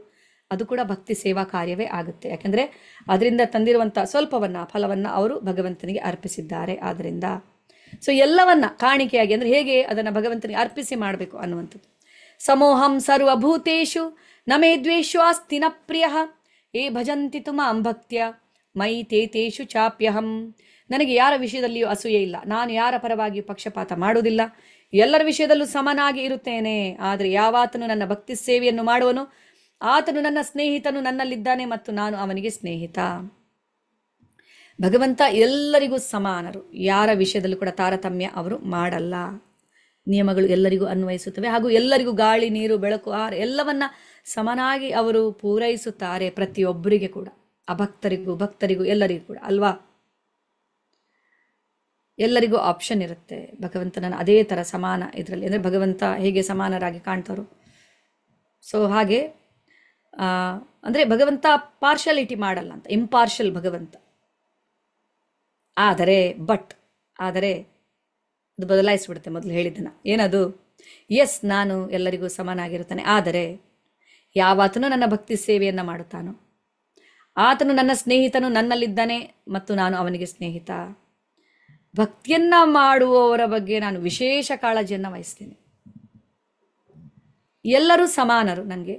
ಅದು ಕೂಡ ಭಕ್ತಿ ಸೇವಾ ಕಾರ್ಯವೇ ಆಗುತ್ತೆ ಯಾಕೆಂದ್ರೆ ಅದರಿಂದ ತಂದಿರುವಂಥ ಸ್ವಲ್ಪವನ್ನ ಫಲವನ್ನ ಅವರು ಭಗವಂತನಿಗೆ ಅರ್ಪಿಸಿದ್ದಾರೆ ಆದ್ದರಿಂದ ಸೊ ಎಲ್ಲವನ್ನ ಕಾಣಿಕೆಯಾಗಿ ಅಂದರೆ ಹೇಗೆ ಅದನ್ನು ಭಗವಂತನಿಗೆ ಅರ್ಪಿಸಿ ಮಾಡಬೇಕು ಅನ್ನುವಂಥದ್ದು ಸಮೋಹಂ ಸರ್ವಭೂತೇಶು ನಮೇ ದ್ವೇಶ್ವಾಸ್ತಿನ ಪ್ರಿಯ ಏ ಭಜಂತಿ ತುಮ ಅಂಭಕ್ತ್ಯ ಮೈ ತೇತೇಶು ಚಾಪ್ಯಹಂ ನನಗೆ ಯಾರ ವಿಷಯದಲ್ಲಿಯೂ ಅಸೂಯೆ ಇಲ್ಲ ನಾನು ಯಾರ ಪರವಾಗಿ ಪಕ್ಷಪಾತ ಮಾಡುವುದಿಲ್ಲ ಎಲ್ಲರ ವಿಷಯದಲ್ಲೂ ಸಮನಾಗಿ ಇರುತ್ತೇನೆ ಆದರೆ ಯಾವಾತನು ನನ್ನ ಭಕ್ತಿ ಸೇವೆಯನ್ನು ಮಾಡುವನು ಆತನು ನನ್ನ ಸ್ನೇಹಿತನು ನನ್ನಲ್ಲಿದ್ದಾನೆ ಮತ್ತು ನಾನು ಅವನಿಗೆ ಸ್ನೇಹಿತ ಭಗವಂತ ಎಲ್ಲರಿಗೂ ಸಮಾನರು ಯಾರ ವಿಷಯದಲ್ಲೂ ಕೂಡ ತಾರತಮ್ಯ ಅವರು ಮಾಡಲ್ಲ ನಿಯಮಗಳು ಎಲ್ಲರಿಗೂ ಅನ್ವಯಿಸುತ್ತವೆ ಹಾಗೂ ಎಲ್ಲರಿಗೂ ಗಾಳಿ ನೀರು ಬೆಳಕು ಆಹಾರ ಎಲ್ಲವನ್ನ ಸಮನಾಗಿ ಅವರು ಪೂರೈಸುತ್ತಾರೆ ಪ್ರತಿಯೊಬ್ಬರಿಗೆ ಕೂಡ ಅಭಕ್ತರಿಗೂ ಭಕ್ತರಿಗೂ ಎಲ್ಲರಿಗೂ ಕೂಡ ಅಲ್ವಾ ಎಲ್ಲರಿಗೂ ಆಪ್ಷನ್ ಇರುತ್ತೆ ಭಗವಂತನ ಅದೇ ಥರ ಸಮಾನ ಇದರಲ್ಲಿ ಅಂದರೆ ಭಗವಂತ ಹೇಗೆ ಸಮಾನರಾಗಿ ಕಾಣ್ತಾರೋ ಸೊ ಹಾಗೆ ಅಂದರೆ ಭಗವಂತ ಪಾರ್ಶಾಲಿಟಿ ಮಾಡಲ್ಲ ಅಂತ ಇಂಪಾರ್ಷಲ್ ಭಗವಂತ ಆದರೆ ಬಟ್ ಆದರೆ ಅದು ಬದಲಾಯಿಸಿಬಿಡುತ್ತೆ ಮೊದಲು ಹೇಳಿದ್ದನ್ನು ಏನದು ಎಸ್ ನಾನು ಎಲ್ಲರಿಗೂ ಸಮನಾಗಿರುತ್ತಾನೆ ಆದರೆ ಯಾವಾತನೂ ನನ್ನ ಭಕ್ತಿ ಸೇವೆಯನ್ನು ಮಾಡುತ್ತಾನೋ ಆತನು ನನ್ನ ಸ್ನೇಹಿತನು ನನ್ನಲ್ಲಿದ್ದಾನೆ ಮತ್ತು ನಾನು ಅವನಿಗೆ ಸ್ನೇಹಿತ ಭಕ್ತಿಯನ್ನು ಮಾಡುವವರ ಬಗ್ಗೆ ನಾನು ವಿಶೇಷ ಕಾಳಜಿಯನ್ನು ವಹಿಸ್ತೇನೆ ಎಲ್ಲರೂ ಸಮಾನರು ನನಗೆ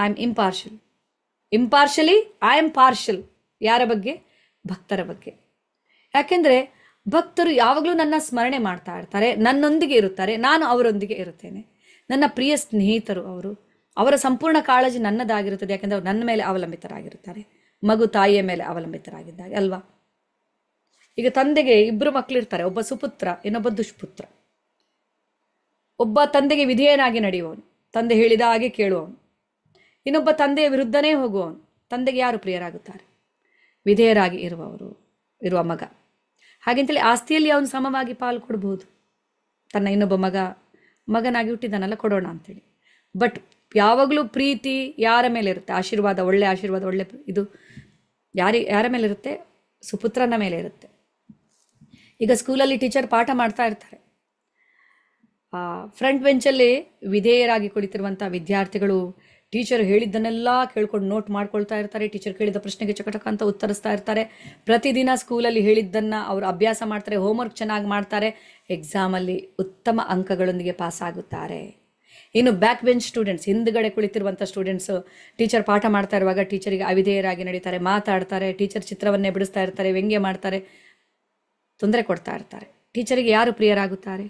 I am impartial impartially I am partial ಯಾರ ಬಗ್ಗೆ ಭಕ್ತರ ಬಗ್ಗೆ ಯಾಕೆಂದರೆ ಭಕ್ತರು ಯಾವಾಗಲೂ ನನ್ನ ಸ್ಮರಣೆ ಮಾಡ್ತಾ ಇರ್ತಾರೆ ನನ್ನೊಂದಿಗೆ ಇರುತ್ತಾರೆ ನಾನು ಅವರೊಂದಿಗೆ ಇರುತ್ತೇನೆ ನನ್ನ ಪ್ರಿಯ ಸ್ನೇಹಿತರು ಅವರು ಅವರ ಸಂಪೂರ್ಣ ಕಾಳಜಿ ನನ್ನದಾಗಿರುತ್ತದೆ ಯಾಕೆಂದರೆ ಅವರು ನನ್ನ ಮೇಲೆ ಅವಲಂಬಿತರಾಗಿರುತ್ತಾರೆ ಮಗು ತಾಯಿಯ ಮೇಲೆ ಅವಲಂಬಿತರಾಗಿದ್ದಾರೆ ಅಲ್ವಾ ಈಗ ತಂದೆಗೆ ಇಬ್ಬರು ಇರ್ತಾರೆ ಒಬ್ಬ ಸುಪುತ್ರ ಇನ್ನೊಬ್ಬ ದುಷ್ಪುತ್ರ ಒಬ್ಬ ತಂದೆಗೆ ವಿಧೇಯನಾಗಿ ನಡೆಯುವವನು ತಂದೆ ಹೇಳಿದ ಹಾಗೆ ಕೇಳುವವನು ಇನ್ನೊಬ್ಬ ತಂದೆಯ ವಿರುದ್ಧನೇ ಹೋಗುವವನು ತಂದೆಗೆ ಯಾರು ಪ್ರಿಯರಾಗುತ್ತಾರೆ ವಿಧೇಯರಾಗಿ ಇರುವವರು ಇರುವ ಮಗ ಹಾಗೆಂತೇಳಿ ಆಸ್ತಿಯಲ್ಲಿ ಅವನು ಸಮವಾಗಿ ಪಾಲು ಕೊಡಬಹುದು ತನ್ನ ಇನ್ನೊಬ್ಬ ಮಗ ಮಗನಾಗಿ ಹುಟ್ಟಿದನಲ್ಲ ಕೊಡೋಣ ಅಂತೇಳಿ ಬಟ್ ಯಾವಾಗಲೂ ಪ್ರೀತಿ ಯಾರ ಮೇಲೆ ಇರುತ್ತೆ ಆಶೀರ್ವಾದ ಒಳ್ಳೆ ಆಶೀರ್ವಾದ ಒಳ್ಳೆ ಇದು ಯಾರಿ ಯಾರ ಮೇಲೆ ಇರುತ್ತೆ ಸುಪುತ್ರನ ಮೇಲೆ ಇರುತ್ತೆ ಈಗ ಸ್ಕೂಲಲ್ಲಿ ಟೀಚರ್ ಪಾಠ ಮಾಡ್ತಾ ಇರ್ತಾರೆ ಫ್ರಂಟ್ ಬೆಂಚಲ್ಲಿ ವಿಧೇಯರಾಗಿ ಕುಳಿತಿರುವಂಥ ವಿದ್ಯಾರ್ಥಿಗಳು ಟೀಚರ್ ಹೇಳಿದ್ದನ್ನೆಲ್ಲ ಕೇಳ್ಕೊಂಡು ನೋಟ್ ಮಾಡ್ಕೊಳ್ತಾ ಇರ್ತಾರೆ ಟೀಚರ್ ಕೇಳಿದ ಪ್ರಶ್ನೆಗೆ ಚಕಟಕ ಅಂತ ಉತ್ತರಿಸ್ತಾ ಇರ್ತಾರೆ ಪ್ರತಿದಿನ ಸ್ಕೂಲಲ್ಲಿ ಹೇಳಿದ್ದನ್ನು ಅವರು ಅಭ್ಯಾಸ ಮಾಡ್ತಾರೆ ಹೋಮ್ವರ್ಕ್ ಚೆನ್ನಾಗಿ ಮಾಡ್ತಾರೆ ಎಕ್ಸಾಮಲ್ಲಿ ಉತ್ತಮ ಅಂಕಗಳೊಂದಿಗೆ ಪಾಸ್ ಆಗುತ್ತಾರೆ ಇನ್ನು ಬ್ಯಾಕ್ ಬೆಂಚ್ ಸ್ಟೂಡೆಂಟ್ಸ್ ಹಿಂದ್ಗಡೆ ಕುಳಿತಿರುವಂಥ ಸ್ಟೂಡೆಂಟ್ಸು ಟೀಚರ್ ಪಾಠ ಮಾಡ್ತಾ ಇರುವಾಗ ಟೀಚರಿಗೆ ಅವಿಧೇಯರಾಗಿ ನಡೀತಾರೆ ಮಾತಾಡ್ತಾರೆ ಟೀಚರ್ ಚಿತ್ರವನ್ನೇ ಬಿಡಿಸ್ತಾ ಇರ್ತಾರೆ ವ್ಯಂಗ್ಯ ಮಾಡ್ತಾರೆ ತೊಂದರೆ ಕೊಡ್ತಾ ಇರ್ತಾರೆ ಟೀಚರಿಗೆ ಯಾರು ಪ್ರಿಯರಾಗುತ್ತಾರೆ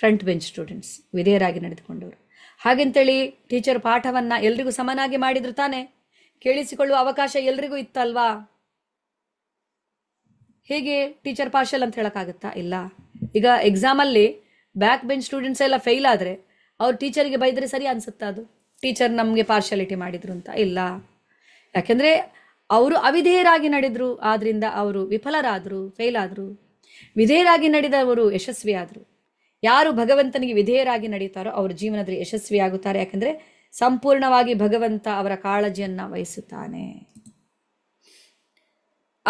ಫ್ರಂಟ್ ಬೆಂಚ್ ಸ್ಟೂಡೆಂಟ್ಸ್ ವಿಧೇಯರಾಗಿ ನಡೆದುಕೊಂಡವರು ಹಾಗೆಂತೇಳಿ ಟೀಚರ್ ಪಾಠವನ್ನು ಎಲ್ರಿಗೂ ಸಮನಾಗಿ ಮಾಡಿದ್ರು ತಾನೆ ಕೇಳಿಸಿಕೊಳ್ಳುವ ಅವಕಾಶ ಎಲ್ರಿಗೂ ಇತ್ತಲ್ವಾ ಹೇಗೆ ಟೀಚರ್ ಪಾರ್ಷಲ್ ಅಂತ ಹೇಳೋಕ್ಕಾಗುತ್ತಾ ಇಲ್ಲ ಈಗ ಎಕ್ಸಾಮಲ್ಲಿ ಬ್ಯಾಕ್ ಬೆಂಚ್ ಸ್ಟೂಡೆಂಟ್ಸ್ ಎಲ್ಲ ಫೇಲ್ ಆದರೆ ಅವ್ರು ಟೀಚರಿಗೆ ಬೈದರೆ ಸರಿ ಅನಿಸುತ್ತಾ ಅದು ಟೀಚರ್ ನಮಗೆ ಪಾರ್ಷಾಲಿಟಿ ಮಾಡಿದ್ರು ಅಂತ ಇಲ್ಲ ಯಾಕೆಂದರೆ ಅವರು ಅವಿಧೇಯರಾಗಿ ನಡೆದರು ಆದ್ದರಿಂದ ಅವರು ವಿಫಲರಾದರು ಫೇಲ್ ಆದರು ವಿಧೇಯರಾಗಿ ನಡೆದವರು ಆದರು ಯಾರು ಭಗವಂತನಿಗೆ ವಿಧೇಯರಾಗಿ ನಡೀತಾರೋ ಅವ್ರ ಜೀವನದಲ್ಲಿ ಯಶಸ್ವಿಯಾಗುತ್ತಾರೆ ಯಾಕಂದರೆ ಸಂಪೂರ್ಣವಾಗಿ ಭಗವಂತ ಅವರ ಕಾಳಜಿಯನ್ನು ವಹಿಸುತ್ತಾನೆ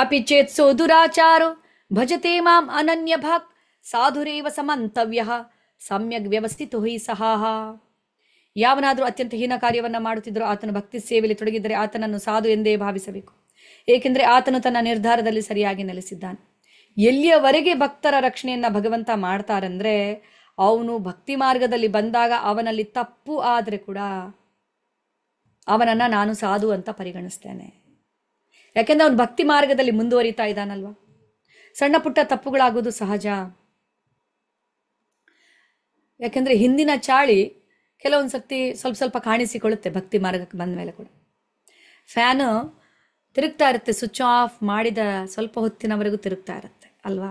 ಅಪಿ ಚೇತ್ಸೋ ದುರಾಚಾರೋ ಭಜತೆ ಮಾಂ ಅನನ್ಯ ಭಕ್ ಸಾಧುರೇವ ಸಮಂತವ್ಯ ಸಮ್ಯಗ್ ವ್ಯವಸ್ಥಿತ ಹೊಯ್ ಸಹಾಹ ಯಾವನಾದರೂ ಅತ್ಯಂತ ಹೀನ ಕಾರ್ಯವನ್ನು ಮಾಡುತ್ತಿದ್ದರೂ ಆತನ ಭಕ್ತಿ ಸೇವೆಯಲ್ಲಿ ತೊಡಗಿದ್ದರೆ ಆತನನ್ನು ಸಾಧು ಎಂದೇ ಭಾವಿಸಬೇಕು ಏಕೆಂದರೆ ಆತನು ತನ್ನ ನಿರ್ಧಾರದಲ್ಲಿ ಸರಿಯಾಗಿ ನೆಲೆಸಿದ್ದಾನೆ ಎಲ್ಲಿಯವರೆಗೆ ಭಕ್ತರ ರಕ್ಷಣೆಯನ್ನು ಭಗವಂತ ಮಾಡ್ತಾರಂದ್ರೆ ಅವನು ಭಕ್ತಿ ಮಾರ್ಗದಲ್ಲಿ ಬಂದಾಗ ಅವನಲ್ಲಿ ತಪ್ಪು ಆದರೆ ಕೂಡ ಅವನನ್ನು ನಾನು ಸಾಧು ಅಂತ ಪರಿಗಣಿಸ್ತೇನೆ ಯಾಕೆಂದ್ರೆ ಅವನು ಭಕ್ತಿ ಮಾರ್ಗದಲ್ಲಿ ಮುಂದುವರಿತಾ ಇದ್ದಾನಲ್ವ ಸಣ್ಣ ಪುಟ್ಟ ತಪ್ಪುಗಳಾಗೋದು ಸಹಜ ಯಾಕೆಂದರೆ ಹಿಂದಿನ ಚಾಳಿ ಕೆಲವೊಂದು ಸರ್ತಿ ಸ್ವಲ್ಪ ಸ್ವಲ್ಪ ಕಾಣಿಸಿಕೊಳ್ಳುತ್ತೆ ಭಕ್ತಿ ಮಾರ್ಗಕ್ಕೆ ಬಂದ ಮೇಲೆ ಕೂಡ ಫ್ಯಾನು ತಿರುಗ್ತಾ ಇರುತ್ತೆ ಸ್ವಿಚ್ ಆಫ್ ಮಾಡಿದ ಸ್ವಲ್ಪ ಹೊತ್ತಿನವರೆಗೂ ತಿರುಗ್ತಾ ಇರುತ್ತೆ ಅಲ್ವಾ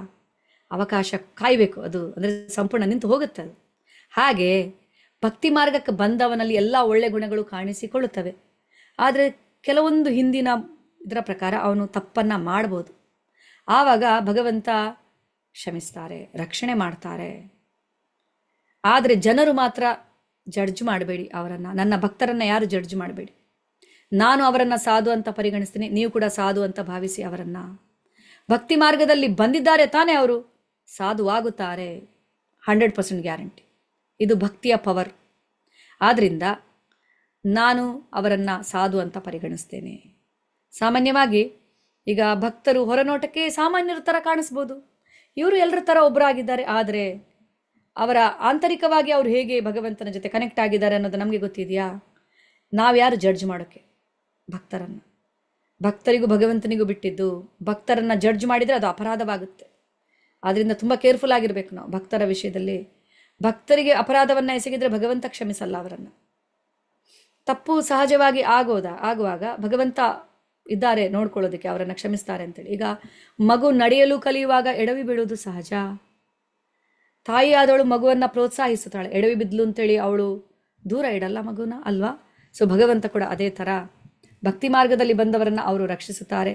ಅವಕಾಶ ಕಾಯಬೇಕು ಅದು ಅಂದರೆ ಸಂಪೂರ್ಣ ನಿಂತು ಹೋಗುತ್ತೆ ಅದು ಹಾಗೆ ಭಕ್ತಿ ಮಾರ್ಗಕ್ಕೆ ಬಂದವನಲ್ಲಿ ಎಲ್ಲ ಒಳ್ಳೆ ಗುಣಗಳು ಕಾಣಿಸಿಕೊಳ್ಳುತ್ತವೆ ಆದರೆ ಕೆಲವೊಂದು ಹಿಂದಿನ ಇದರ ಪ್ರಕಾರ ಅವನು ತಪ್ಪನ್ನು ಮಾಡ್ಬೋದು ಆವಾಗ ಭಗವಂತ ಕ್ಷಮಿಸ್ತಾರೆ ರಕ್ಷಣೆ ಮಾಡ್ತಾರೆ ಆದರೆ ಜನರು ಮಾತ್ರ ಜಡ್ಜ್ ಮಾಡಬೇಡಿ ಅವರನ್ನು ನನ್ನ ಭಕ್ತರನ್ನು ಯಾರು ಜಡ್ಜ್ ಮಾಡಬೇಡಿ ನಾನು ಅವರನ್ನು ಸಾಧು ಅಂತ ಪರಿಗಣಿಸ್ತೀನಿ ನೀವು ಕೂಡ ಸಾಧು ಅಂತ ಭಾವಿಸಿ ಅವರನ್ನು ಭಕ್ತಿ ಮಾರ್ಗದಲ್ಲಿ ಬಂದಿದ್ದಾರೆ ತಾನೇ ಅವರು ಸಾಧುವಾಗುತ್ತಾರೆ ಹಂಡ್ರೆಡ್ ಪರ್ಸೆಂಟ್ ಗ್ಯಾರಂಟಿ ಇದು ಭಕ್ತಿಯ ಪವರ್ ಆದ್ದರಿಂದ ನಾನು ಅವರನ್ನು ಸಾಧು ಅಂತ ಪರಿಗಣಿಸ್ತೇನೆ ಸಾಮಾನ್ಯವಾಗಿ ಈಗ ಭಕ್ತರು ಹೊರನೋಟಕ್ಕೆ ಸಾಮಾನ್ಯರ ಥರ ಕಾಣಿಸ್ಬೋದು ಇವರು ಎಲ್ಲರ ಥರ ಒಬ್ಬರಾಗಿದ್ದಾರೆ ಆದರೆ ಅವರ ಆಂತರಿಕವಾಗಿ ಅವರು ಹೇಗೆ ಭಗವಂತನ ಜೊತೆ ಕನೆಕ್ಟ್ ಆಗಿದ್ದಾರೆ ಅನ್ನೋದು ನಮಗೆ ಗೊತ್ತಿದೆಯಾ ನಾವು ಯಾರು ಜಡ್ಜ್ ಮಾಡೋಕ್ಕೆ ಭಕ್ತರನ್ನು ಭಕ್ತರಿಗೂ ಭಗವಂತನಿಗೂ ಬಿಟ್ಟಿದ್ದು ಭಕ್ತರನ್ನು ಜಡ್ಜ್ ಮಾಡಿದರೆ ಅದು ಅಪರಾಧವಾಗುತ್ತೆ ಆದ್ದರಿಂದ ತುಂಬ ಕೇರ್ಫುಲ್ ಆಗಿರಬೇಕು ನಾವು ಭಕ್ತರ ವಿಷಯದಲ್ಲಿ ಭಕ್ತರಿಗೆ ಅಪರಾಧವನ್ನು ಎಸಗಿದರೆ ಭಗವಂತ ಕ್ಷಮಿಸಲ್ಲ ಅವರನ್ನು ತಪ್ಪು ಸಹಜವಾಗಿ ಆಗೋದ ಆಗುವಾಗ ಭಗವಂತ ಇದ್ದಾರೆ ನೋಡ್ಕೊಳ್ಳೋದಕ್ಕೆ ಅವರನ್ನು ಕ್ಷಮಿಸ್ತಾರೆ ಅಂತೇಳಿ ಈಗ ಮಗು ನಡೆಯಲು ಕಲಿಯುವಾಗ ಎಡವಿ ಬೀಳೋದು ಸಹಜ ತಾಯಿ ಆದವಳು ಮಗುವನ್ನು ಪ್ರೋತ್ಸಾಹಿಸುತ್ತಾಳೆ ಎಡವಿ ಬಿದ್ಲು ಅಂತೇಳಿ ಅವಳು ದೂರ ಇಡಲ್ಲ ಮಗುನ ಅಲ್ವಾ ಸೊ ಭಗವಂತ ಕೂಡ ಅದೇ ಥರ ಭಕ್ತಿ ಮಾರ್ಗದಲ್ಲಿ ಬಂದವರನ್ನು ಅವರು ರಕ್ಷಿಸುತ್ತಾರೆ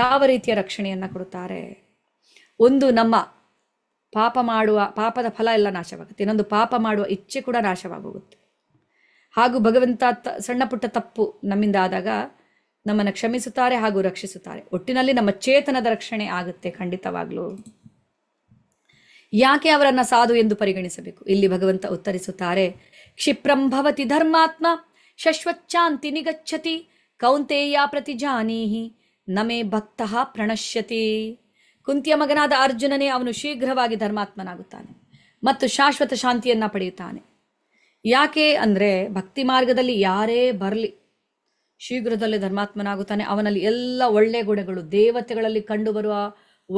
ಯಾವ ರೀತಿಯ ರಕ್ಷಣೆಯನ್ನು ಕೊಡುತ್ತಾರೆ ಒಂದು ನಮ್ಮ ಪಾಪ ಮಾಡುವ ಪಾಪದ ಫಲ ಎಲ್ಲ ನಾಶವಾಗುತ್ತೆ ಇನ್ನೊಂದು ಪಾಪ ಮಾಡುವ ಇಚ್ಛೆ ಕೂಡ ನಾಶವಾಗುತ್ತೆ ಹಾಗೂ ಭಗವಂತ ತ ಸಣ್ಣ ಪುಟ್ಟ ತಪ್ಪು ನಮ್ಮಿಂದ ಆದಾಗ ನಮ್ಮನ್ನು ಕ್ಷಮಿಸುತ್ತಾರೆ ಹಾಗೂ ರಕ್ಷಿಸುತ್ತಾರೆ ಒಟ್ಟಿನಲ್ಲಿ ನಮ್ಮ ಚೇತನದ ರಕ್ಷಣೆ ಆಗುತ್ತೆ ಖಂಡಿತವಾಗ್ಲೂ ಯಾಕೆ ಅವರನ್ನು ಸಾಧು ಎಂದು ಪರಿಗಣಿಸಬೇಕು ಇಲ್ಲಿ ಭಗವಂತ ಉತ್ತರಿಸುತ್ತಾರೆ ಕ್ಷಿಪ್ರಂಭವತಿ ಧರ್ಮಾತ್ಮ ಶಶ್ವಚ್ಛಾಂತಿ ನಿಗಚ್ಚತಿ ಕೌಂತೆಯ ಪ್ರತಿಜಾನೀಹಿ ನಮೇ ಭಕ್ತಃ ಪ್ರಣಶ್ಯತಿ ಕುಂತಿಯ ಮಗನಾದ ಅರ್ಜುನನೇ ಅವನು ಶೀಘ್ರವಾಗಿ ಧರ್ಮಾತ್ಮನಾಗುತ್ತಾನೆ ಮತ್ತು ಶಾಶ್ವತ ಶಾಂತಿಯನ್ನು ಪಡೆಯುತ್ತಾನೆ ಯಾಕೆ ಅಂದರೆ ಭಕ್ತಿ ಮಾರ್ಗದಲ್ಲಿ ಯಾರೇ ಬರಲಿ ಶೀಘ್ರದಲ್ಲೇ ಧರ್ಮಾತ್ಮನಾಗುತ್ತಾನೆ ಅವನಲ್ಲಿ ಎಲ್ಲ ಒಳ್ಳೆ ಗುಣಗಳು ದೇವತೆಗಳಲ್ಲಿ ಕಂಡುಬರುವ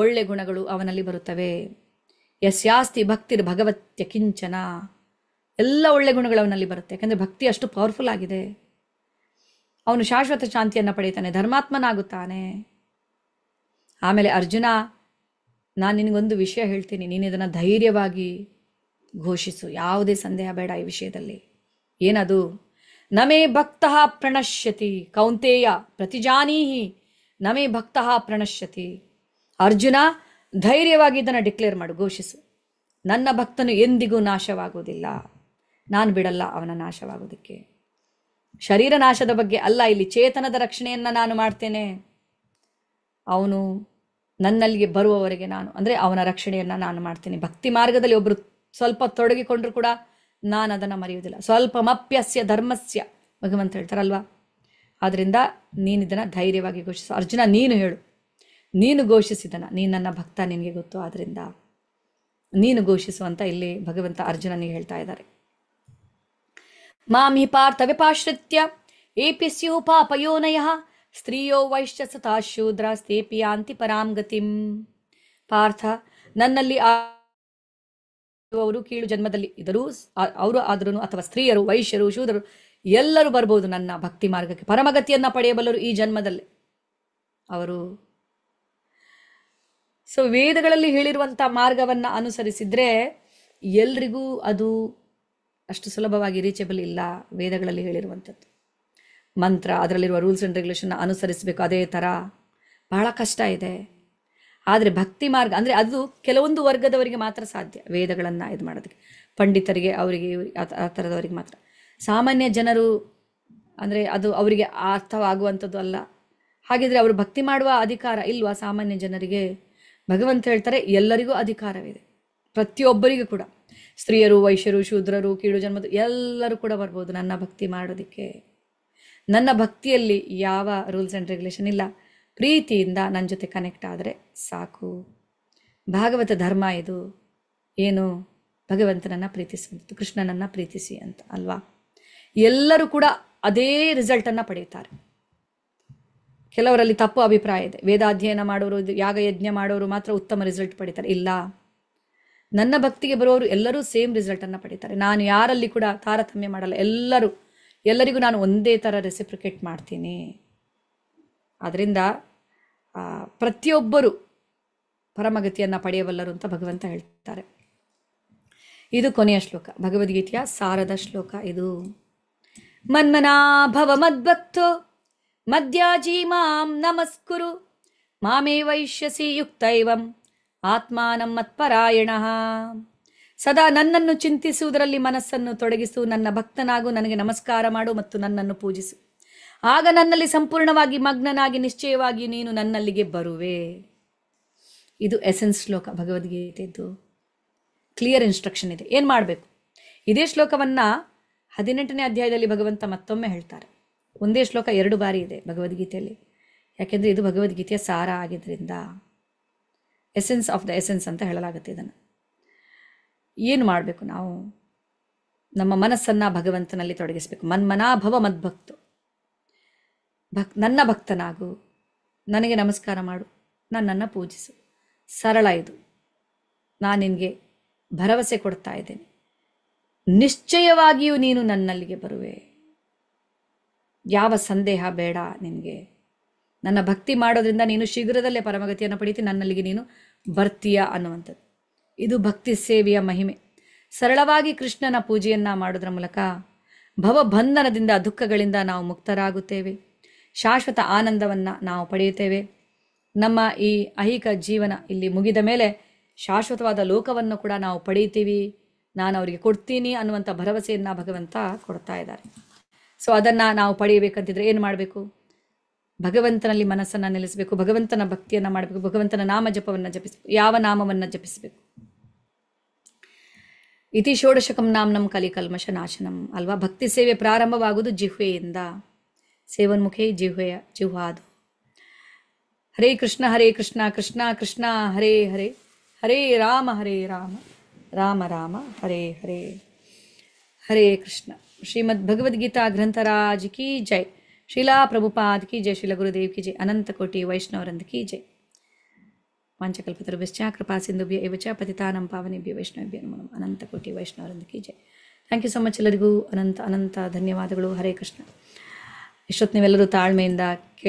ಒಳ್ಳೆ ಗುಣಗಳು ಅವನಲ್ಲಿ ಬರುತ್ತವೆ ಯಸ್ಯಾಸ್ತಿ ಭಕ್ತಿರ್ ಭಗವತ್ಯ ಕಿಂಚನ ಎಲ್ಲ ಒಳ್ಳೆ ಗುಣಗಳು ಅವನಲ್ಲಿ ಬರುತ್ತೆ ಯಾಕಂದರೆ ಭಕ್ತಿ ಅಷ್ಟು ಪವರ್ಫುಲ್ ಆಗಿದೆ ಅವನು ಶಾಶ್ವತ ಶಾಂತಿಯನ್ನು ಪಡೆಯುತ್ತಾನೆ ಧರ್ಮಾತ್ಮನಾಗುತ್ತಾನೆ ಆಮೇಲೆ ಅರ್ಜುನ ನಾನು ನಿನಗೊಂದು ವಿಷಯ ಹೇಳ್ತೀನಿ ನೀನು ಇದನ್ನು ಧೈರ್ಯವಾಗಿ ಘೋಷಿಸು ಯಾವುದೇ ಸಂದೇಹ ಬೇಡ ಈ ವಿಷಯದಲ್ಲಿ ಏನದು ನಮೇ ಭಕ್ತ ಪ್ರಣಶ್ಯತಿ ಕೌಂತೇಯ ಪ್ರತಿಜಾನೀಹಿ ನಮೇ ಭಕ್ತ ಪ್ರಣಶ್ಯತಿ ಅರ್ಜುನ ಧೈರ್ಯವಾಗಿ ಇದನ್ನು ಡಿಕ್ಲೇರ್ ಮಾಡು ಘೋಷಿಸು ನನ್ನ ಭಕ್ತನು ಎಂದಿಗೂ ನಾಶವಾಗುವುದಿಲ್ಲ ನಾನು ಬಿಡಲ್ಲ ಅವನ ನಾಶವಾಗೋದಕ್ಕೆ ಶರೀರ ನಾಶದ ಬಗ್ಗೆ ಅಲ್ಲ ಇಲ್ಲಿ ಚೇತನದ ರಕ್ಷಣೆಯನ್ನು ನಾನು ಮಾಡ್ತೇನೆ ಅವನು ನನ್ನಲ್ಲಿಗೆ ಬರುವವರೆಗೆ ನಾನು ಅಂದರೆ ಅವನ ರಕ್ಷಣೆಯನ್ನು ನಾನು ಮಾಡ್ತೇನೆ ಭಕ್ತಿ ಮಾರ್ಗದಲ್ಲಿ ಒಬ್ಬರು ಸ್ವಲ್ಪ ತೊಡಗಿಕೊಂಡರೂ ಕೂಡ ನಾನು ಅದನ್ನು ಮರೆಯುವುದಿಲ್ಲ ಸ್ವಲ್ಪ ಮಪ್ಯಸ್ಯ ಧರ್ಮಸ್ಯ ಭಗವಂತ ಹೇಳ್ತಾರಲ್ವಾ ಆದ್ದರಿಂದ ನೀನು ಇದನ್ನು ಧೈರ್ಯವಾಗಿ ಘೋಷಿಸು ಅರ್ಜುನ ನೀನು ಹೇಳು ನೀನು ಘೋಷಿಸಿದನ ನೀನು ನನ್ನ ಭಕ್ತ ನಿನಗೆ ಗೊತ್ತು ಆದ್ದರಿಂದ ನೀನು ಘೋಷಿಸುವಂತ ಇಲ್ಲಿ ಭಗವಂತ ಅರ್ಜುನನಿಗೆ ಹೇಳ್ತಾ ಇದ್ದಾರೆ ಮಾಮಿ ಪಾರ್ಥ ವಿಪಾಶ್ರಿತ್ಯ ಏಪಿ ಸ್ಯು ಸ್ತ್ರೀಯೋ ವೈಶ್ಯ ಸತಾ ಶೂದ್ರಸ್ತೇಪಿ ಯಾಂತಿ ಪಾರ್ಥ ನನ್ನಲ್ಲಿ ಅವರು ಕೀಳು ಜನ್ಮದಲ್ಲಿ ಇದ್ದರೂ ಅವರು ಆದರೂ ಅಥವಾ ಸ್ತ್ರೀಯರು ವೈಶ್ಯರು ಶೂದ್ರರು ಎಲ್ಲರೂ ಬರ್ಬೋದು ನನ್ನ ಭಕ್ತಿ ಮಾರ್ಗಕ್ಕೆ ಪರಮಗತಿಯನ್ನು ಪಡೆಯಬಲ್ಲರು ಈ ಜನ್ಮದಲ್ಲಿ ಅವರು ಸೊ ವೇದಗಳಲ್ಲಿ ಹೇಳಿರುವಂಥ ಮಾರ್ಗವನ್ನು ಅನುಸರಿಸಿದ್ರೆ ಎಲ್ರಿಗೂ ಅದು ಅಷ್ಟು ಸುಲಭವಾಗಿ ರೀಚೇಬಲ್ ಇಲ್ಲ ವೇದಗಳಲ್ಲಿ ಹೇಳಿರುವಂಥದ್ದು ಮಂತ್ರ ಅದರಲ್ಲಿರುವ ರೂಲ್ಸ್ ಆ್ಯಂಡ್ ರೆಗ್ಯುಲೇಷನ್ನ ಅನುಸರಿಸಬೇಕು ಅದೇ ಥರ ಬಹಳ ಕಷ್ಟ ಇದೆ ಆದರೆ ಭಕ್ತಿ ಮಾರ್ಗ ಅಂದರೆ ಅದು ಕೆಲವೊಂದು ವರ್ಗದವರಿಗೆ ಮಾತ್ರ ಸಾಧ್ಯ ವೇದಗಳನ್ನು ಇದು ಮಾಡೋದಕ್ಕೆ ಪಂಡಿತರಿಗೆ ಅವರಿಗೆ ಆ ಥರದವರಿಗೆ ಮಾತ್ರ ಸಾಮಾನ್ಯ ಜನರು ಅಂದರೆ ಅದು ಅವರಿಗೆ ಅರ್ಥವಾಗುವಂಥದ್ದು ಅಲ್ಲ ಹಾಗಿದ್ರೆ ಅವರು ಭಕ್ತಿ ಮಾಡುವ ಅಧಿಕಾರ ಇಲ್ವಾ ಸಾಮಾನ್ಯ ಜನರಿಗೆ ಭಗವಂತ ಹೇಳ್ತಾರೆ ಎಲ್ಲರಿಗೂ ಅಧಿಕಾರವಿದೆ ಪ್ರತಿಯೊಬ್ಬರಿಗೂ ಕೂಡ ಸ್ತ್ರೀಯರು ವೈಶ್ಯರು ಶೂದ್ರರು ಕೀಳು ಜನ್ಮದ ಎಲ್ಲರೂ ಕೂಡ ಬರ್ಬೋದು ನನ್ನ ಭಕ್ತಿ ಮಾಡೋದಕ್ಕೆ ನನ್ನ ಭಕ್ತಿಯಲ್ಲಿ ಯಾವ ರೂಲ್ಸ್ ಆ್ಯಂಡ್ ರೆಗ್ಯುಲೇಷನ್ ಇಲ್ಲ ಪ್ರೀತಿಯಿಂದ ನನ್ನ ಜೊತೆ ಕನೆಕ್ಟ್ ಆದರೆ ಸಾಕು ಭಾಗವತ ಧರ್ಮ ಇದು ಏನು ಭಗವಂತನನ್ನು ಪ್ರೀತಿಸುವಂಥದ್ದು ಕೃಷ್ಣನನ್ನು ಪ್ರೀತಿಸಿ ಅಂತ ಅಲ್ವಾ ಎಲ್ಲರೂ ಕೂಡ ಅದೇ ರಿಸಲ್ಟನ್ನು ಪಡೆಯುತ್ತಾರೆ ಕೆಲವರಲ್ಲಿ ತಪ್ಪು ಅಭಿಪ್ರಾಯ ಇದೆ ವೇದಾಧ್ಯಯನ ಮಾಡೋರು ಯಾಗ ಯಜ್ಞ ಮಾಡೋರು ಮಾತ್ರ ಉತ್ತಮ ರಿಸಲ್ಟ್ ಪಡೀತಾರೆ ಇಲ್ಲ ನನ್ನ ಭಕ್ತಿಗೆ ಬರೋರು ಎಲ್ಲರೂ ಸೇಮ್ ರಿಸಲ್ಟನ್ನು ಪಡೀತಾರೆ ನಾನು ಯಾರಲ್ಲಿ ಕೂಡ ತಾರತಮ್ಯ ಮಾಡಲ್ಲ ಎಲ್ಲರೂ ಎಲ್ಲರಿಗೂ ನಾನು ಒಂದೇ ಥರ ರೆಸಿಪ್ರಿಕೇಟ್ ಮಾಡ್ತೀನಿ ಆದ್ದರಿಂದ ಪ್ರತಿಯೊಬ್ಬರು ಪರಮಗತಿಯನ್ನು ಪಡೆಯಬಲ್ಲರು ಅಂತ ಭಗವಂತ ಹೇಳ್ತಾರೆ ಇದು ಕೊನೆಯ ಶ್ಲೋಕ ಭಗವದ್ಗೀತೆಯ ಸಾರದ ಶ್ಲೋಕ ಇದು ಮನ್ಮನಾಭವ ಮದ್ಭಕ್ತೋ ಮದ್ಯಾಜಿ ಮಾಂ ನಮಸ್ಕುರು ಮಾಮೇ ವೈಶ್ಯಸಿ ಯುಕ್ತೈವಂ ಆತ್ಮಾನಂ ಮತ್ಪರಾಯಣ ಸದಾ ನನ್ನನ್ನು ಚಿಂತಿಸುವುದರಲ್ಲಿ ಮನಸ್ಸನ್ನು ತೊಡಗಿಸು ನನ್ನ ಭಕ್ತನಾಗು ನನಗೆ ನಮಸ್ಕಾರ ಮಾಡು ಮತ್ತು ನನ್ನನ್ನು ಪೂಜಿಸು ಆಗ ನನ್ನಲ್ಲಿ ಸಂಪೂರ್ಣವಾಗಿ ಮಗ್ನನಾಗಿ ನಿಶ್ಚಯವಾಗಿ ನೀನು ನನ್ನಲ್ಲಿಗೆ ಬರುವೆ ಇದು ಎಸೆನ್ಸ್ ಶ್ಲೋಕ ಭಗವದ್ಗೀತೆದು ಕ್ಲಿಯರ್ ಇನ್ಸ್ಟ್ರಕ್ಷನ್ ಇದೆ ಏನು ಮಾಡಬೇಕು ಇದೇ ಶ್ಲೋಕವನ್ನು ಹದಿನೆಂಟನೇ ಅಧ್ಯಾಯದಲ್ಲಿ ಭಗವಂತ ಮತ್ತೊಮ್ಮೆ ಹೇಳ್ತಾರೆ ಒಂದೇ ಶ್ಲೋಕ ಎರಡು ಬಾರಿ ಇದೆ ಭಗವದ್ಗೀತೆಯಲ್ಲಿ ಯಾಕೆಂದರೆ ಇದು ಭಗವದ್ಗೀತೆಯ ಸಾರ ಆಗಿದ್ದರಿಂದ ಎಸೆನ್ಸ್ ಆಫ್ ದ ಎಸೆನ್ಸ್ ಅಂತ ಹೇಳಲಾಗುತ್ತೆ ಇದನ್ನು ಏನು ಮಾಡಬೇಕು ನಾವು ನಮ್ಮ ಮನಸ್ಸನ್ನು ಭಗವಂತನಲ್ಲಿ ತೊಡಗಿಸಬೇಕು ಮನ್ಮನಾಭವ ಮದ್ಭಕ್ತು ಭಕ್ ನನ್ನ ಭಕ್ತನಾಗು ನನಗೆ ನಮಸ್ಕಾರ ಮಾಡು ನನ್ನನ್ನು ಪೂಜಿಸು ಸರಳ ಇದು ನಾನು ನಿನಗೆ ಭರವಸೆ ಕೊಡ್ತಾ ಇದ್ದೇನೆ ನಿಶ್ಚಯವಾಗಿಯೂ ನೀನು ನನ್ನಲ್ಲಿಗೆ ಬರುವೆ ಯಾವ ಸಂದೇಹ ಬೇಡ ನಿನಗೆ ನನ್ನ ಭಕ್ತಿ ಮಾಡೋದ್ರಿಂದ ನೀನು ಶೀಘ್ರದಲ್ಲೇ ಪರಮಗತಿಯನ್ನು ಪಡಿತಿ ನನ್ನಲ್ಲಿಗೆ ನೀನು ಬರ್ತೀಯ ಅನ್ನುವಂಥದ್ದು ಇದು ಭಕ್ತಿ ಸೇವೆಯ ಮಹಿಮೆ ಸರಳವಾಗಿ ಕೃಷ್ಣನ ಪೂಜೆಯನ್ನು ಮಾಡೋದ್ರ ಮೂಲಕ ಭವಬಂಧನದಿಂದ ದುಃಖಗಳಿಂದ ನಾವು ಮುಕ್ತರಾಗುತ್ತೇವೆ ಶಾಶ್ವತ ಆನಂದವನ್ನು ನಾವು ಪಡೆಯುತ್ತೇವೆ ನಮ್ಮ ಈ ಐಹಿಕ ಜೀವನ ಇಲ್ಲಿ ಮುಗಿದ ಮೇಲೆ ಶಾಶ್ವತವಾದ ಲೋಕವನ್ನು ಕೂಡ ನಾವು ಪಡೆಯುತ್ತೀವಿ ನಾನು ಅವರಿಗೆ ಕೊಡ್ತೀನಿ ಅನ್ನುವಂಥ ಭರವಸೆಯನ್ನು ಭಗವಂತ ಕೊಡ್ತಾ ಇದ್ದಾರೆ ಸೊ ಅದನ್ನು ನಾವು ಪಡೆಯಬೇಕಂತಿದ್ರೆ ಏನು ಮಾಡಬೇಕು ಭಗವಂತನಲ್ಲಿ ಮನಸ್ಸನ್ನು ನೆಲೆಸಬೇಕು ಭಗವಂತನ ಭಕ್ತಿಯನ್ನು ಮಾಡಬೇಕು ಭಗವಂತನ ನಾಮ ಜಪವನ್ನು ಜಪಿಸಬೇಕು ಯಾವ ನಾಮವನ್ನು ಜಪಿಸಬೇಕು ಇತಿ ಷೋಡಶಕಂ ನಾಮ್ ನಮ್ ಕಲಿ ಕಲ್ಮಶ ನಾಶನಂ ಅಲ್ವಾ ಭಕ್ತಿ ಸೇವೆ ಪ್ರಾರಂಭವಾಗುವುದು ಜಿಹ್ವೆಯಿಂದ ಮುಖೇ ಜಿಹ್ವೆಯ ಜಿಹ್ವಾದು ಹರೇ ಕೃಷ್ಣ ಹರೇ ಕೃಷ್ಣ ಕೃಷ್ಣ ಕೃಷ್ಣ ಹರೇ ಹರೇ ಹರೇ ರಾಮ ಹರೇ ರಾಮ ರಾಮ ರಾಮ ಹರೇ ಹರೇ ಹರೇ ಕೃಷ್ಣ ಶ್ರೀಮದ್ ಭಗವದ್ಗೀತಾ ಗ್ರಂಥರಾಜ ಕಿ ಜೈ ಶಿಲಾ ಪ್ರಭುಪಾದ ಕಿ ಜಯ ಶಿಲ ಗುರು ಕಿ ಜೆ ಅನಂತ ಕೋಟಿ ಕಿ ಜೈ ಮಾಂಚ ಕಲ್ಪತರು ಬಿಸ್ಚಾ ಕೃಪಾ ಸಿಂಧು ಬಿ ಐವಚ ಪತಿ ತಾನಂ ಪಾವನಿ ಬಿ ನಮ ನಮ್ ಅನಂತ ಕೋಟಿ ವೈಷ್ಣವರೊಂದಕಿ ಜಯ ಥ್ಯಾಂಕ್ ಯು ಸೋ ಮಚ್ ಎಲ್ಲರಿಗೂ ಅನಂತ ಅನಂತ ಧನ್ಯವಾದಗಳು ಹರೇ ಕೃಷ್ಣ ನೀವೆಲ್ಲರೂ ತಾಳ್ಮೆಯಿಂದ ಕೇಳಿ